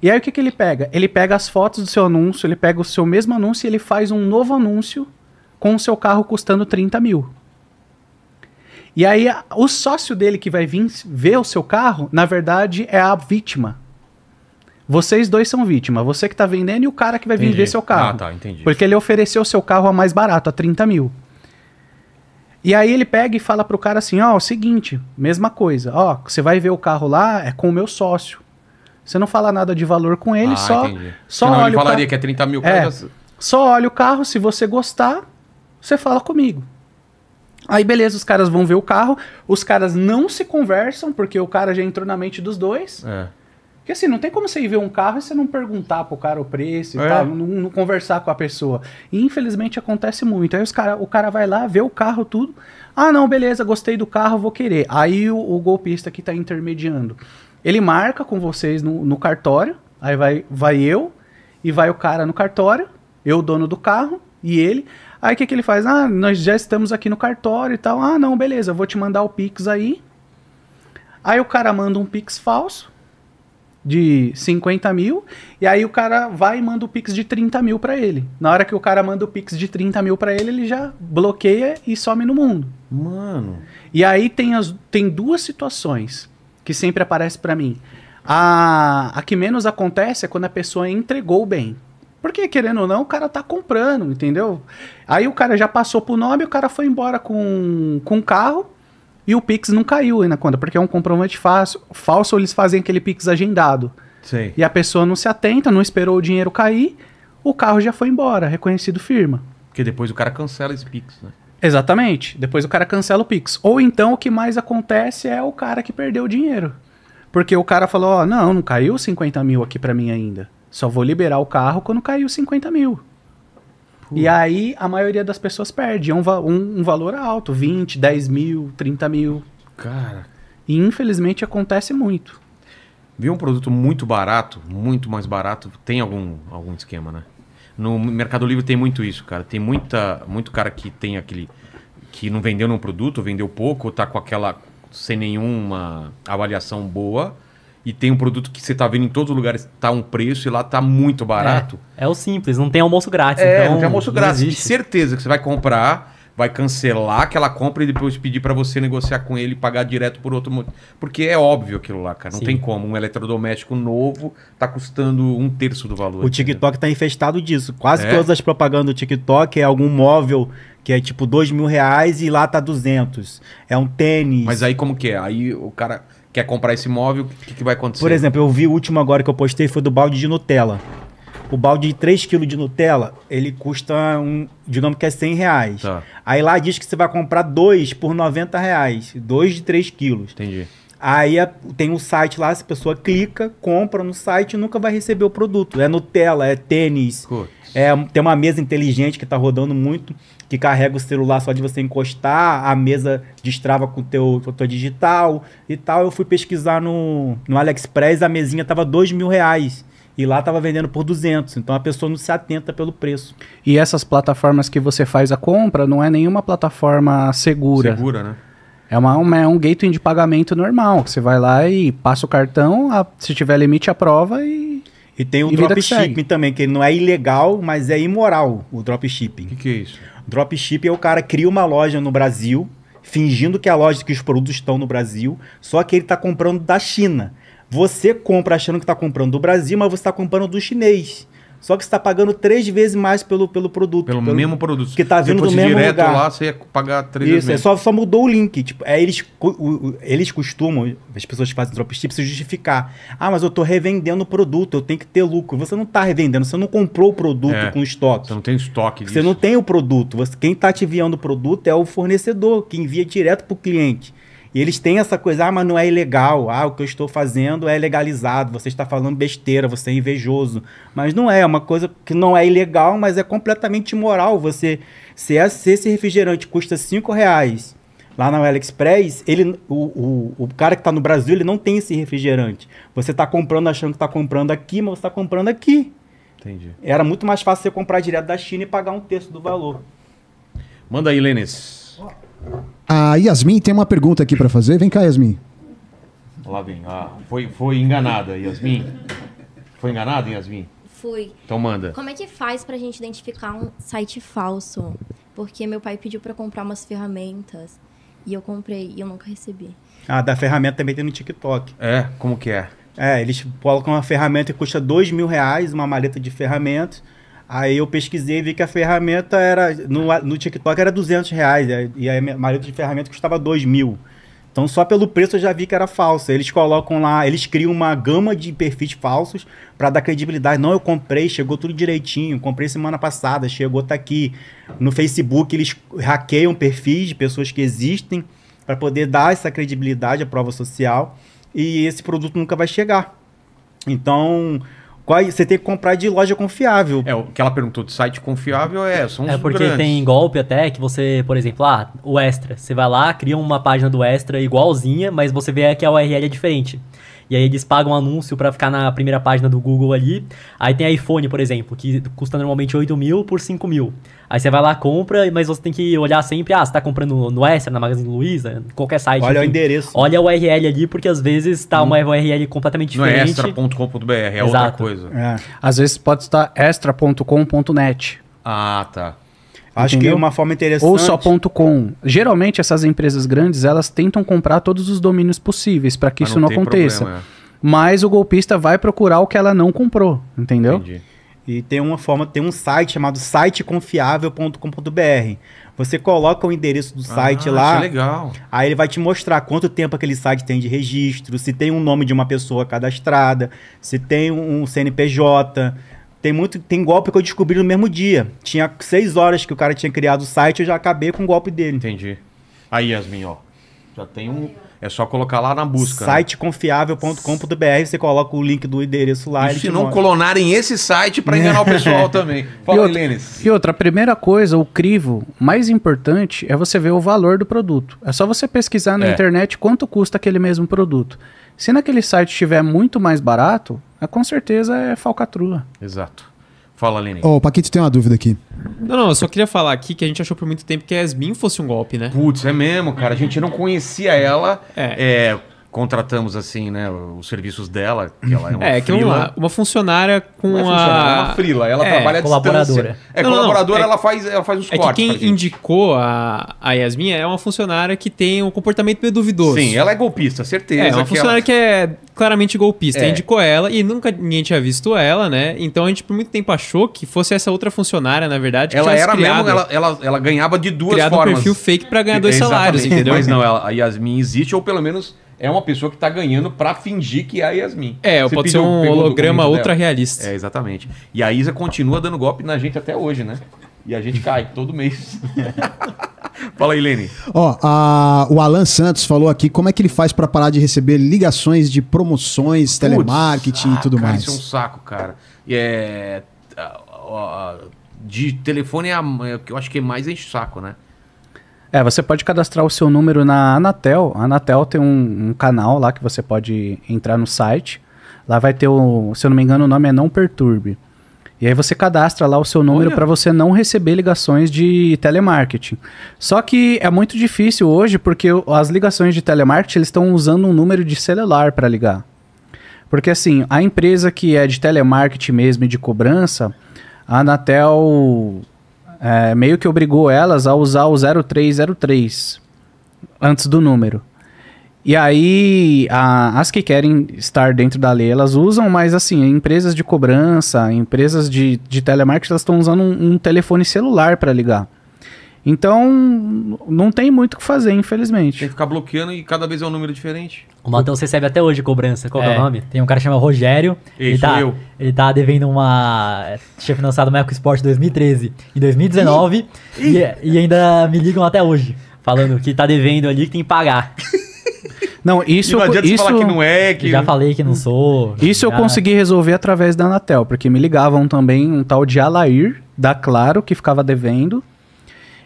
E aí o que, que ele pega? Ele pega as fotos do seu anúncio, ele pega o seu mesmo anúncio e ele faz um novo anúncio com o seu carro custando 30 mil. E aí a, o sócio dele que vai vir ver o seu carro, na verdade, é a vítima. Vocês dois são vítima. Você que está vendendo e o cara que vai entendi. vir ver seu carro. Ah, tá, entendi. Porque ele ofereceu o seu carro a mais barato, a 30 mil. E aí ele pega e fala pro cara assim, ó, oh, seguinte, mesma coisa, ó, você vai ver o carro lá, é com o meu sócio. Você não fala nada de valor com ele, ah, só, só Senão olha ele falaria que é 30 mil. É, Só olha o carro, se você gostar, você fala comigo. Aí beleza, os caras vão ver o carro, os caras não se conversam, porque o cara já entrou na mente dos dois. É. Porque assim, não tem como você ir ver um carro e você não perguntar pro cara o preço e é. tal, não, não, conversar com a pessoa. E infelizmente acontece muito. Aí os cara, o cara vai lá, vê o carro, tudo. Ah, não, beleza, gostei do carro, vou querer. Aí o, o golpista que tá intermediando. Ele marca com vocês no, no cartório, aí vai, vai eu e vai o cara no cartório, eu, dono do carro, e ele. Aí o que, que ele faz? Ah, nós já estamos aqui no cartório e tal. Ah, não, beleza, vou te mandar o Pix aí. Aí o cara manda um Pix falso de 50 mil, e aí o cara vai e manda o Pix de 30 mil para ele. Na hora que o cara manda o Pix de 30 mil para ele, ele já bloqueia e some no mundo. Mano. E aí tem, as, tem duas situações que sempre aparece para mim. A, a que menos acontece é quando a pessoa entregou o bem. Porque, querendo ou não, o cara tá comprando, entendeu? Aí o cara já passou pro nome, o cara foi embora com, com o carro, e o Pix não caiu ainda conta, porque é um comprovante falso, falso eles fazem aquele Pix agendado. Sim. E a pessoa não se atenta, não esperou o dinheiro cair, o carro já foi embora, reconhecido firma. Porque depois o cara cancela esse Pix, né? Exatamente. Depois o cara cancela o Pix. Ou então o que mais acontece é o cara que perdeu o dinheiro. Porque o cara falou: Ó, oh, não, não caiu 50 mil aqui para mim ainda. Só vou liberar o carro quando caiu 50 mil. E aí a maioria das pessoas perde. É um, um, um, valor alto, 20, 10 mil, 30 mil. Cara. E infelizmente acontece muito. Viu um produto muito barato, muito mais barato, tem algum, algum esquema, né? No Mercado Livre tem muito isso, cara. Tem muita, muito cara que tem aquele. que não vendeu num produto, vendeu pouco, tá com aquela. sem nenhuma avaliação boa e tem um produto que você está vendo em todos os lugares, está um preço e lá está muito barato. É, é, o simples, não tem almoço grátis. É, então, não tem almoço grátis. De certeza que você vai comprar, vai cancelar aquela compra e depois pedir para você negociar com ele e pagar direto por outro motivo. Porque é óbvio aquilo lá, cara. Não Sim. tem como. Um eletrodoméstico novo está custando um terço do valor. O TikTok está infestado disso. Quase é? todas as propagandas do TikTok é algum móvel que é tipo dois mil reais e lá tá 200. É um tênis. Mas aí como que é? Aí o cara quer comprar esse imóvel, o que, que vai acontecer? Por exemplo, eu vi o último agora que eu postei foi do balde de Nutella. O balde de 3 kg de Nutella, ele custa um. Digamos que é 100 reais. Tá. Aí lá diz que você vai comprar dois por 90 reais. Dois de 3 quilos. Entendi. Aí a, tem um site lá, a pessoa clica, compra no site e nunca vai receber o produto. É Nutella, é tênis. Putz. É, tem uma mesa inteligente que está rodando muito, que carrega o celular só de você encostar, a mesa destrava com o teu, teu digital e tal. Eu fui pesquisar no, no AliExpress, a mesinha estava dois mil reais. E lá estava vendendo por 200, então a pessoa não se atenta pelo preço. E essas plataformas que você faz a compra não é nenhuma plataforma segura. Segura, né? É, uma, uma, é um gateway de pagamento normal. Você vai lá e passa o cartão, a, se tiver limite, aprova e. E tem o dropshipping também, que não é ilegal, mas é imoral o dropshipping. O que, que é isso? Dropshipping é o cara cria uma loja no Brasil, fingindo que é a loja, que os produtos estão no Brasil, só que ele está comprando da China. Você compra achando que está comprando do Brasil, mas você está comprando do chinês. Só que você está pagando três vezes mais pelo, pelo produto. Pelo, pelo mesmo produto. Que está vindo do mesmo direto lugar. lá, você ia pagar três Isso, vezes. Isso, é, só, só mudou o link. Tipo, é, eles, o, eles costumam, as pessoas que fazem dropship, se justificar. Ah, mas eu estou revendendo o produto, eu tenho que ter lucro. Você não está revendendo, você não comprou o produto é, com estoque. Você não tem estoque disso. Você não tem o produto. Você, quem está te enviando o produto é o fornecedor, que envia direto para o cliente. E eles têm essa coisa, ah, mas não é ilegal, ah, o que eu estou fazendo é legalizado, você está falando besteira, você é invejoso. Mas não é, é uma coisa que não é ilegal, mas é completamente imoral. Você, se é, é esse refrigerante custa 5 reais lá na AliExpress, ele, o, o, o cara que está no Brasil, ele não tem esse refrigerante. Você está comprando achando que está comprando aqui, mas você está comprando aqui. Entendi. Era muito mais fácil você comprar direto da China e pagar um terço do valor. Manda aí, Lênis. A Yasmin tem uma pergunta aqui para fazer. Vem cá, Yasmin. Lá vem. Ah, foi, foi enganada, Yasmin. Foi enganada, Yasmin? Fui. Então manda. Como é que faz pra gente identificar um site falso? Porque meu pai pediu para comprar umas ferramentas e eu comprei e eu nunca recebi. Ah, da ferramenta também tem no TikTok. É? Como que é? É, eles colocam uma ferramenta que custa dois mil reais, uma maleta de ferramentas Aí eu pesquisei e vi que a ferramenta era. No, no TikTok era 200 reais. Né? E a maioria de ferramenta custava 2 mil. Então, só pelo preço eu já vi que era falsa. Eles colocam lá, eles criam uma gama de perfis falsos para dar credibilidade. Não, eu comprei, chegou tudo direitinho, comprei semana passada, chegou, tá aqui. No Facebook, eles hackeiam perfis de pessoas que existem para poder dar essa credibilidade à prova social e esse produto nunca vai chegar. Então, Quais, você tem que comprar de loja confiável. É, o que ela perguntou de site confiável é, são É porque grandes. tem golpe até que você, por exemplo, ah, o Extra. Você vai lá, cria uma página do Extra igualzinha, mas você vê que a URL é diferente. E aí eles pagam anúncio para ficar na primeira página do Google ali. Aí tem iPhone, por exemplo, que custa normalmente 8 mil por 5 mil. Aí você vai lá, compra, mas você tem que olhar sempre, ah, você tá comprando no Extra, na Magazine Luiza, qualquer site. Olha enfim. o endereço. Olha o URL ali, porque às vezes tá uma URL hum. completamente diferente. Não é extra.com.br, é Exato. outra coisa. É. Às vezes pode estar extra.com.net. Ah, tá. Acho Entendeu? que uma forma interessante. Ou só.com. Geralmente essas empresas grandes, elas tentam comprar todos os domínios possíveis para que Mas isso não, não aconteça. Problema, é. Mas o golpista vai procurar o que ela não comprou, entendeu? Entendi. E tem uma forma, tem um site chamado siteconfiável.com.br. Você coloca o endereço do site ah, lá. legal. Aí ele vai te mostrar quanto tempo aquele site tem de registro, se tem um nome de uma pessoa cadastrada, se tem um CNPJ, tem muito, tem golpe que eu descobri no mesmo dia. Tinha seis horas que o cara tinha criado o site, eu já acabei com o golpe dele. Entendi. Aí, Yasmin, ó. Já tem um, é só colocar lá na busca. Né? Siteconfiável.com.br, você coloca o link do endereço lá. E se não mora. clonarem esse site para enganar o pessoal também. Fala, e outra, Lênis. E outra, a primeira coisa, o crivo mais importante é você ver o valor do produto. É só você pesquisar na é. internet quanto custa aquele mesmo produto. Se naquele site estiver muito mais barato, é, com certeza é falcatrua. Exato. Fala, Lenin. Ô, oh, Paquito tem uma dúvida aqui. Não, não, eu só queria falar aqui que a gente achou por muito tempo que a Yasmin fosse um golpe, né? Putz, é mesmo, cara. A gente não conhecia ela. É. é contratamos assim, né, os serviços dela, que ela é uma é, frila. Uma, uma funcionária com não é a funcionária, a é uma frila, ela é, trabalha colaboradora. É não, colaboradora, não, é ela faz, ela faz os é cortes. Que quem indicou a, a Yasmin é uma funcionária que tem um comportamento meio duvidoso. Sim, ela é golpista, certeza. É uma que funcionária ela... que é claramente golpista. É. Indicou ela e nunca ninguém tinha visto ela, né? Então a gente por muito tempo achou que fosse essa outra funcionária, na verdade. ela era criado, mesmo, ela, ela, ela ganhava de duas formas. Criado um perfil fake para ganhar dois salários, entendeu? Mas não, ela, a Yasmin existe ou pelo menos é uma pessoa que está ganhando para fingir que é a Yasmin. É, Você pode ser um holograma ultra realista. É, exatamente. E a Isa continua dando golpe na gente até hoje, né? E a gente cai todo mês. Fala aí, Lene. Ó, a, o Alan Santos falou aqui como é que ele faz para parar de receber ligações de promoções, telemarketing e ah, tudo cara, mais. Isso é um saco, cara. É, ó, de telefone é a, é eu acho que é mais enche saco, né? É, você pode cadastrar o seu número na Anatel. A Anatel tem um, um canal lá que você pode entrar no site. Lá vai ter o, se eu não me engano, o nome é Não Perturbe. E aí você cadastra lá o seu número para você não receber ligações de telemarketing. Só que é muito difícil hoje porque as ligações de telemarketing eles estão usando um número de celular para ligar. Porque assim, a empresa que é de telemarketing mesmo e de cobrança, a Anatel é, meio que obrigou elas a usar o 0303 antes do número. E aí, a, as que querem estar dentro da lei, elas usam, mas assim, empresas de cobrança, empresas de, de telemarketing, elas estão usando um, um telefone celular para ligar. Então, não tem muito o que fazer, infelizmente. Tem que ficar bloqueando e cada vez é um número diferente. O Matheus recebe até hoje cobrança. Qual é, é o é. nome? Tem um cara que chama Rogério. Ele, ele tá, eu. ele tá devendo uma. É, tinha financiado uma Esporte 2013. Em 2019. E, e, e ainda me ligam até hoje. Falando que tá devendo ali que tem que pagar. Não, isso não eu, isso, falar que não é, que... Já falei que não hum. sou. Isso já... eu consegui resolver através da Anatel, porque me ligavam também um tal de Alair, da Claro, que ficava devendo.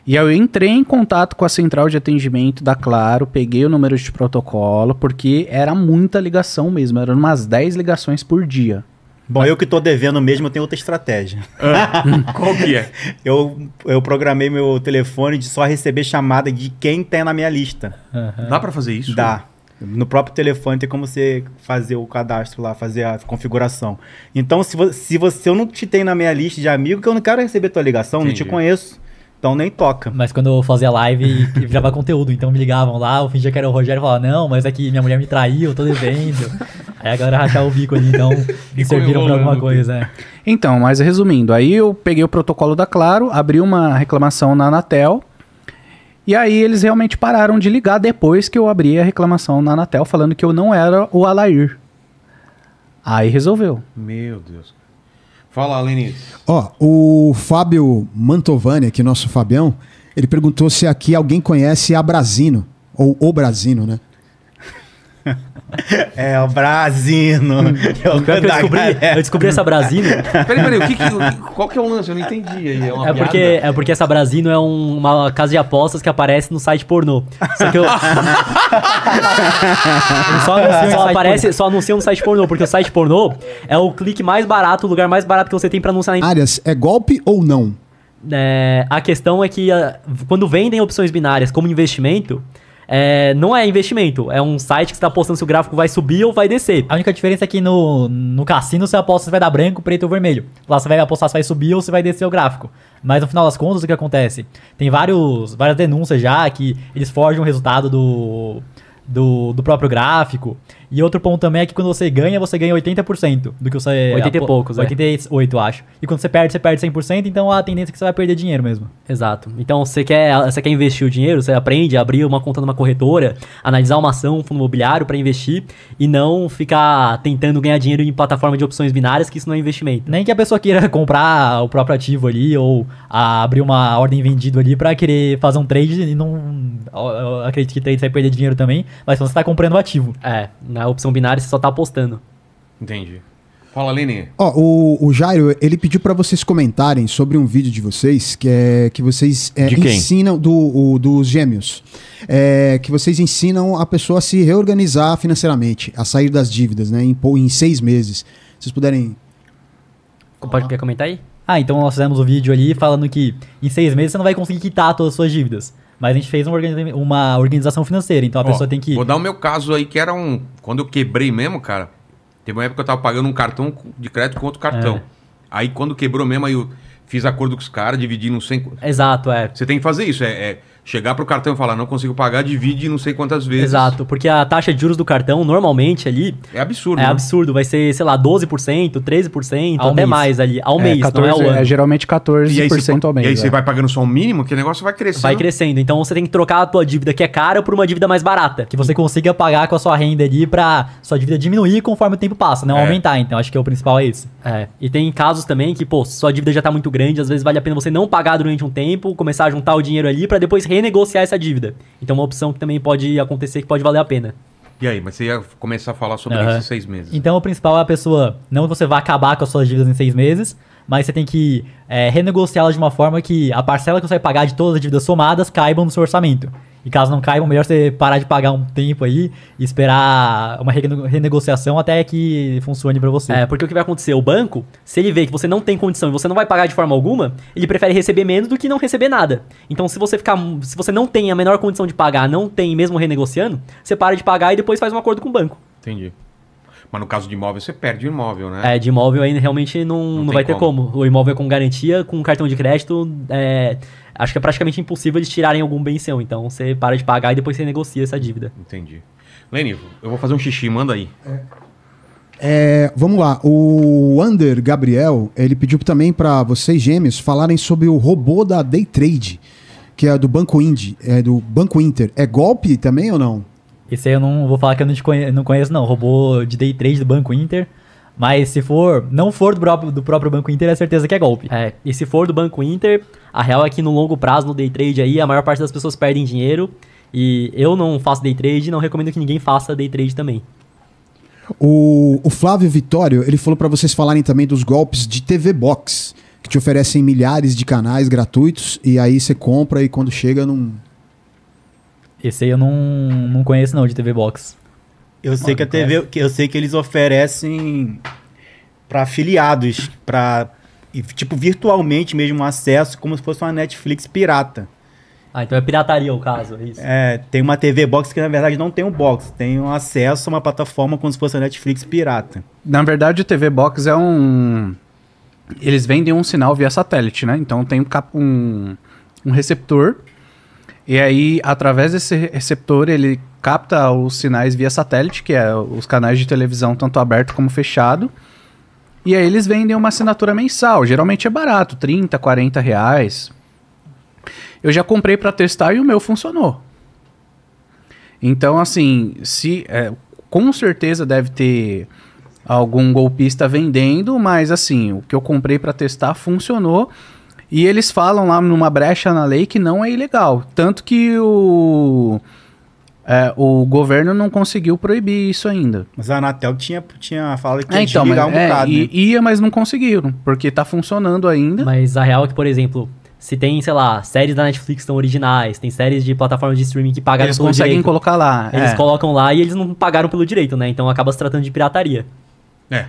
E eu entrei em contato com a central de atendimento da Claro, peguei o número de protocolo, porque era muita ligação mesmo, eram umas 10 ligações por dia. Bom, eu que estou devendo mesmo, eu tenho outra estratégia. Ah, qual que é? Eu, eu programei meu telefone de só receber chamada de quem tem na minha lista. Uhum. Dá para fazer isso? Dá. No próprio telefone tem como você fazer o cadastro lá, fazer a configuração. Então, se, vo se você eu não te tem na minha lista de amigo, que eu não quero receber tua ligação, Entendi. não te conheço. Então nem toca. Mas quando eu fazia live e virava conteúdo, então me ligavam lá, eu fingia que era o Rogério e falava, não, mas é que minha mulher me traiu, eu tô devendo. aí a galera rachava o bico ali, então me serviram pra alguma coisa, né? Então, mas resumindo, aí eu peguei o protocolo da Claro, abri uma reclamação na Anatel, e aí eles realmente pararam de ligar depois que eu abri a reclamação na Anatel falando que eu não era o Alair. Aí resolveu. Meu Deus. Fala, Lenis. Ó, o Fábio Mantovani, aqui nosso Fabião, ele perguntou se aqui alguém conhece a Brasino ou O Brasino, né? É, o Brasino. Hum. É eu, descobri, eu, descobri, essa Brasino. peraí, peraí, o que, que, qual que é o lance? Eu não entendi aí. É, uma é, porque, é porque essa Brasino é um, uma casa de apostas que aparece no site pornô. Só que eu. só, anuncio, só, aparece, só anunciam no site pornô, porque o site pornô é o clique mais barato, o lugar mais barato que você tem pra anunciar Áreas, é golpe ou não? É, a questão é que a, ah, quando vendem opções binárias como investimento é, não é investimento. É um site que está apostando se o gráfico vai subir ou vai descer. A única diferença é que no, no cassino você aposta se vai dar branco, preto ou vermelho. Lá você vai apostar se vai subir ou se vai descer o gráfico. Mas no final das contas, o que acontece? Tem vários, várias denúncias já que eles forjam o resultado do, do, do próprio gráfico. E outro ponto também é que quando você ganha, você ganha 80% do que você... 80 e poucos, 88, é. acho. E quando você perde, você perde 100%, então a tendência é que você vai perder dinheiro mesmo. Exato. Então, você quer, você quer investir o dinheiro, você aprende a abrir uma conta numa corretora, analisar uma ação, um fundo imobiliário para investir e não ficar tentando ganhar dinheiro em plataforma de opções binárias, que isso não é investimento. Nem que a pessoa queira comprar o próprio ativo ali ou abrir uma ordem vendida ali para querer fazer um trade e não... Eu acredito que trade vai perder dinheiro também, mas você está comprando o ativo. É, não a opção binária você só tá apostando. Entendi. Fala, Lene. Ó, o, o Jairo, ele pediu para vocês comentarem sobre um vídeo de vocês que é que vocês é, ensinam do, o, dos gêmeos. É, que vocês ensinam a pessoa a se reorganizar financeiramente, a sair das dívidas, né? Em, em seis meses. Vocês puderem. Pode quer comentar aí? Ah, então nós fizemos o um vídeo ali falando que em seis meses você não vai conseguir quitar todas as suas dívidas. Mas a gente fez uma, uma organização financeira, então a Ó, pessoa tem que. Vou dar o meu caso aí, que era um. Quando eu quebrei mesmo, cara, teve uma época que eu tava pagando um cartão de crédito com outro cartão. É. Aí quando quebrou mesmo, aí eu fiz acordo com os caras, dividi não Exato, é. Você tem que fazer isso. é, é chegar pro cartão e falar, não consigo pagar, divide não sei quantas vezes. Exato, porque a taxa de juros do cartão, normalmente ali. É absurdo. É né? absurdo, vai ser, sei lá, 12%, 13%, ao até mês. mais ali, ao é, mês, 14, não é ao ano. É geralmente 14% e aí você, ao mês. E aí é. você vai pagando só o um mínimo, que o negócio vai crescendo. Vai crescendo, então você tem que trocar a tua dívida que é cara por uma dívida mais barata, que você consiga pagar com a sua renda ali pra sua dívida diminuir conforme o tempo passa, não é. aumentar. Então acho que é o principal é isso. É. E tem casos também que, pô, sua dívida já tá muito grande, às vezes vale a pena você não pagar durante um tempo, começar a juntar o dinheiro ali para depois renegociar essa dívida. Então, uma opção que também pode acontecer que pode valer a pena. E aí, mas você ia começar a falar sobre uhum. isso em seis meses. Né? Então, o principal é a pessoa, não que você vai acabar com as suas dívidas em seis meses, mas você tem que é, renegociá-la de uma forma que a parcela que você vai pagar de todas as dívidas somadas caibam no seu orçamento. E caso não caibam, melhor você parar de pagar um tempo aí e esperar uma renegociação até que funcione para você. É, porque o que vai acontecer? O banco, se ele vê que você não tem condição e você não vai pagar de forma alguma, ele prefere receber menos do que não receber nada. Então, se você ficar, se você não tem a menor condição de pagar, não tem mesmo renegociando, você para de pagar e depois faz um acordo com o banco. Entendi. Mas no caso de imóvel, você perde o imóvel, né? É, de imóvel aí realmente não, não, não vai como. ter como. O imóvel é com garantia, com cartão de crédito, é, acho que é praticamente impossível eles tirarem algum bem seu. Então você para de pagar e depois você negocia essa dívida. Entendi. Leni, eu vou fazer um xixi, manda aí. É. É, vamos lá, o Under Gabriel, ele pediu também para vocês gêmeos falarem sobre o robô da Day Trade, que é do Banco Indy, é do Banco Inter. É golpe também ou não? Esse aí eu não vou falar que eu não, conheço, não conheço, não. Robô de day trade do Banco Inter. Mas se for, não for do próprio, do próprio Banco Inter, é certeza que é golpe. É, e se for do Banco Inter, a real é que no longo prazo, no day trade aí, a maior parte das pessoas perdem dinheiro. E eu não faço day trade, não recomendo que ninguém faça day trade também. O, o Flávio Vitório, ele falou para vocês falarem também dos golpes de TV Box, que te oferecem milhares de canais gratuitos e aí você compra e quando chega não esse aí eu não, não conheço não, de TV Box. Eu sei Mano, que a TV, eu sei que eles oferecem para afiliados, para tipo virtualmente mesmo acesso, como se fosse uma Netflix pirata. Ah, então é pirataria o caso, é isso? É, tem uma TV Box que na verdade não tem um box, tem um acesso a uma plataforma como se fosse a Netflix pirata. Na verdade, o TV Box é um eles vendem um sinal via satélite, né? Então tem um, um, um receptor e aí, através desse receptor, ele capta os sinais via satélite, que é os canais de televisão, tanto aberto como fechado. E aí eles vendem uma assinatura mensal. Geralmente é barato, 30, 40 reais. Eu já comprei para testar e o meu funcionou. Então, assim, se é, com certeza deve ter algum golpista vendendo, mas assim, o que eu comprei para testar funcionou e eles falam lá numa brecha na lei que não é ilegal. Tanto que o. É, o governo não conseguiu proibir isso ainda. Mas a Anatel tinha, tinha falado que ia é, então, mas, um é, bocado, né? Ia, mas não conseguiram, porque está funcionando ainda. Mas a real é que, por exemplo, se tem, sei lá, séries da Netflix são originais, tem séries de plataformas de streaming que pagaram eles pelo direito. Eles conseguem colocar lá. Eles é. colocam lá e eles não pagaram pelo direito, né? Então acaba se tratando de pirataria. É.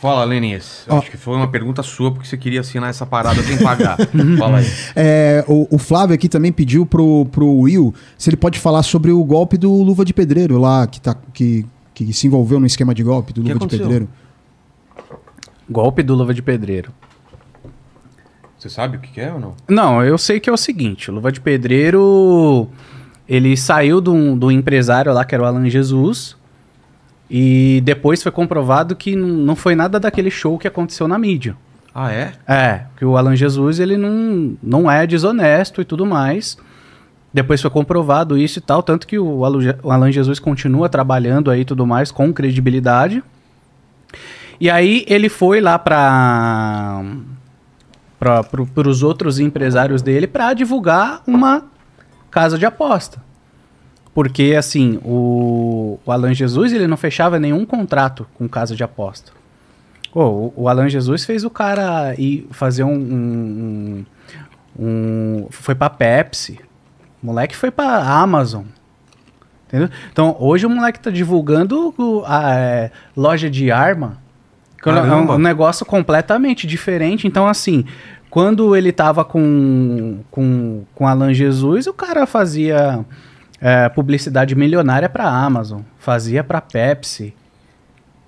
Fala, Lenis. Acho que foi uma pergunta sua, porque você queria assinar essa parada sem pagar. Uhum. Fala aí. É, o, o, Flávio aqui também pediu pro, pro Will se ele pode falar sobre o golpe do Luva de Pedreiro lá, que, tá, que, que se envolveu no esquema de golpe do Luva de Pedreiro. Golpe do Luva de Pedreiro. Você sabe o que, que é ou não? Não, eu sei que é o seguinte: o Luva de Pedreiro. Ele saiu do, do empresário lá, que era o Alan Jesus e depois foi comprovado que não foi nada daquele show que aconteceu na mídia. Ah, é? É, que o Alan Jesus ele não, não é desonesto e tudo mais. Depois foi comprovado isso e tal, tanto que o Alan Jesus continua trabalhando aí e tudo mais com credibilidade. E aí ele foi lá para para pro, os outros empresários dele para divulgar uma casa de aposta. Porque, assim, o, o Alan Jesus ele não fechava nenhum contrato com casa de aposta. o, o Alan Jesus fez o cara ir fazer um. um, um foi pra Pepsi. O moleque foi pra Amazon. Entendeu? Então, hoje o moleque tá divulgando a, é, loja de arma. É um, é um negócio completamente diferente. Então, assim, quando ele tava com, com, com Alan Jesus, o cara fazia é, publicidade milionária para Amazon, fazia para Pepsi.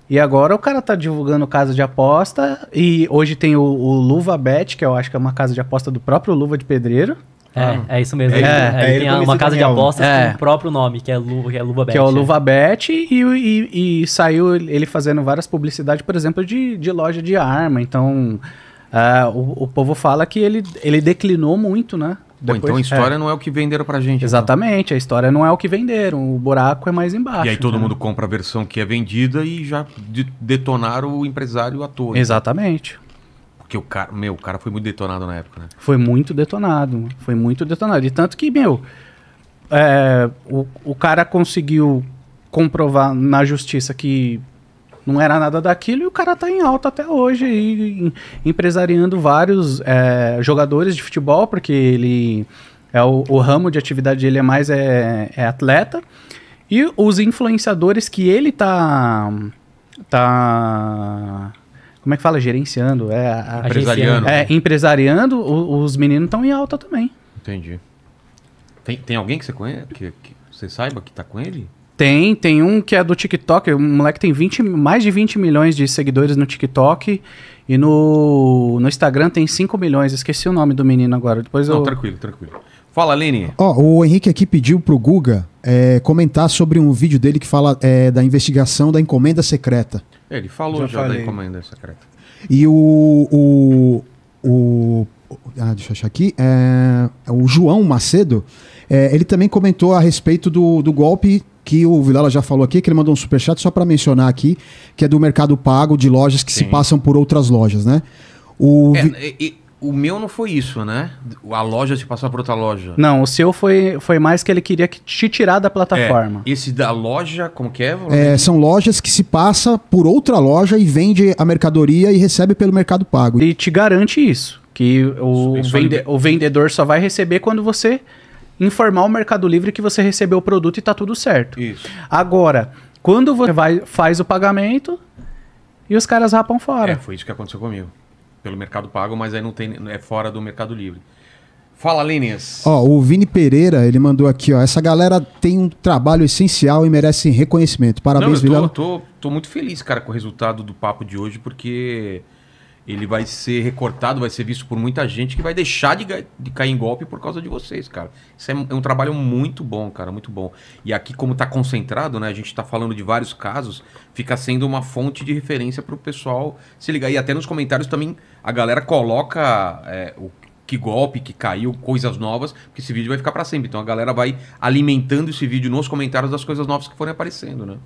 E agora o cara tá divulgando casa de aposta e hoje tem o, o Luva Bet, que eu acho que é uma casa de aposta do próprio Luva de Pedreiro. É, ah. é isso mesmo. É, é, é tem uma casa de apostas é. com o próprio nome, que é, Lu, que é Luva Bet. Que é o Luva Bet e, e, e, saiu ele fazendo várias publicidades, por exemplo, de, de loja de arma. Então, uh, o, o povo fala que ele, ele declinou muito, né? Então Depois, então a história é. não é o que venderam pra gente. Então. Exatamente, então. a história não é o que venderam, o buraco é mais embaixo. E aí todo né? mundo compra a versão que é vendida e já de detonaram o empresário à toa. Então. Exatamente. Porque o cara, meu, o cara foi muito detonado na época, né? Foi muito detonado, foi muito detonado. E tanto que, meu, é, o, o cara conseguiu comprovar na justiça que não era nada daquilo e o cara tá em alta até hoje aí, empresariando vários é, jogadores de futebol, porque ele é o, o, ramo de atividade dele é mais é, é atleta. E os influenciadores que ele tá. tá como é que fala? Gerenciando. É, a, empresariando. É, empresariando, o, os meninos estão em alta também. Entendi. Tem, tem alguém que você conhece, que, que você saiba que está com ele? Tem, tem um que é do TikTok, um moleque tem 20, mais de 20 milhões de seguidores no TikTok e no, no Instagram tem 5 milhões. Esqueci o nome do menino agora, depois Não, eu... tranquilo, tranquilo. Fala, Aline. Ó, oh, o Henrique aqui pediu pro Guga é, comentar sobre um vídeo dele que fala é, da investigação da encomenda secreta. Ele falou já, já da encomenda secreta. E o, o, o ah, deixa eu achar aqui, é, o João Macedo, é, ele também comentou a respeito do, do golpe que o Vilela já falou aqui, que ele mandou um superchat só para mencionar aqui, que é do mercado pago de lojas que Sim. se passam por outras lojas, né? O, é, e, o meu não foi isso, né? A loja se passar por outra loja. Não, o seu foi, foi mais que ele queria que te tirar da plataforma. É, esse da loja, como que é? é são lojas que se passa por outra loja e vende a mercadoria e recebe pelo mercado pago. E te garante isso. Que o, vende, o vendedor só vai receber quando você informar o Mercado Livre que você recebeu o produto e está tudo certo. Isso. Agora, quando você vai, faz o pagamento e os caras rapam fora. É, foi isso que aconteceu comigo. Pelo Mercado Pago, mas aí não tem, é fora do Mercado Livre. Fala, Linias. Ó, o Vini Pereira, ele mandou aqui, ó. Essa galera tem um trabalho essencial e merece reconhecimento. Parabéns, Não, eu tô, Tô, tô, muito feliz, cara, com o resultado do papo de hoje, porque ele vai ser recortado, vai ser visto por muita gente que vai deixar de, de cair em golpe por causa de vocês, cara. Isso é, é, um trabalho muito bom, cara, muito bom. E aqui, como tá concentrado, né? A gente tá falando de vários casos, fica sendo uma fonte de referência pro pessoal se ligar. E até nos comentários também a galera coloca é, o que golpe, que caiu, coisas novas, porque esse vídeo vai ficar para sempre. Então a galera vai alimentando esse vídeo nos comentários das coisas novas que forem aparecendo, né?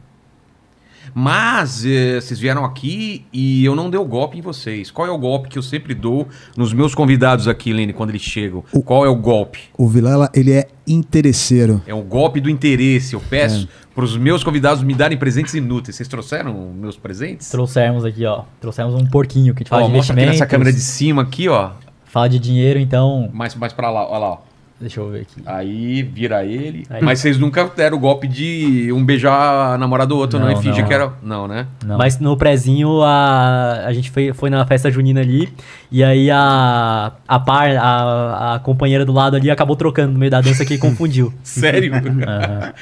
Mas é, vocês vieram aqui e eu não dei o golpe em vocês. Qual é o golpe que eu sempre dou nos meus convidados aqui, Lene, quando eles chegam? O, Qual é o golpe? O Vilela, ele é interesseiro. É o golpe do interesse. Eu peço é. para os meus convidados me darem presentes inúteis. Vocês trouxeram meus presentes? Trouxemos aqui, ó. Trouxemos um porquinho que a gente fala ó, de investimento. Mostra aqui nessa câmera de cima aqui, ó. Fala de dinheiro, então... Mais, mais para lá, olha lá, ó. Deixa eu ver aqui. Aí vira ele. Aí. Mas vocês nunca deram o golpe de um beijar a namorada do outro, não, não e que era. Não, né? Não. Mas no prezinho, a, a gente foi, foi na festa junina ali. E aí a, a par, a, a companheira do lado ali acabou trocando no meio da dança que confundiu. Sério? uhum.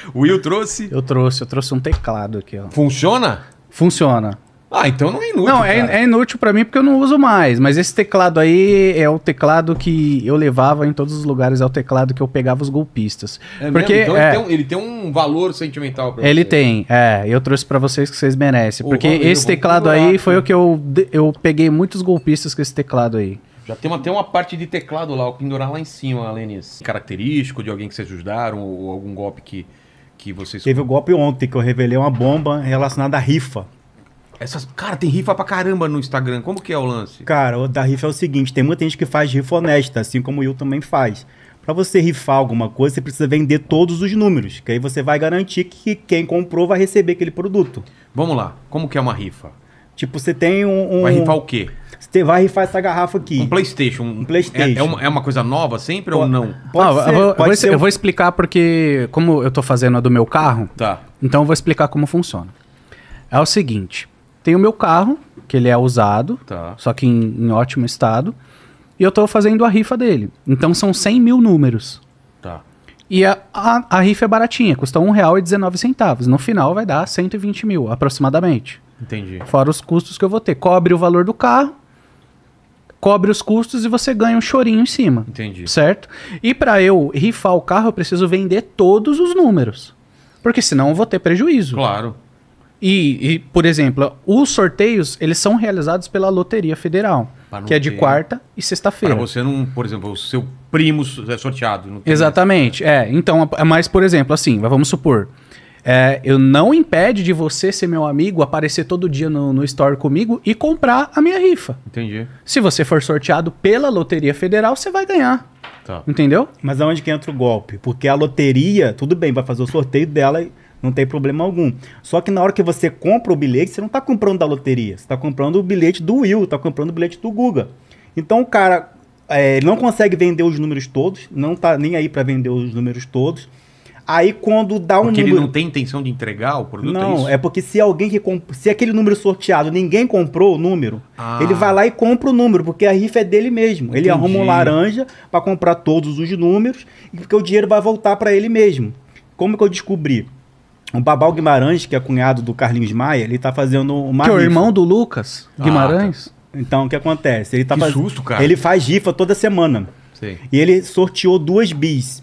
O Will trouxe? Eu trouxe, eu trouxe um teclado aqui, ó. Funciona? Funciona. Ah, então não é inútil. Não, é, é, inútil para mim porque eu não uso mais. Mas esse teclado aí é o teclado que eu levava em todos os lugares, é o teclado que eu pegava os golpistas. É porque então é, ele, tem um, ele, tem um, valor sentimental pra Ele você. tem, é. Eu trouxe para vocês que vocês merecem. Porque esse teclado aí foi o que eu, eu peguei muitos golpistas com esse teclado aí. Já tem até uma, uma, parte de teclado lá, o pendurar lá em cima, Lenis. Característico de alguém que vocês ajudaram ou algum golpe que, que vocês. Teve o um golpe ontem que eu revelei uma bomba relacionada à rifa. Essas, cara, tem rifa pra caramba no Instagram. Como que é o lance? Cara, o da rifa é o seguinte: tem muita gente que faz rifa honesta, assim como o Will também faz. Para você rifar alguma coisa, você precisa vender todos os números, que aí você vai garantir que quem comprou vai receber aquele produto. Vamos lá. Como que é uma rifa? Tipo, você tem um. um... Vai rifar o quê? Você vai rifar essa garrafa aqui. Um PlayStation. Um PlayStation. É, é, uma, é uma, coisa nova sempre ou não? Pode ah, ser, eu, vou, pode eu, ser. eu vou explicar porque, como eu tô fazendo a do meu carro, tá. então eu vou explicar como funciona. É o seguinte: tem o meu carro, que ele é usado, tá. só que em, em, ótimo estado. E eu estou fazendo a rifa dele. Então são 100 mil números. Tá. E a, a, a rifa é baratinha, custa R$1,19. No final vai dar 120 mil, aproximadamente. Entendi. Fora os custos que eu vou ter. Cobre o valor do carro, cobre os custos e você ganha um chorinho em cima. Entendi. Certo? E para eu rifar o carro, eu preciso vender todos os números. Porque senão eu vou ter prejuízo. Claro. E, e, por exemplo, os sorteios, eles são realizados pela Loteria Federal, que é de quarta e sexta-feira. Para você não, por exemplo, o seu primo é sorteado. Exatamente, é. Então, é mas, por exemplo, assim, vamos supor, é, eu não impede de você ser meu amigo, aparecer todo dia no, no store comigo e comprar a minha rifa. Entendi. Se você for sorteado pela Loteria Federal, você vai ganhar. Tá. Entendeu? Mas aonde que entra o golpe? Porque a loteria, tudo bem, vai fazer o sorteio dela... E não tem problema algum. Só que na hora que você compra o bilhete, você não está comprando da loteria, você está comprando o bilhete do Will, está comprando o bilhete do Guga. Então o cara é, não consegue vender os números todos, não está nem aí para vender os números todos. Aí quando dá um porque número... ele não tem intenção de entregar o produto? É não, é, é porque se alguém que comp... se aquele número sorteado ninguém comprou o número, ah. ele vai lá e compra o número, porque a rifa é dele mesmo. Entendi. Ele arruma um laranja para comprar todos os números, porque o dinheiro vai voltar para ele mesmo. Como que eu descobri? O Babal Guimarães, que é cunhado do Carlinhos Maia, ele tá fazendo uma. Que é o irmão do Lucas ah, Guimarães? Ah, tá. Então, o que acontece? Ele tá que faz... susto, cara. Ele faz rifa toda semana. Sim. E ele sorteou duas bis.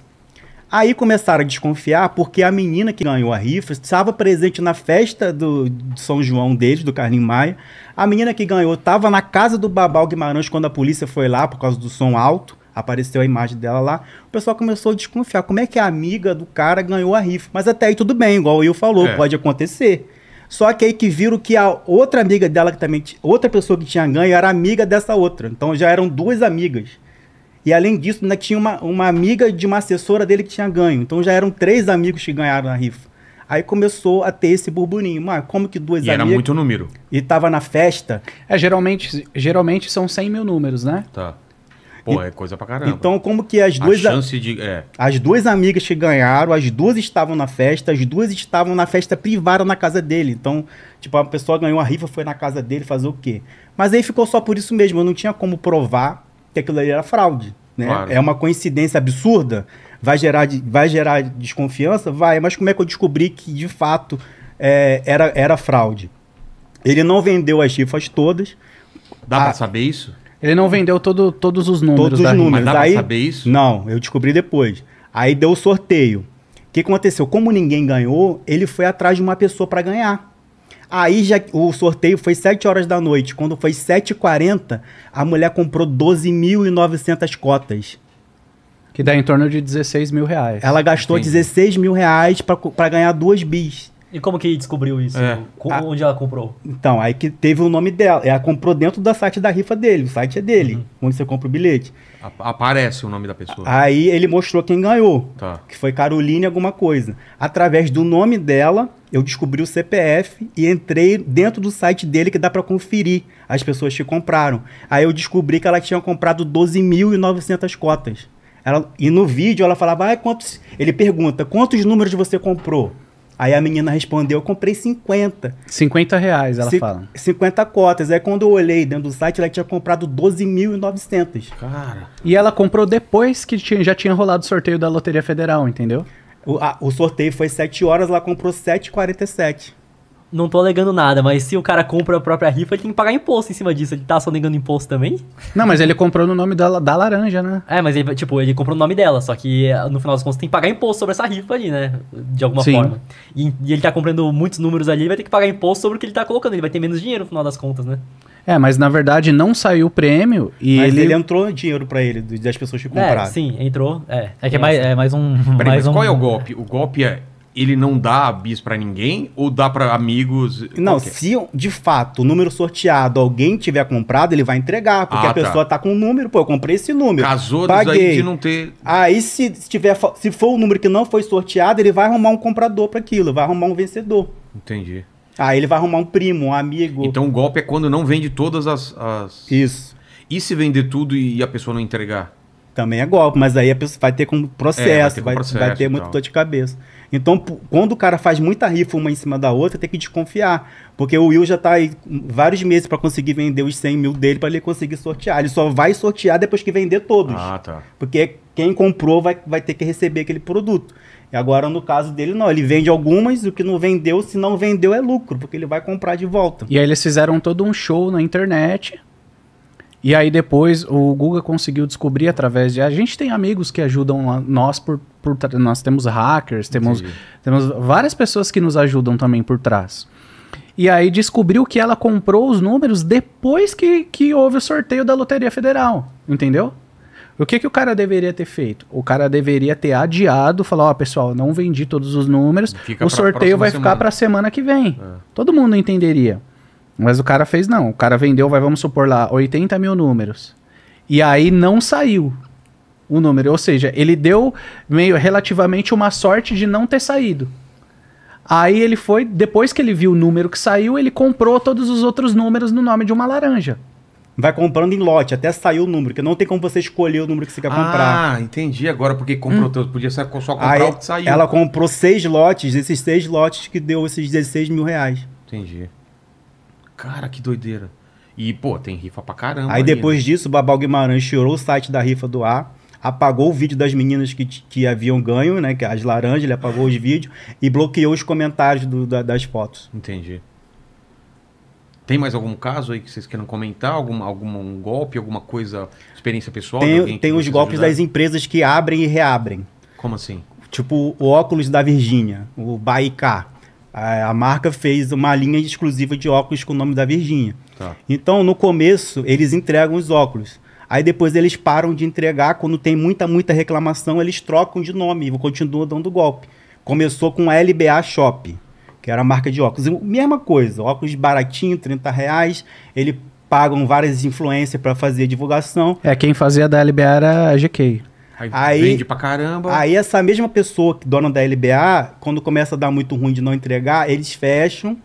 Aí começaram a desconfiar porque a menina que ganhou a rifa estava presente na festa do São João deles, do Carlinhos Maia. A menina que ganhou estava na casa do Babal Guimarães quando a polícia foi lá por causa do som alto apareceu a imagem dela lá, o pessoal começou a desconfiar. Como é que a amiga do cara ganhou a rifa? Mas até aí tudo bem, igual o Will falou, é. pode acontecer. Só que aí que viram que a outra amiga dela, que também outra pessoa que tinha ganho, era amiga dessa outra. Então já eram duas amigas. E além disso, ainda tinha uma, uma amiga de uma assessora dele que tinha ganho. Então já eram três amigos que ganharam a rifa. Aí começou a ter esse burburinho. Mas como que duas e amigas... era muito número. E tava na festa. É, geralmente, geralmente são 100 mil números, né? Tá. Pô, é coisa pra caramba. Então, como que as duas. A chance de. É. As duas amigas que ganharam, as duas estavam na festa, as duas estavam na festa privada na casa dele. Então, tipo, a pessoa ganhou a rifa, foi na casa dele fazer o quê? Mas aí ficou só por isso mesmo. Eu não tinha como provar que aquilo ali era fraude. Né? Claro. É uma coincidência absurda. Vai gerar, vai gerar desconfiança? Vai, mas como é que eu descobri que de fato é, era, era fraude? Ele não vendeu as rifas todas. Dá a... para saber isso? Ele não vendeu todo, todos os números. Todos os da números. Mas dá Aí, saber isso? Não, eu descobri depois. Aí deu o sorteio. O que aconteceu? Como ninguém ganhou, ele foi atrás de uma pessoa para ganhar. Aí já o sorteio foi 7 horas da noite. Quando foi 7h40, a mulher comprou 12.900 cotas. Que dá em torno de 16 mil reais. Ela gastou Entendi. 16 mil reais para ganhar duas bis. E como que descobriu isso? É. Ah. Onde a, ela comprou? Então, aí que teve o nome dela. Ela comprou dentro do site da rifa dele. O site é dele, uhum. onde você compra o bilhete. A, aparece o nome da pessoa. Aí ele mostrou quem ganhou, tá. que foi Caroline alguma coisa. Através do nome dela, eu descobri o CPF e entrei dentro do site dele que dá para conferir as pessoas que compraram. Aí eu descobri que ela tinha comprado 12.900 cotas. Ela, e no vídeo ela falava, ah, quantos... ele pergunta, quantos números você comprou? Aí a menina respondeu, eu comprei 50. 50 reais, ela C fala. 50 cotas. Aí quando eu olhei dentro do site, ela tinha comprado 12.900. Cara. E ela comprou depois que tinha, já tinha rolado o sorteio da Loteria Federal, entendeu? O, a, o sorteio foi 7 horas, ela comprou 7,47 não tô alegando nada, mas se o cara compra a própria rifa, ele tem que pagar imposto em cima disso. Ele tá só negando imposto também? Não, mas ele comprou no nome da, da laranja, né? É, mas ele, tipo, ele comprou no nome dela, só que eh, no final das contas tem que pagar imposto sobre essa rifa ali, né? De alguma Sim. forma. E, e, ele tá comprando muitos números ali, ele vai ter que pagar imposto sobre o que ele tá colocando. Ele vai ter menos dinheiro no final das contas, né? É, mas na verdade não saiu o prêmio e mas ele... ele entrou dinheiro para ele, das pessoas que é, compraram. É, sim, entrou. É, é que é mais, é mais um... Peraí, mais mas um... qual é o golpe? O golpe é ele não dá bis para ninguém ou dá para amigos? Não, se de fato o número sorteado alguém tiver comprado, ele vai entregar, porque ah, a tá. pessoa tá. tá com o um número, pô, eu comprei esse número. Casou paguei. de não ter. Aí se tiver se for o um número que não foi sorteado, ele vai arrumar um comprador para aquilo, vai arrumar um vencedor. Entendi. Aí ele vai arrumar um primo, um amigo. Então o golpe é quando não vende todas as, as... Isso. E se vender tudo e a pessoa não entregar? Também é golpe, mas aí a pessoa vai ter com processo, é, vai ter, com vai, processo, vai ter muito dor de cabeça. Então, quando o cara faz muita rifa uma em cima da outra, tem que desconfiar. Porque o Will já tá aí vários meses para conseguir vender os 100 mil dele para ele conseguir sortear. Ele só vai sortear depois que vender todos. Ah, tá. Porque quem comprou vai, vai ter que receber aquele produto. E agora, no caso dele, não. Ele vende algumas, o que não vendeu, se não vendeu, é lucro, porque ele vai comprar de volta. E aí eles fizeram todo um show na internet. E aí depois o Guga conseguiu descobrir através de. A gente tem amigos que ajudam nós por por nós temos hackers, temos, temos várias pessoas que nos ajudam também por trás. E aí descobriu que ela comprou os números depois que, que houve o sorteio da Loteria Federal, entendeu? O que, que o cara deveria ter feito? O cara deveria ter adiado, falar, ó, oh, pessoal, não vendi todos os números, Fica o sorteio vai ficar para a semana que vem. É. Todo mundo entenderia. Mas o cara fez não. O cara vendeu, vai, vamos supor lá, 80 mil números. E aí não saiu o número. Ou seja, ele deu meio relativamente uma sorte de não ter saído. Aí ele foi, depois que ele viu o número que saiu, ele comprou todos os outros números no nome de uma laranja. Vai comprando em lote, até sair o número, que não tem como você escolher o número que você quer ah, comprar. Ah, entendi agora porque comprou hum. todo. Podia só comprar Aí, o que saiu. Ela comprou seis lotes, esses seis lotes que deu esses 16 mil reais. Entendi. Cara, que doideira. E, pô, tem rifa pra caramba. Aí, depois né? disso, o Babal Guimarães tirou o site da rifa do ar apagou o vídeo das meninas que, que haviam ganho, né? Que as laranjas, ele apagou os vídeos e bloqueou os comentários do, da, das fotos. Entendi. Tem mais algum caso aí que vocês queiram comentar? Algum, algum um golpe, alguma coisa, experiência pessoal? Tem, tem os golpes ajudar? das empresas que abrem e reabrem. Como assim? Tipo o óculos da Virgínia, o Baica. A, a, marca fez uma linha exclusiva de óculos com o nome da Virgínia. Tá. Então, no começo, eles entregam os óculos. Aí depois eles param de entregar, quando tem muita, muita reclamação, eles trocam de nome e continuam dando golpe. Começou com a LBA Shop, que era a marca de óculos. E mesma coisa, óculos baratinho, 30 reais, eles pagam várias influências para fazer divulgação. É, quem fazia da LBA era a GK. Aí, aí, vende pra caramba. Aí essa mesma pessoa, é dona da LBA, quando começa a dar muito ruim de não entregar, eles fecham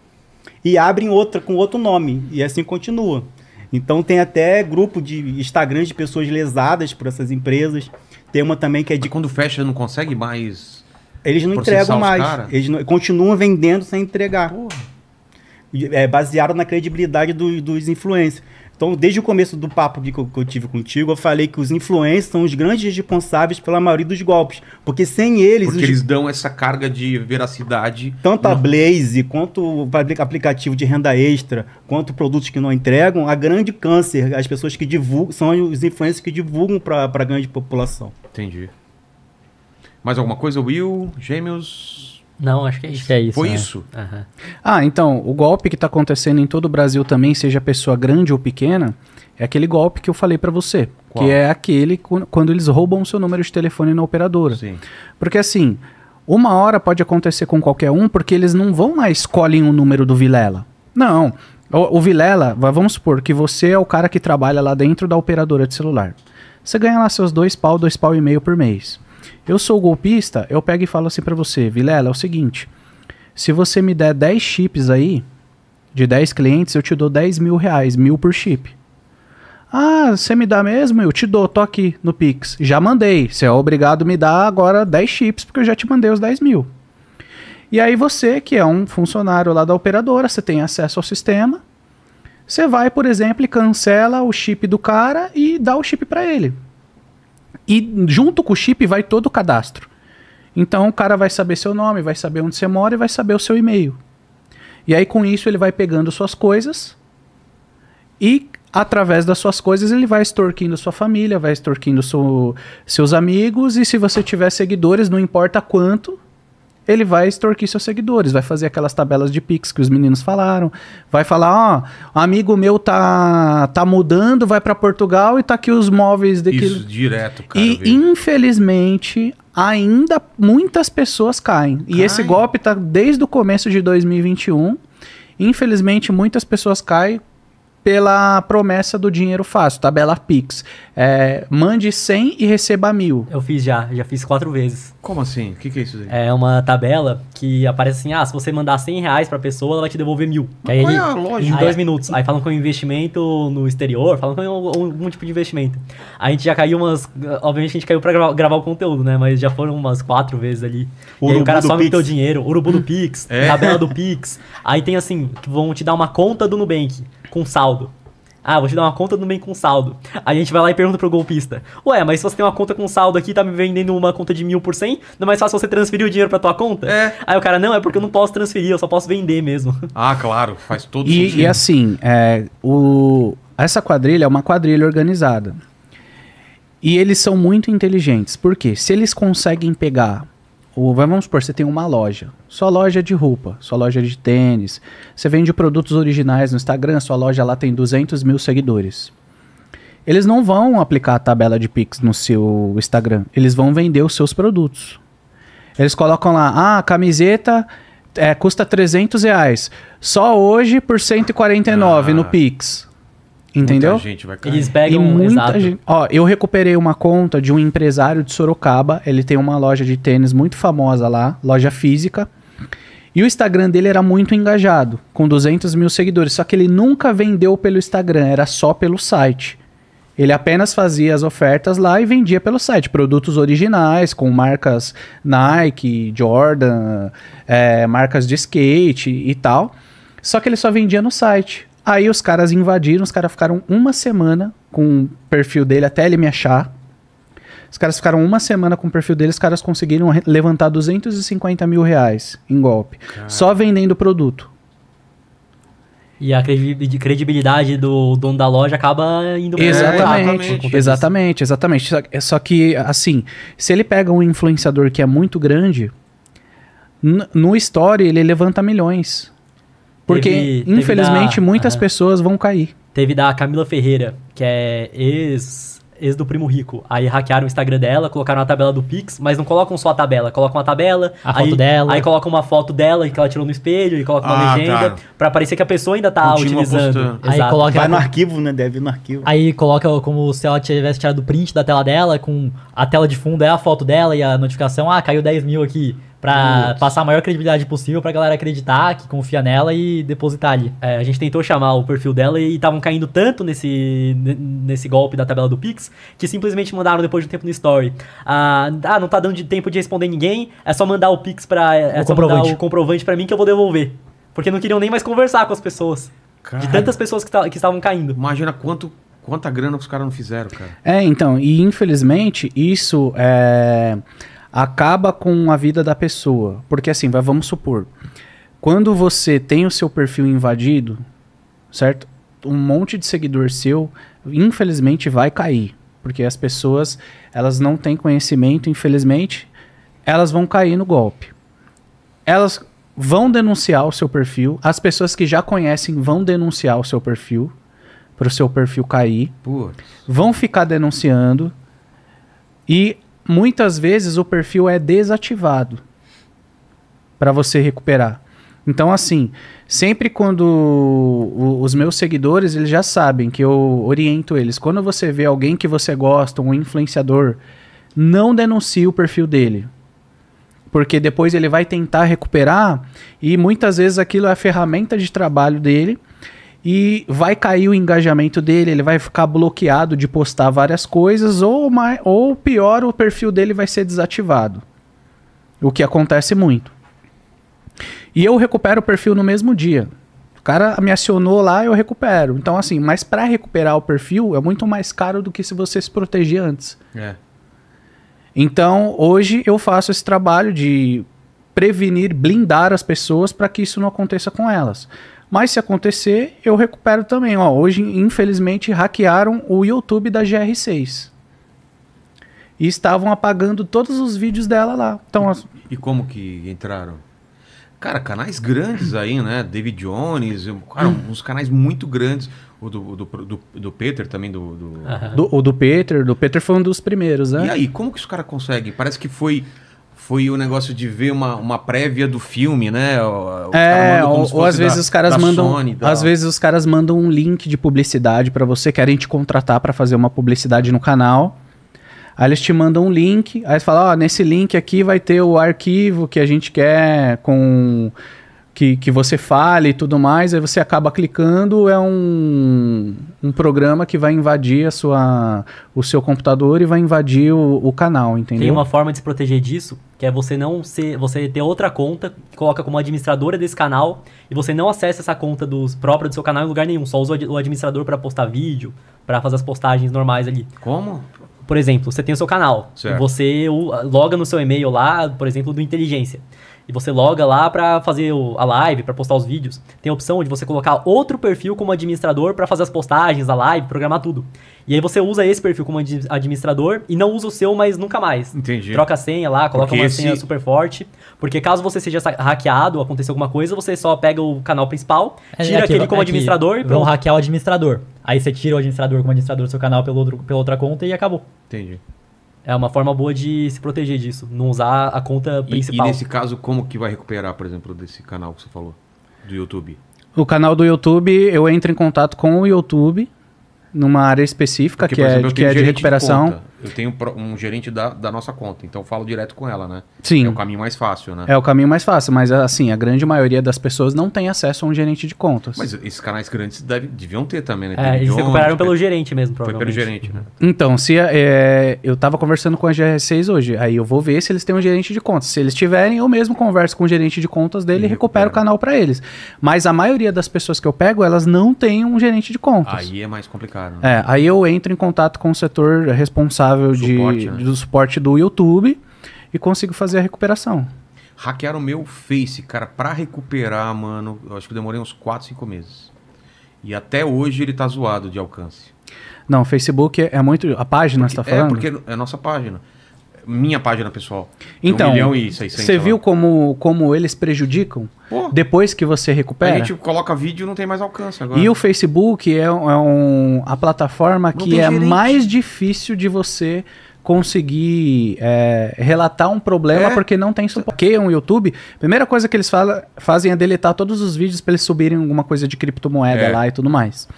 e abrem outra com outro nome. E assim continua. Então tem até grupo de Instagram de pessoas lesadas por essas empresas. Tem uma também que é de. Mas quando fecha, não consegue mais. Eles não entregam mais. Cara? Eles não... continuam vendendo sem entregar. Porra. É baseado na credibilidade do, dos influencers. Então, desde o começo do papo que eu, que eu tive contigo, eu falei que os influencers são os grandes responsáveis pela maioria dos golpes. Porque sem eles. Porque os... eles dão essa carga de veracidade. Tanto não... a Blaze, quanto o aplicativo de renda extra, quanto produtos que não entregam, a grande câncer, as pessoas que divulgam, são os influencers que divulgam para a grande população. Entendi. Mais alguma coisa, Will? Gêmeos? Não, acho que é isso. Que é isso Foi né? isso? Uhum. Ah, então, o golpe que está acontecendo em todo o Brasil também, seja pessoa grande ou pequena, é aquele golpe que eu falei para você. Qual? Que é aquele quando eles roubam o seu número de telefone na operadora. Sim. Porque assim, uma hora pode acontecer com qualquer um, porque eles não vão lá e escolhem o número do Vilela. Não. O, o Vilela, vamos supor que você é o cara que trabalha lá dentro da operadora de celular. Você ganha lá seus dois pau, dois pau e meio por mês. Eu sou golpista, eu pego e falo assim para você, Vilela, é o seguinte, se você me der 10 chips aí, de 10 clientes, eu te dou 10 mil reais, mil por chip. Ah, você me dá mesmo? Eu te dou, tô aqui no Pix. Já mandei. Você é obrigado a me dar agora 10 chips, porque eu já te mandei os 10 mil. E aí você, que é um funcionário lá da operadora, você tem acesso ao sistema. Você vai, por exemplo, e cancela o chip do cara e dá o chip para ele. E junto com o chip vai todo o cadastro. Então o cara vai saber seu nome, vai saber onde você mora e vai saber o seu e-mail. E aí com isso ele vai pegando suas coisas e através das suas coisas ele vai extorquindo sua família, vai extorquindo seu, seus amigos e se você tiver seguidores, não importa quanto, ele vai extorquir seus seguidores, vai fazer aquelas tabelas de Pix que os meninos falaram, vai falar, ó, oh, amigo meu tá, tá mudando, vai para Portugal e tá aqui os móveis daquilo. Isso, direto, cara. E viu? infelizmente ainda muitas pessoas caem. E esse golpe tá desde o começo de 2021. Infelizmente muitas pessoas caem pela promessa do dinheiro fácil, tabela Pix. É, mande 100 e receba mil. Eu fiz já, já fiz quatro vezes. Como assim? O que, que é isso aí? É uma tabela que aparece assim, ah, se você mandar 100 reais pra pessoa, ela vai te devolver mil. Mas aí qual ele, é a lógica? Em dois minutos. Aí falam com é investimento no exterior, falam com algum, é algum tipo de investimento. A gente já caiu umas... Obviamente a gente caiu pra gravar, gravar o conteúdo, né? Mas já foram umas quatro vezes ali. Urubu e aí o cara some o teu dinheiro. Urubu do Pix, é? tabela do Pix. Aí tem assim, que vão te dar uma conta do Nubank com saldo. Ah, vou te dar uma conta do bem com saldo. Aí a gente vai lá e pergunta pro golpista. Ué, mas se você tem uma conta com saldo aqui tá me vendendo uma conta de mil por cem, não é mais fácil você transferir o dinheiro pra tua conta? É. Aí o cara, não, é porque eu não posso transferir, eu só posso vender mesmo. Ah, claro, faz todo e, sentido. E assim, é, o, essa quadrilha é uma quadrilha organizada. E eles são muito inteligentes, porque se eles conseguem pegar vamos supor, você tem uma loja, só loja é de roupa, só loja é de tênis, você vende produtos originais no Instagram, sua loja lá tem 200 mil seguidores. Eles não vão aplicar a tabela de Pix no seu Instagram, eles vão vender os seus produtos. Eles colocam lá, ah, a camiseta é, custa 300 reais, só hoje por 149 ah. no Pix. Entendeu? Muita gente vai cair. Eles pegam e muita exato. gente. Ó, eu recuperei uma conta de um empresário de Sorocaba. Ele tem uma loja de tênis muito famosa lá, loja física. E o Instagram dele era muito engajado, com 200 mil seguidores. Só que ele nunca vendeu pelo Instagram, era só pelo site. Ele apenas fazia as ofertas lá e vendia pelo site. Produtos originais, com marcas Nike, Jordan, é, marcas de skate e tal. Só que ele só vendia no site. Aí os caras invadiram, os caras ficaram uma semana com o perfil dele até ele me achar. Os caras ficaram uma semana com o perfil dele, os caras conseguiram levantar 250 mil reais em golpe. Caramba. Só vendendo produto. E a credibilidade do dono da loja acaba indo Exatamente, é, exatamente, exatamente. É só que, assim, se ele pega um influenciador que é muito grande, no story ele levanta milhões. Porque, teve, teve infelizmente, da, muitas pessoas vão cair. Teve da Camila Ferreira, que é ex, ex do Primo Rico. Aí hackearam o Instagram dela, colocaram a tabela do Pix, mas não colocam só a tabela, colocam a tabela, a aí, foto dela. Aí colocam uma foto dela que ela tirou no espelho e colocam ah, uma tá. legenda tá. pra parecer que a pessoa ainda tá Continua utilizando. Aí coloca, Vai no arquivo, né? Deve ir no arquivo. Aí coloca como se ela tivesse tirado o print da tela dela, com a tela de fundo é a foto dela e a notificação, ah, caiu 10 mil aqui para passar a maior credibilidade possível pra galera acreditar, que confia nela e depositar ali. É, a gente tentou chamar o perfil dela e estavam caindo tanto nesse, nesse golpe da tabela do Pix que simplesmente mandaram depois de um tempo no story. Ah, ah, não tá dando de tempo de responder ninguém, é só mandar o Pix pra. É o comprovante. o comprovante pra mim que eu vou devolver. Porque não queriam nem mais conversar com as pessoas. Cara, de tantas pessoas que, que estavam caindo. Imagina quanto quanta grana os caras não fizeram, cara. É, então, e infelizmente isso é acaba com a vida da pessoa. Porque assim, vai, vamos supor, quando você tem o seu perfil invadido, certo? Um monte de seguidor seu, infelizmente, vai cair. Porque as pessoas, elas não têm conhecimento, infelizmente, elas vão cair no golpe. Elas vão denunciar o seu perfil, as pessoas que já conhecem vão denunciar o seu perfil, para o seu perfil cair, Putz. vão ficar denunciando, e muitas vezes o perfil é desativado para você recuperar. Então, assim, sempre quando o, os meus seguidores, eles já sabem que eu oriento eles. Quando você vê alguém que você gosta, um influenciador, não denuncie o perfil dele. Porque depois ele vai tentar recuperar e muitas vezes aquilo é a ferramenta de trabalho dele e vai cair o engajamento dele, ele vai ficar bloqueado de postar várias coisas, ou, mais, ou pior, o perfil dele vai ser desativado. O que acontece muito. E eu recupero o perfil no mesmo dia. O cara me acionou lá, eu recupero. Então, assim, mas para recuperar o perfil é muito mais caro do que se você se proteger antes. É. Então, hoje eu faço esse trabalho de prevenir, blindar as pessoas para que isso não aconteça com elas. Mas se acontecer, eu recupero também. Ó, hoje, infelizmente, hackearam o YouTube da GR6. E estavam apagando todos os vídeos dela lá. Então, e, as... e como que entraram? Cara, canais grandes aí, né? David Jones, cara, hum. uns canais muito grandes. O do, do, do, do Peter também, do. do... Uhum. do o do Peter, do Peter foi um dos primeiros, né? E aí, como que os caras conseguem? Parece que foi foi o negócio de ver uma, uma prévia do filme, né? Os é, ou, ou às vezes da, os caras mandam, Sony, às vezes os caras mandam um link de publicidade para você, querem te contratar para fazer uma publicidade no canal. Aí eles te mandam um link, aí eles falam, ó, oh, nesse link aqui vai ter o arquivo que a gente quer com que, que você fale e tudo mais, aí você acaba clicando, é um, um programa que vai invadir a sua, o seu computador e vai invadir o, o canal, entendeu? Tem uma forma de se proteger disso, que é você não ser, você ter outra conta, coloca como administradora desse canal e você não acessa essa conta dos própria do seu canal em lugar nenhum, só usa o administrador para postar vídeo, para fazer as postagens normais ali. Como? Por exemplo, você tem o seu canal, certo. você loga no seu e-mail lá, por exemplo, do inteligência e você loga lá para fazer a live, para postar os vídeos, tem a opção de você colocar outro perfil como administrador para fazer as postagens, a live, programar tudo. E aí você usa esse perfil como administrador e não usa o seu, mas nunca mais. Entendi. Troca a senha lá, coloca porque uma senha super forte. Porque caso você seja hackeado, acontecer alguma coisa, você só pega o canal principal, é, tira é aqui, aquele como é administrador e pronto. hackear o administrador. Aí você tira o administrador como administrador do seu canal pelo outro, pela outra conta e acabou. Entendi é uma forma boa de se proteger disso, não usar a conta principal. E, e nesse caso, como que vai recuperar, por exemplo, desse canal que você falou, do YouTube? O canal do YouTube, eu entro em contato com o YouTube, numa área específica Porque, que, é exemplo, é, que é de recuperação. De eu tenho um gerente da, da nossa conta, então eu falo direto com ela, né? Sim. É o caminho mais fácil, né? É o caminho mais fácil, mas assim, a grande maioria das pessoas não tem acesso a um gerente de contas. Mas esses canais grandes deve, deviam ter também, né? É, eles recuperaram pelo gerente mesmo, provavelmente. Foi pelo gerente, né? Uhum. Então, se é, eu tava conversando com a GR6 hoje, aí eu vou ver se eles têm um gerente de contas. Se eles tiverem, eu mesmo converso com o gerente de contas dele e, e recupero recupera. o canal para eles. Mas a maioria das pessoas que eu pego, elas não têm um gerente de contas. Aí é mais complicado. Né? É, aí eu entro em contato com o setor responsável responsável suporte, de, né? do suporte do YouTube e consigo fazer a recuperação. Hackearam o meu Face, cara, para recuperar, mano, eu acho que demorei uns 4, 5 meses. E até hoje ele tá zoado de alcance. Não, Facebook é, é muito. A página, porque, você tá falando? É, porque é nossa página minha página pessoal. É então, e 600, você viu como, como eles prejudicam? Pô, depois que você recupera? A gente coloca vídeo não tem mais alcance agora. E o Facebook é, é um, a plataforma não que é gerente. mais difícil de você conseguir é, relatar um problema é. porque não tem suporte. Porque um YouTube, primeira coisa que eles fala, fazem é deletar todos os vídeos para eles subirem alguma coisa de criptomoeda é. lá e tudo mais.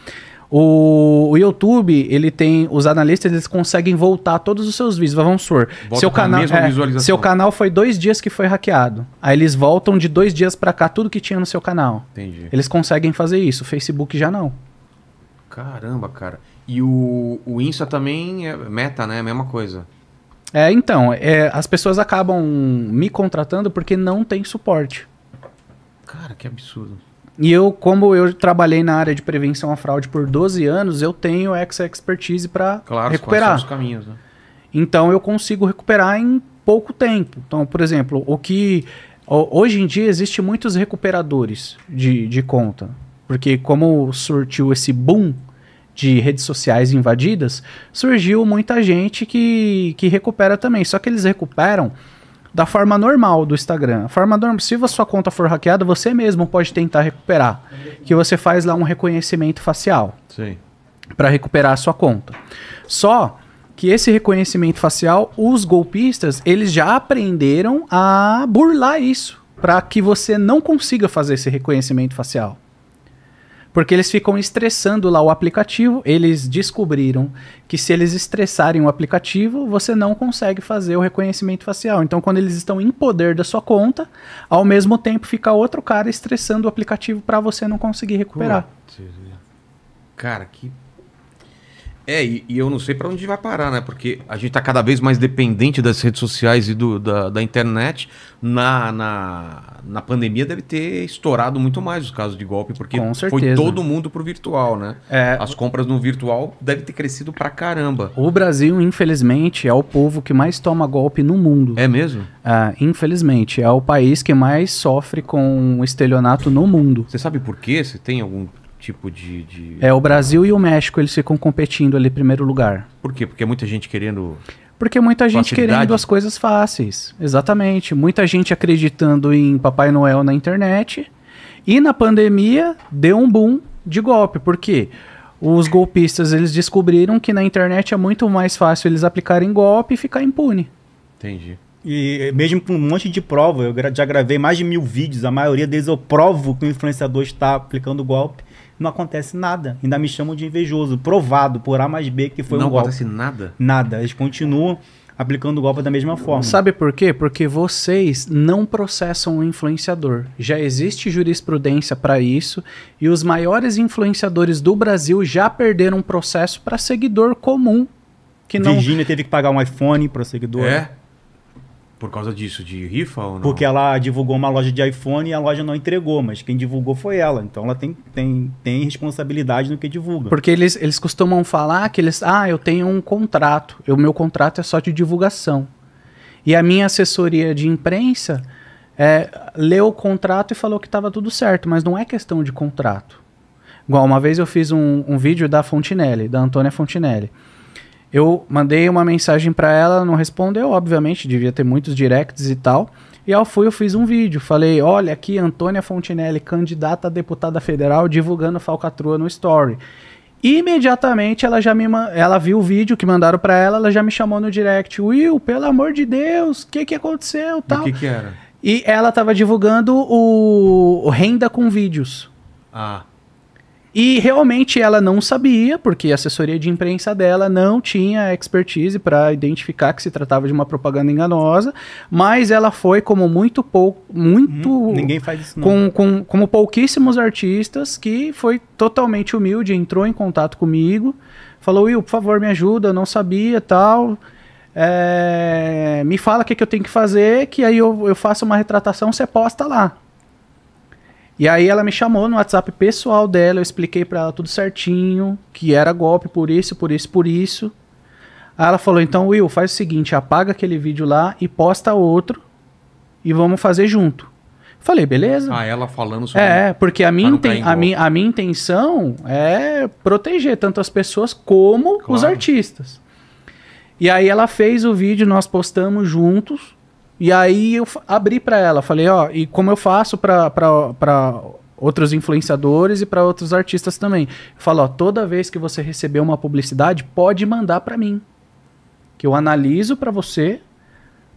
O, o YouTube, ele tem. Os analistas eles conseguem voltar todos os seus vídeos. Vamos supor. seu canal, é, seu canal foi dois dias que foi hackeado. Aí eles voltam de dois dias para cá tudo que tinha no seu canal. Entendi. Eles conseguem fazer isso. O Facebook já não. Caramba, cara. E o, o Insta também é meta, né? É a mesma coisa. É, então, é, as pessoas acabam me contratando porque não tem suporte. Cara, que absurdo. E eu, como eu trabalhei na área de prevenção à fraude por 12 anos, eu tenho essa expertise para claro, recuperar. Claro, os caminhos, né? Então eu consigo recuperar em pouco tempo. Então, por exemplo, o que hoje em dia existe muitos recuperadores de, de conta, porque como surtiu esse boom de redes sociais invadidas, surgiu muita gente que, que recupera também. Só que eles recuperam da forma normal do Instagram. A forma normal, se a sua conta for hackeada, você mesmo pode tentar recuperar, que você faz lá um reconhecimento facial. Sim. Para recuperar a sua conta. Só que esse reconhecimento facial, os golpistas, eles já aprenderam a burlar isso, para que você não consiga fazer esse reconhecimento facial. Porque eles ficam estressando lá o aplicativo. Eles descobriram que se eles estressarem o aplicativo, você não consegue fazer o reconhecimento facial. Então, quando eles estão em poder da sua conta, ao mesmo tempo fica outro cara estressando o aplicativo para você não conseguir recuperar. Cara, que é, e, e eu não sei para onde vai parar, né? Porque a gente está cada vez mais dependente das redes sociais e do, da, da internet. Na, na, na pandemia deve ter estourado muito mais os casos de golpe, porque foi todo mundo pro virtual, né? É, As compras no virtual devem ter crescido pra caramba. O Brasil, infelizmente, é o povo que mais toma golpe no mundo. É mesmo? É, infelizmente, é o país que mais sofre com estelionato no mundo. Você sabe por quê? Você tem algum tipo de, de, É, o Brasil e o México, eles ficam competindo ali em primeiro lugar. Por quê? Porque é muita gente querendo... Porque é muita gente facilidade. querendo as coisas fáceis, exatamente. Muita gente acreditando em Papai Noel na internet. E na pandemia, deu um boom de golpe. Por quê? Os golpistas, eles descobriram que na internet é muito mais fácil eles aplicarem golpe e ficar impune. Entendi. E eh, mesmo com um monte de prova, eu já gravei mais de mil vídeos, a maioria deles eu provo que o influenciador está aplicando golpe não acontece nada. Ainda me chamam de invejoso. Provado por A mais B que foi não um golpe. Não acontece nada? Nada. Eles continuam aplicando o golpe da mesma forma. Sabe por quê? Porque vocês não processam o influenciador. Já existe jurisprudência para isso e os maiores influenciadores do Brasil já perderam processo para seguidor comum. Que não... Virginia teve que pagar um iPhone para seguidor. É? Por causa disso, de rifa ou não? Porque ela divulgou uma loja de iPhone e a loja não entregou, mas quem divulgou foi ela. Então ela tem, tem, tem responsabilidade no que divulga. Porque eles, eles costumam falar que eles. Ah, eu tenho um contrato. O meu contrato é só de divulgação. E a minha assessoria de imprensa é, leu o contrato e falou que estava tudo certo, mas não é questão de contrato. Igual uma vez eu fiz um, um vídeo da Fontinelli, da Antônia Fontinelli. Eu mandei uma mensagem para ela, não respondeu, obviamente, devia ter muitos directs e tal. E ao fui, eu fiz um vídeo. Falei: olha aqui, Antônia Fontinelli, candidata a deputada federal, divulgando falcatrua no Story. Imediatamente ela já me ela viu o vídeo que mandaram para ela, ela já me chamou no direct. Will, pelo amor de Deus, o que, que aconteceu? O que, que era? E ela tava divulgando o, o Renda com Vídeos. Ah. E realmente ela não sabia, porque a assessoria de imprensa dela não tinha expertise para identificar que se tratava de uma propaganda enganosa, mas ela foi como muito pouco, muito hum, ninguém faz isso com, com como pouquíssimos artistas que foi totalmente humilde, entrou em contato comigo, falou: "Will, por favor, me ajuda, eu não sabia, tal". É, me fala o que, que eu tenho que fazer, que aí eu, eu faço uma retratação, você posta lá. E aí ela me chamou no WhatsApp pessoal dela, eu expliquei para ela tudo certinho, que era golpe por isso, por isso, por isso. Aí ela falou: "Então, Will, faz o seguinte, apaga aquele vídeo lá e posta outro e vamos fazer junto". Falei: "Beleza". Ah, ela falando sobre É, porque a minha, inten... a, minha, a minha intenção é proteger tanto as pessoas como claro. os artistas. E aí ela fez o vídeo, nós postamos juntos. E aí eu abri para ela, falei, ó, e como eu faço para outros influenciadores e para outros artistas também. Eu falo, ó, toda vez que você receber uma publicidade, pode mandar para mim. Que eu analiso para você,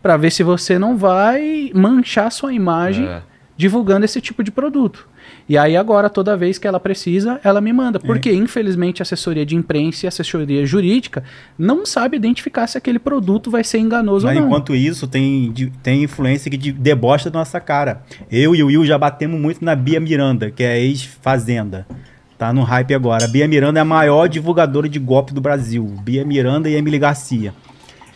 para ver se você não vai manchar sua imagem é. divulgando esse tipo de produto. E aí agora, toda vez que ela precisa, ela me manda. É. Porque, é. infelizmente, assessoria de imprensa e assessoria jurídica não sabe identificar se aquele produto vai ser enganoso Mas ou não. Enquanto isso, tem, tem influência que debocha da nossa cara. Eu e o Will já batemos muito na Bia Miranda, que é ex-fazenda. Tá no hype agora. A Bia Miranda é a maior divulgadora de golpe do Brasil. Bia Miranda e Emily Garcia.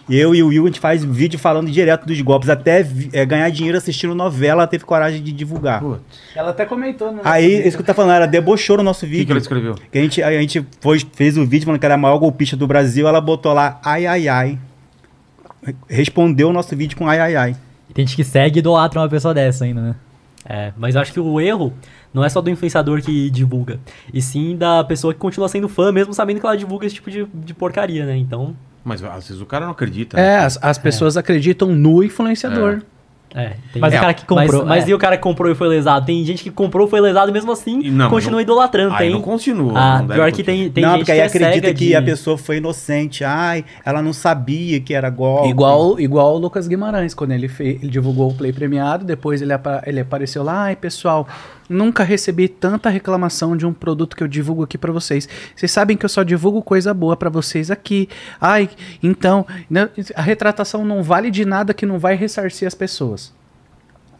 Eu e o Will, a gente faz vídeo falando direto dos golpes. Até é, ganhar dinheiro assistindo novela, ela teve coragem de divulgar. Putz. Ela até comentou, no né, Aí, isso que eu tá falando, ela debochou no nosso vídeo. O que, que ela escreveu? Que a gente, a gente foi, fez o vídeo falando que era a maior golpista do Brasil, ela botou lá, ai, ai, ai. Respondeu o nosso vídeo com ai, ai, ai. E tem gente que segue e idolatra uma pessoa dessa ainda, né? É, mas eu acho que o erro não é só do influenciador que divulga, e sim da pessoa que continua sendo fã, mesmo sabendo que ela divulga esse tipo de, de porcaria, né? Então. Mas às vezes o cara não acredita. Né? É, as, as, pessoas é. acreditam no influenciador. É. É, mas é, o cara que comprou. Mas, mas é. e o cara que comprou e foi lesado? Tem gente que comprou, foi lesado mesmo assim, e não, continua não, idolatrando. Tem... não continua. Ah, não pior que tem, tem não, gente porque aí que é acredita que de... a pessoa foi inocente. Ai, ela não sabia que era golpe. Igual, igual o Lucas Guimarães, quando ele, ele divulgou o play premiado, depois ele, apa... ele apareceu lá, ai pessoal, Nunca recebi tanta reclamação de um produto que eu divulgo aqui para vocês. Vocês sabem que eu só divulgo coisa boa para vocês aqui. Ai, então, né, a retratação não vale de nada que não vai ressarcir as pessoas.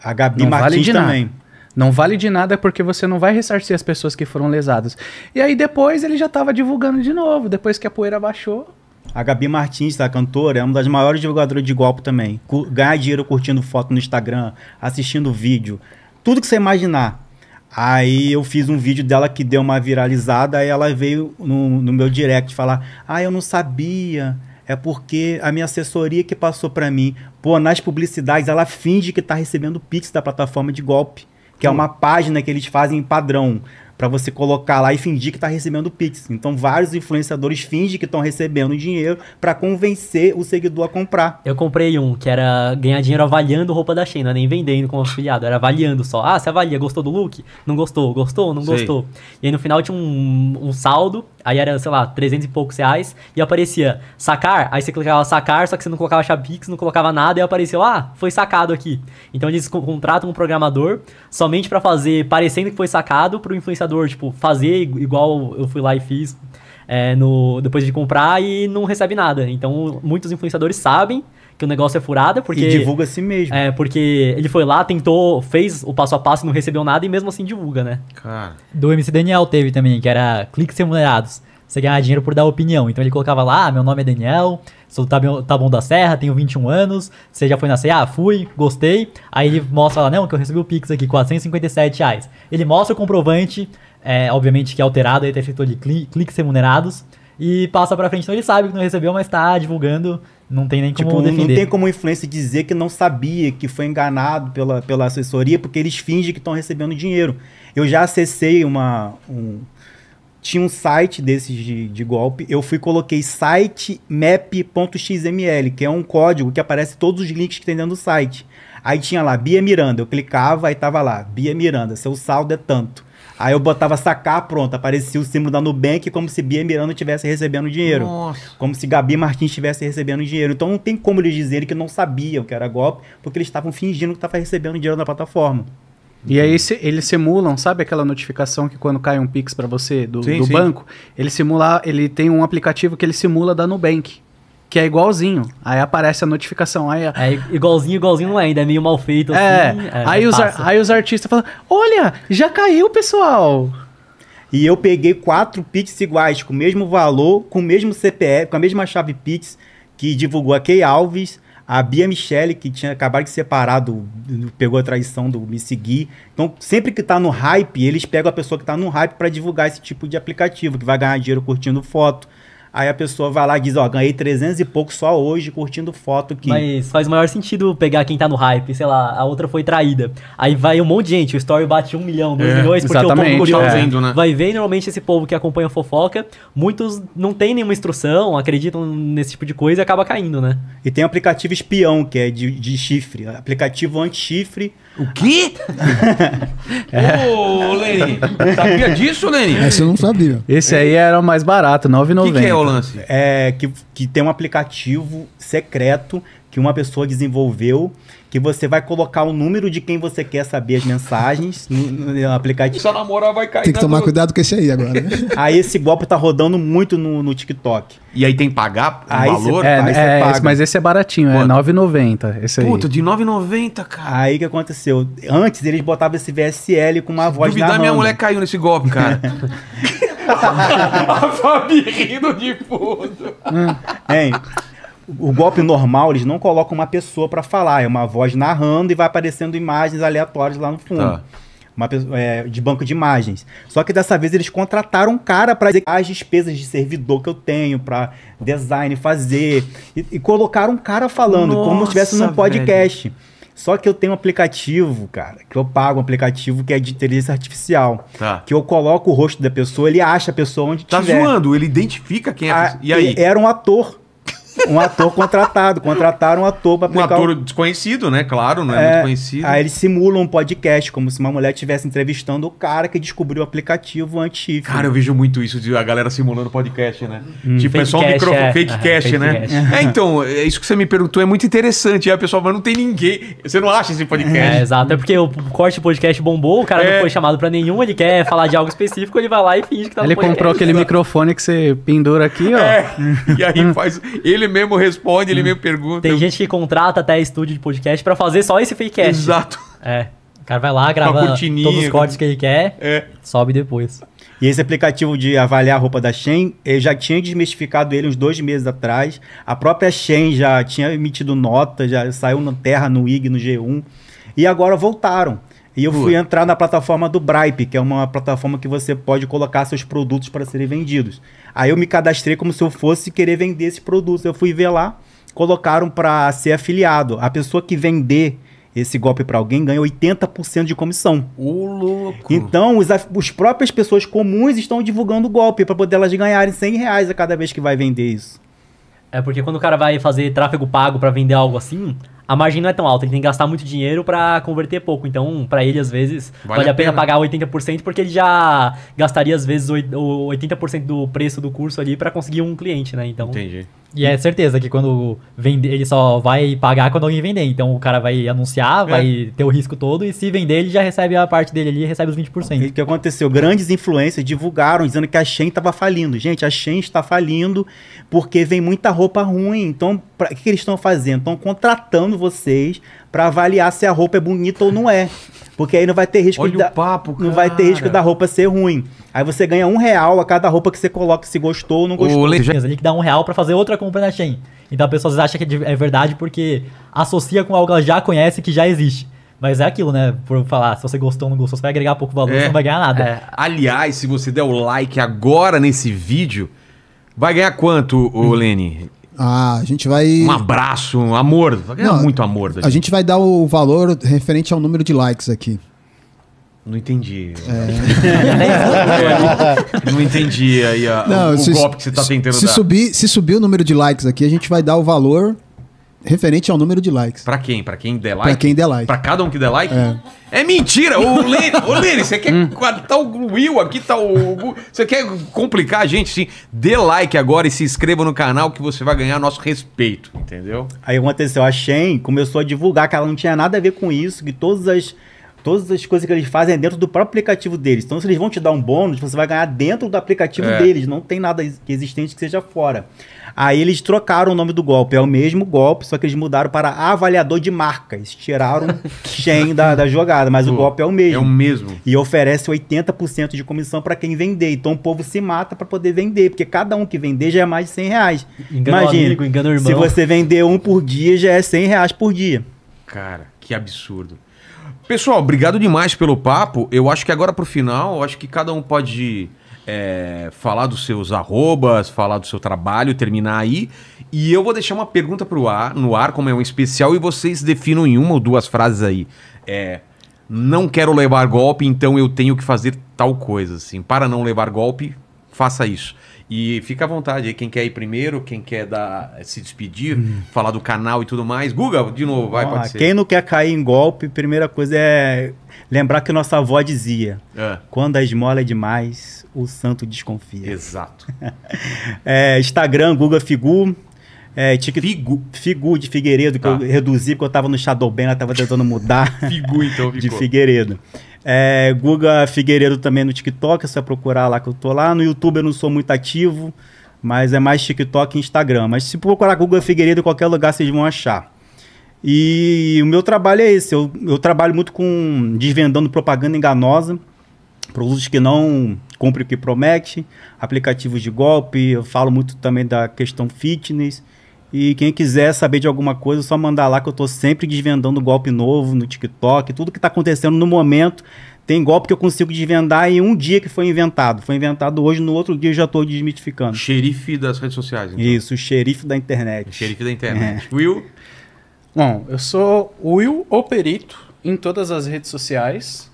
A Gabi não Martins vale de também. Nada. Não vale de nada porque você não vai ressarcir as pessoas que foram lesadas. E aí depois ele já estava divulgando de novo, depois que a poeira baixou. A Gabi Martins, da tá, cantora, é uma das maiores divulgadoras de golpe também. Ganhar dinheiro curtindo foto no Instagram, assistindo vídeo. Tudo que você imaginar. Aí eu fiz um vídeo dela que deu uma viralizada, aí ela veio no, no meu direct falar: Ah, eu não sabia, é porque a minha assessoria que passou para mim. Pô, nas publicidades ela finge que tá recebendo pix da plataforma de golpe, que hum. é uma página que eles fazem padrão para você colocar lá e fingir que tá recebendo Pix. Então, vários influenciadores fingem que estão recebendo dinheiro para convencer o seguidor a comprar. Eu comprei um que era ganhar dinheiro avaliando roupa da China, é nem vendendo como afiliado, era avaliando só. Ah, você avalia, gostou do look? Não gostou, gostou, não gostou. E aí no final tinha um, um saldo aí era, sei lá, 300 e poucos reais, e aparecia sacar, aí você clicava sacar, só que você não colocava Chapix, não colocava nada, e apareceu, ah, foi sacado aqui. Então eles contratam um programador somente para fazer, parecendo que foi sacado, pro influenciador, tipo, fazer igual eu fui lá e fiz. É, no, depois de comprar e não recebe nada. Então, muitos influenciadores sabem que o negócio é furado porque. E divulga a si mesmo. É, porque ele foi lá, tentou, fez o passo a passo não recebeu nada e mesmo assim divulga, né? Cara. Do MC Daniel teve também, que era cliques remunerados. Você ganhar dinheiro por dar opinião. Então ele colocava lá, ah, meu nome é Daniel, sou do Taboão da Serra, tenho 21 anos, você já foi nascer Ah, fui, gostei. Aí ele mostra lá, não, que eu recebi o Pix aqui, 457 reais. Ele mostra o comprovante, é, obviamente que é alterado, aí tá escrito ali cliques remunerados, e passa pra frente. Então ele sabe que não recebeu, mas tá divulgando não tem nem tipo, como defender. Não tem como influência dizer que não sabia, que foi enganado pela, pela assessoria, porque eles fingem que estão recebendo dinheiro. Eu já acessei uma... Um, tinha um site desses de, de golpe, eu fui coloquei site map.xml, que é um código que aparece todos os links que tem dentro do site. Aí tinha lá, Bia Miranda, eu clicava, aí tava lá, Bia Miranda, seu saldo é tanto. Aí eu botava sacar, pronto, aparecia o símbolo da Nubank como se Bia Miranda estivesse recebendo dinheiro. Nossa. Como se Gabi Martins estivesse recebendo dinheiro. Então não tem como eles dizerem que não sabiam que era golpe, porque eles estavam fingindo que estavam recebendo dinheiro da plataforma. E aí se, eles simulam, sabe aquela notificação que quando cai um Pix para você do, sim, do sim. banco? Ele simula, ele tem um aplicativo que ele simula da Nubank que é igualzinho. Aí aparece a notificação. Aí, é igualzinho, igualzinho não é, ainda é meio mal feito. Assim, é, assim, é aí, os, ar, aí os artistas falam, olha, já caiu, pessoal. E eu peguei quatro Pix iguais, com o mesmo valor, com o mesmo CPF, com a mesma chave Pix que divulgou a Key Alves, a Bia Michele, que tinha acabado de separar do, pegou a traição do Me Seguir. Então, sempre que tá no hype, eles pegam a pessoa que tá no hype para divulgar esse tipo de aplicativo, que vai ganhar dinheiro curtindo foto Aí a pessoa vai lá e diz, ó, ganhei 300 e pouco só hoje curtindo foto aqui. Mas faz o maior sentido pegar quem tá no hype, sei lá, a outra foi traída. Aí vai um monte de gente, o story bate um milhão, dois é, milhões, porque o povo curioso, é. né? Vai ver, normalmente, esse povo que acompanha fofoca, muitos não tem nenhuma instrução, acreditam nesse tipo de coisa e acaba caindo, né? E tem aplicativo espião, que é de, de chifre, aplicativo anti-chifre. O quê? É. Ô, Leni, sabia disso, Leni? Esse eu não sabia. Esse aí era o mais barato, é? R$9,90 é o então, lance? É que, que tem um aplicativo secreto que uma pessoa desenvolveu que você vai colocar o número de quem você quer saber as mensagens no, no aplicativo. Sua namorada vai cair. Tem que tomar do... cuidado com esse aí agora. Né? aí esse golpe tá rodando muito no, no TikTok. E aí tem que pagar o aí valor? Cê, é, aí é, paga. esse, mas esse é baratinho, é Quanto? é 9,90. Esse aí. Puta, de 9,90, cara. Aí o que aconteceu? Antes eles botavam esse VSL com uma voz duvidar, narrando. minha mulher caiu nesse golpe, cara. a Fabi rindo de fundo. Hum, hein? O golpe normal, eles não colocam uma pessoa para falar, é uma voz narrando e vai aparecendo imagens aleatórias lá no fundo. Tá. Uma, é, de banco de imagens. Só que dessa vez eles contrataram um cara para as despesas de servidor que eu tenho, para design fazer. E, e, colocaram um cara falando, Nossa, como se estivesse num podcast. Velho. Só que eu tenho um aplicativo, cara, que eu pago um aplicativo que é de inteligência artificial. Tá. Que eu coloco o rosto da pessoa, ele acha a pessoa onde tá tiver. Tá zoando, ele identifica quem é a, a ah, pessoa. E aí? É, era um ator um ator contratado. Contrataram um ator para aplicar... Um ator o... desconhecido, né? Claro, não é, é, muito conhecido. Aí eles simulam um podcast, como se uma mulher estivesse entrevistando o cara que descobriu o aplicativo anti-chifre. Cara, eu vejo muito isso de a galera simulando podcast, né? Hum, tipo, é só um microfone, é... fake cast, fake né? É, então, é isso que você me perguntou, é muito interessante. E a pessoa, mas não tem ninguém. Você não acha esse podcast. É, exato. É porque o corte podcast bombou, o cara é... não foi chamado para nenhum, ele quer falar de algo específico, ele vai lá e finge que tá ele no Ele comprou aquele microfone que você pendura aqui, ó. É, e aí faz... Ele ele mesmo responde, ele hum. mesmo pergunta. Tem eu... gente que contrata até estúdio de podcast para fazer só esse fakecast. Exato. É. O cara vai lá, grava todos os cortes que ele quer, é. sobe depois. E esse aplicativo de avaliar a roupa da Shen, eu já tinha desmistificado ele uns dois meses atrás. A própria Shen já tinha emitido nota, já saiu na Terra, no IG, no G1. E agora voltaram. E eu Pura. fui entrar na plataforma do Bripe, que é uma plataforma que você pode colocar seus produtos para serem vendidos. Aí eu me cadastrei como se eu fosse querer vender esses produtos. Eu fui ver lá, colocaram para ser afiliado. A pessoa que vender esse golpe para alguém ganha 80% de comissão. O louco. Então, os, os próprias pessoas comuns estão divulgando o golpe para poder elas ganharem 100 reais a cada vez que vai vender isso. É porque quando o cara vai fazer tráfego pago para vender algo assim, a margem não é tão alta, ele tem que gastar muito dinheiro para converter pouco. Então, para ele, às vezes, vale, vale a pena, pena pagar 80%, porque ele já gastaria, às vezes, 80% do preço do curso ali para conseguir um cliente, né? Então, Entendi. E é certeza que quando vender, ele só vai pagar quando alguém vender. Então o cara vai anunciar, é. vai ter o risco todo, e se vender, ele já recebe a parte dele ali, recebe os 20%. O que aconteceu? Grandes influências divulgaram dizendo que a Shein estava falindo. Gente, a Shein está falindo porque vem muita roupa ruim. Então pra, que, que eles estão fazendo? Estão contratando vocês para avaliar se a roupa é bonita ou não é. Porque aí não vai ter risco Olha da, papo, não vai ter risco da roupa ser ruim. Aí você ganha um real a cada roupa que você coloca, se gostou ou não gostou. O Legend... ali que dá um real para fazer outra compra na Shein. Então a pessoa acham acha que é, é verdade porque associa com algo que ela já conhece que já existe. Mas é aquilo, né? Por falar, se você gostou ou não gostou, você vai agregar pouco valor, é, você não vai ganhar nada. É. Aliás, se você der o like agora nesse vídeo, vai ganhar quanto, ô hum. Lenny? Ah, a gente vai. Um abraço, um amor. Ganha é Não, muito amor. Da a gente. gente vai dar o valor referente ao número de likes aqui. Não entendi. É. Não entendi aí a, Não, o, o se, golpe que você está tentando se dar. Subir, se subir o número de likes aqui, a gente vai dar o valor referente ao número de likes. Pra quem? Pra quem der like? Pra quem der like. Pra cada um que der like? É, é mentira! Ô, Lene, você quer. Hum. tá o Will aqui, tá o. Você quer complicar a gente? Sim. Dê like agora e se inscreva no canal que você vai ganhar nosso respeito, entendeu? Aí aconteceu, a Shen começou a divulgar que ela não tinha nada a ver com isso, que todas as. Todas as coisas que eles fazem é dentro do próprio aplicativo deles. Então, se eles vão te dar um bônus, você vai ganhar dentro do aplicativo é. deles. Não tem nada existente que seja fora. Aí eles trocaram o nome do golpe. É o mesmo golpe, só que eles mudaram para avaliador de marcas. Tiraram Shen da, da jogada, mas Pô, o golpe é o mesmo. É o mesmo. E oferece 80% de comissão para quem vender. Então o povo se mata para poder vender, porque cada um que vender já é mais de 100 reais. Engana Imagina, amigo, engana o irmão. se você vender um por dia, já é 100 reais por dia. Cara, que absurdo. Pessoal, obrigado demais pelo papo. Eu acho que agora pro final, eu acho que cada um pode é, falar dos seus arrobas, falar do seu trabalho, terminar aí. E eu vou deixar uma pergunta pro ar, no ar, como é um especial, e vocês definam em uma ou duas frases aí. É, não quero levar golpe, então eu tenho que fazer tal coisa, assim. Para não levar golpe, faça isso. E fica à vontade aí, quem quer ir primeiro, quem quer dar, se despedir, hum. falar do canal e tudo mais. Guga, de novo, vai, ah, pode ser. Quem não quer cair em golpe, primeira coisa é lembrar que nossa avó dizia, é. quando a esmola é demais, o santo desconfia. Exato. é, Instagram, Guga Figu. É, tique... Figu. Figu de Figueiredo, que tá. eu reduzi porque eu tava no Shadowban, ela tava tentando mudar. Figu, então, ficou. De Figueiredo. É, Guga Figueiredo também no TikTok, é só procurar lá que eu tô lá. No YouTube eu não sou muito ativo, mas é mais TikTok e Instagram. Mas se procurar Guga Figueiredo em qualquer lugar, vocês vão achar. E o meu trabalho é esse. Eu, eu trabalho muito com desvendando propaganda enganosa produtos que não cumprem o que promete, aplicativos de golpe, eu falo muito também da questão fitness. E quem quiser saber de alguma coisa, é só mandar lá que eu estou sempre desvendando golpe novo no TikTok, tudo que está acontecendo no momento. Tem golpe que eu consigo desvendar em um dia que foi inventado. Foi inventado hoje, no outro dia eu já estou desmitificando. Xerife das redes sociais, então. Isso, xerife da internet. Xerife da internet. É. Will? Bom, eu sou Will ou Perito em todas as redes sociais.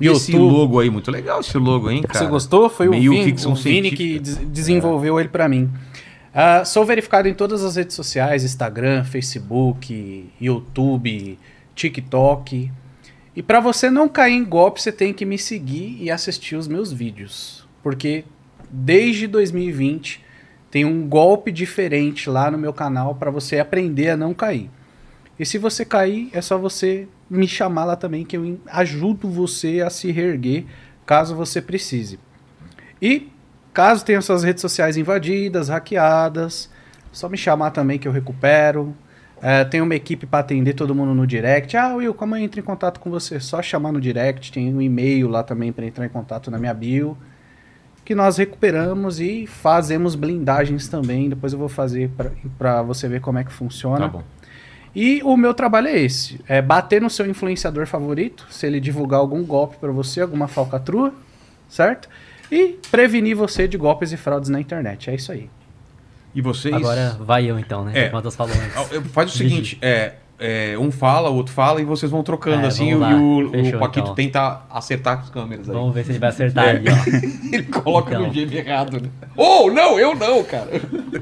E YouTube. esse logo aí, muito legal esse logo, hein, cara? Você gostou? Foi Meio o, Vini, o Vini que desenvolveu ele para mim. Uh, sou verificado em todas as redes sociais: Instagram, Facebook, YouTube, TikTok. E para você não cair em golpe, você tem que me seguir e assistir os meus vídeos. Porque desde 2020 tem um golpe diferente lá no meu canal para você aprender a não cair. E se você cair, é só você me chamar lá também que eu ajudo você a se reerguer caso você precise. E caso tenha suas redes sociais invadidas, hackeadas, só me chamar também que eu recupero. É, tem uma equipe para atender todo mundo no direct. Ah, Will, como eu entro em contato com você? Só chamar no direct. Tem um e-mail lá também para entrar em contato na minha bio. Que nós recuperamos e fazemos blindagens também. Depois eu vou fazer para você ver como é que funciona. Tá bom. E o meu trabalho é esse: é bater no seu influenciador favorito, se ele divulgar algum golpe para você, alguma falcatrua, certo? E prevenir você de golpes e fraudes na internet. É isso aí. E vocês. Agora vai eu então, né? É, falou antes. Faz o seguinte: é, é, um fala, o outro fala e vocês vão trocando é, assim. E o, Fechou, o Paquito então. tenta acertar com as câmeras. Aí. Vamos ver se ele vai acertar é. ó. ele coloca então. no jeito errado. Né? Oh, não, eu não, cara.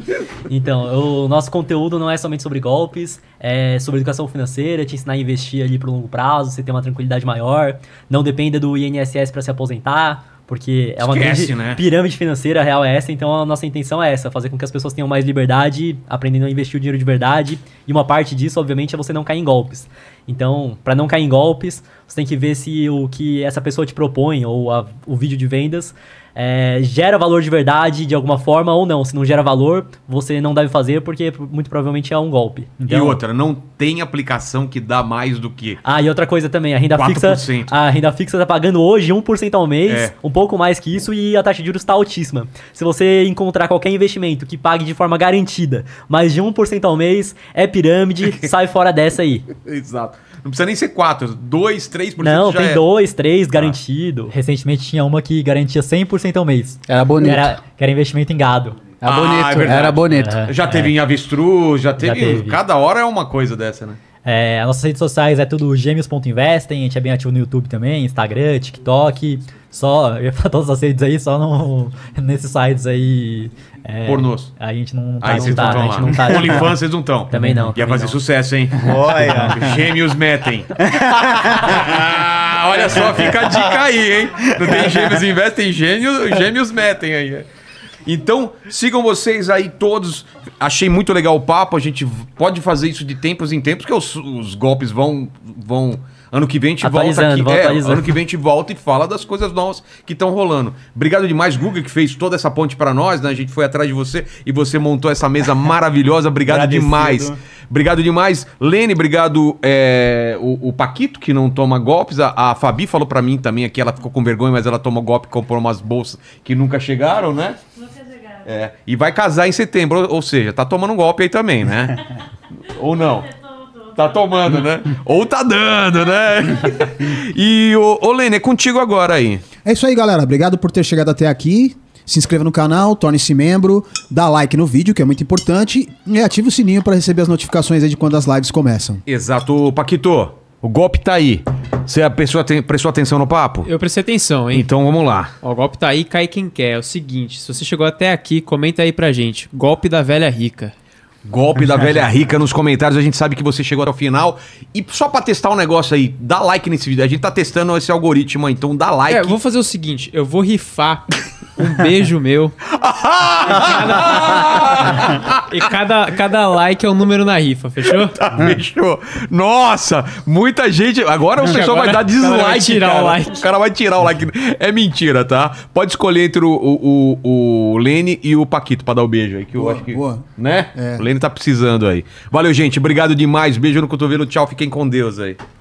então, o nosso conteúdo não é somente sobre golpes, é sobre educação financeira, te ensinar a investir ali pro longo prazo, você ter uma tranquilidade maior, não dependa do INSS para se aposentar porque é uma Esquece, grande né? pirâmide financeira real é essa, então a nossa intenção é essa, fazer com que as pessoas tenham mais liberdade, aprendendo a investir o dinheiro de verdade, e uma parte disso, obviamente, é você não cair em golpes. Então, para não cair em golpes, você tem que ver se o que essa pessoa te propõe ou a, o vídeo de vendas é, gera valor de verdade de alguma forma ou não. Se não gera valor, você não deve fazer porque muito provavelmente é um golpe. Então, e outra, não tem aplicação que dá mais do que. Ah, e outra coisa também, a renda 4%. fixa. A renda fixa tá pagando hoje 1% ao mês, é. um pouco mais que isso, e a taxa de juros está altíssima. Se você encontrar qualquer investimento que pague de forma garantida mais de 1% ao mês, é pirâmide, sai fora dessa aí. Exato. Não precisa nem ser 4, 2, 3% Não, tem 2, é. 3 ah. garantido. Ah. Recentemente tinha uma que garantia 100% ao mês. Era bonito. Era, era investimento em gado. Era ah, é bonito, é era bonito. É, já teve é. em avestruz, já teve, já teve. Cada hora é uma coisa dessa, né? É, nossas redes sociais é tudo gêmeos.investem, a gente é bem ativo no YouTube também, Instagram, TikTok. Só, eu ia falar todos os aceites aí, só no, nesses sites aí. É, Pornôs. A gente não tá. Aí não vocês tá, não estão tá, lá. Tá, OnlyFans vocês não estão. Também não. Ia fazer não. sucesso, hein? Olha. Gêmeos metem. ah, olha só, fica a dica aí, hein? Não tem gêmeos investem, gêmeos, gêmeos metem aí. Então, sigam vocês aí todos. Achei muito legal o papo. A gente pode fazer isso de tempos em tempos, que os, os golpes vão, vão Ano que vem a gente volta aqui. É, ano que vem a gente volta e fala das coisas novas que estão rolando. Obrigado demais, Guga, que fez toda essa ponte para nós, né? A gente foi atrás de você e você montou essa mesa maravilhosa. Obrigado demais. Obrigado demais, Lene. Obrigado, é, o, o, Paquito, que não toma golpes. A, a Fabi falou para mim também aqui, ela ficou com vergonha, mas ela tomou golpe e comprou umas bolsas que nunca chegaram, né? Nunca chegaram. É, e vai casar em setembro, ou, ou seja, tá tomando um golpe aí também, né? ou não? Tá tomando, né? Ou tá dando, né? e, ô, ô Lene, é contigo agora aí. É isso aí, galera. Obrigado por ter chegado até aqui. Se inscreva no canal, torne-se membro, dá like no vídeo, que é muito importante, e ative o sininho para receber as notificações de quando as lives começam. Exato, Paquito. O golpe tá aí. Você a pessoa tem, prestou atenção no papo? Eu prestei atenção, hein? Então vamos lá. Ó, o golpe tá aí, cai quem quer. É o seguinte, se você chegou até aqui, comenta aí pra gente. Golpe da velha rica. Golpe da velha rica nos comentários. A gente sabe que você chegou até o final. E só pra testar o um negócio aí, dá like nesse vídeo. A gente tá testando esse algoritmo, então dá like. É, eu vou fazer o seguinte: eu vou rifar um beijo meu. e cada, cada like é um número na rifa, fechou? Tá, fechou. Nossa, muita gente. Agora o pessoal vai dar dislike. Vai tirar cara. o like. O cara vai tirar o like. É mentira, tá? Pode escolher entre o, o, o, o Lene e o Paquito pra dar o beijo aí, que boa, eu acho que. Boa. Né? É. Lene tá precisando aí. Valeu, gente. Obrigado demais. Beijo no cotovelo. Tchau. Fiquem com Deus aí.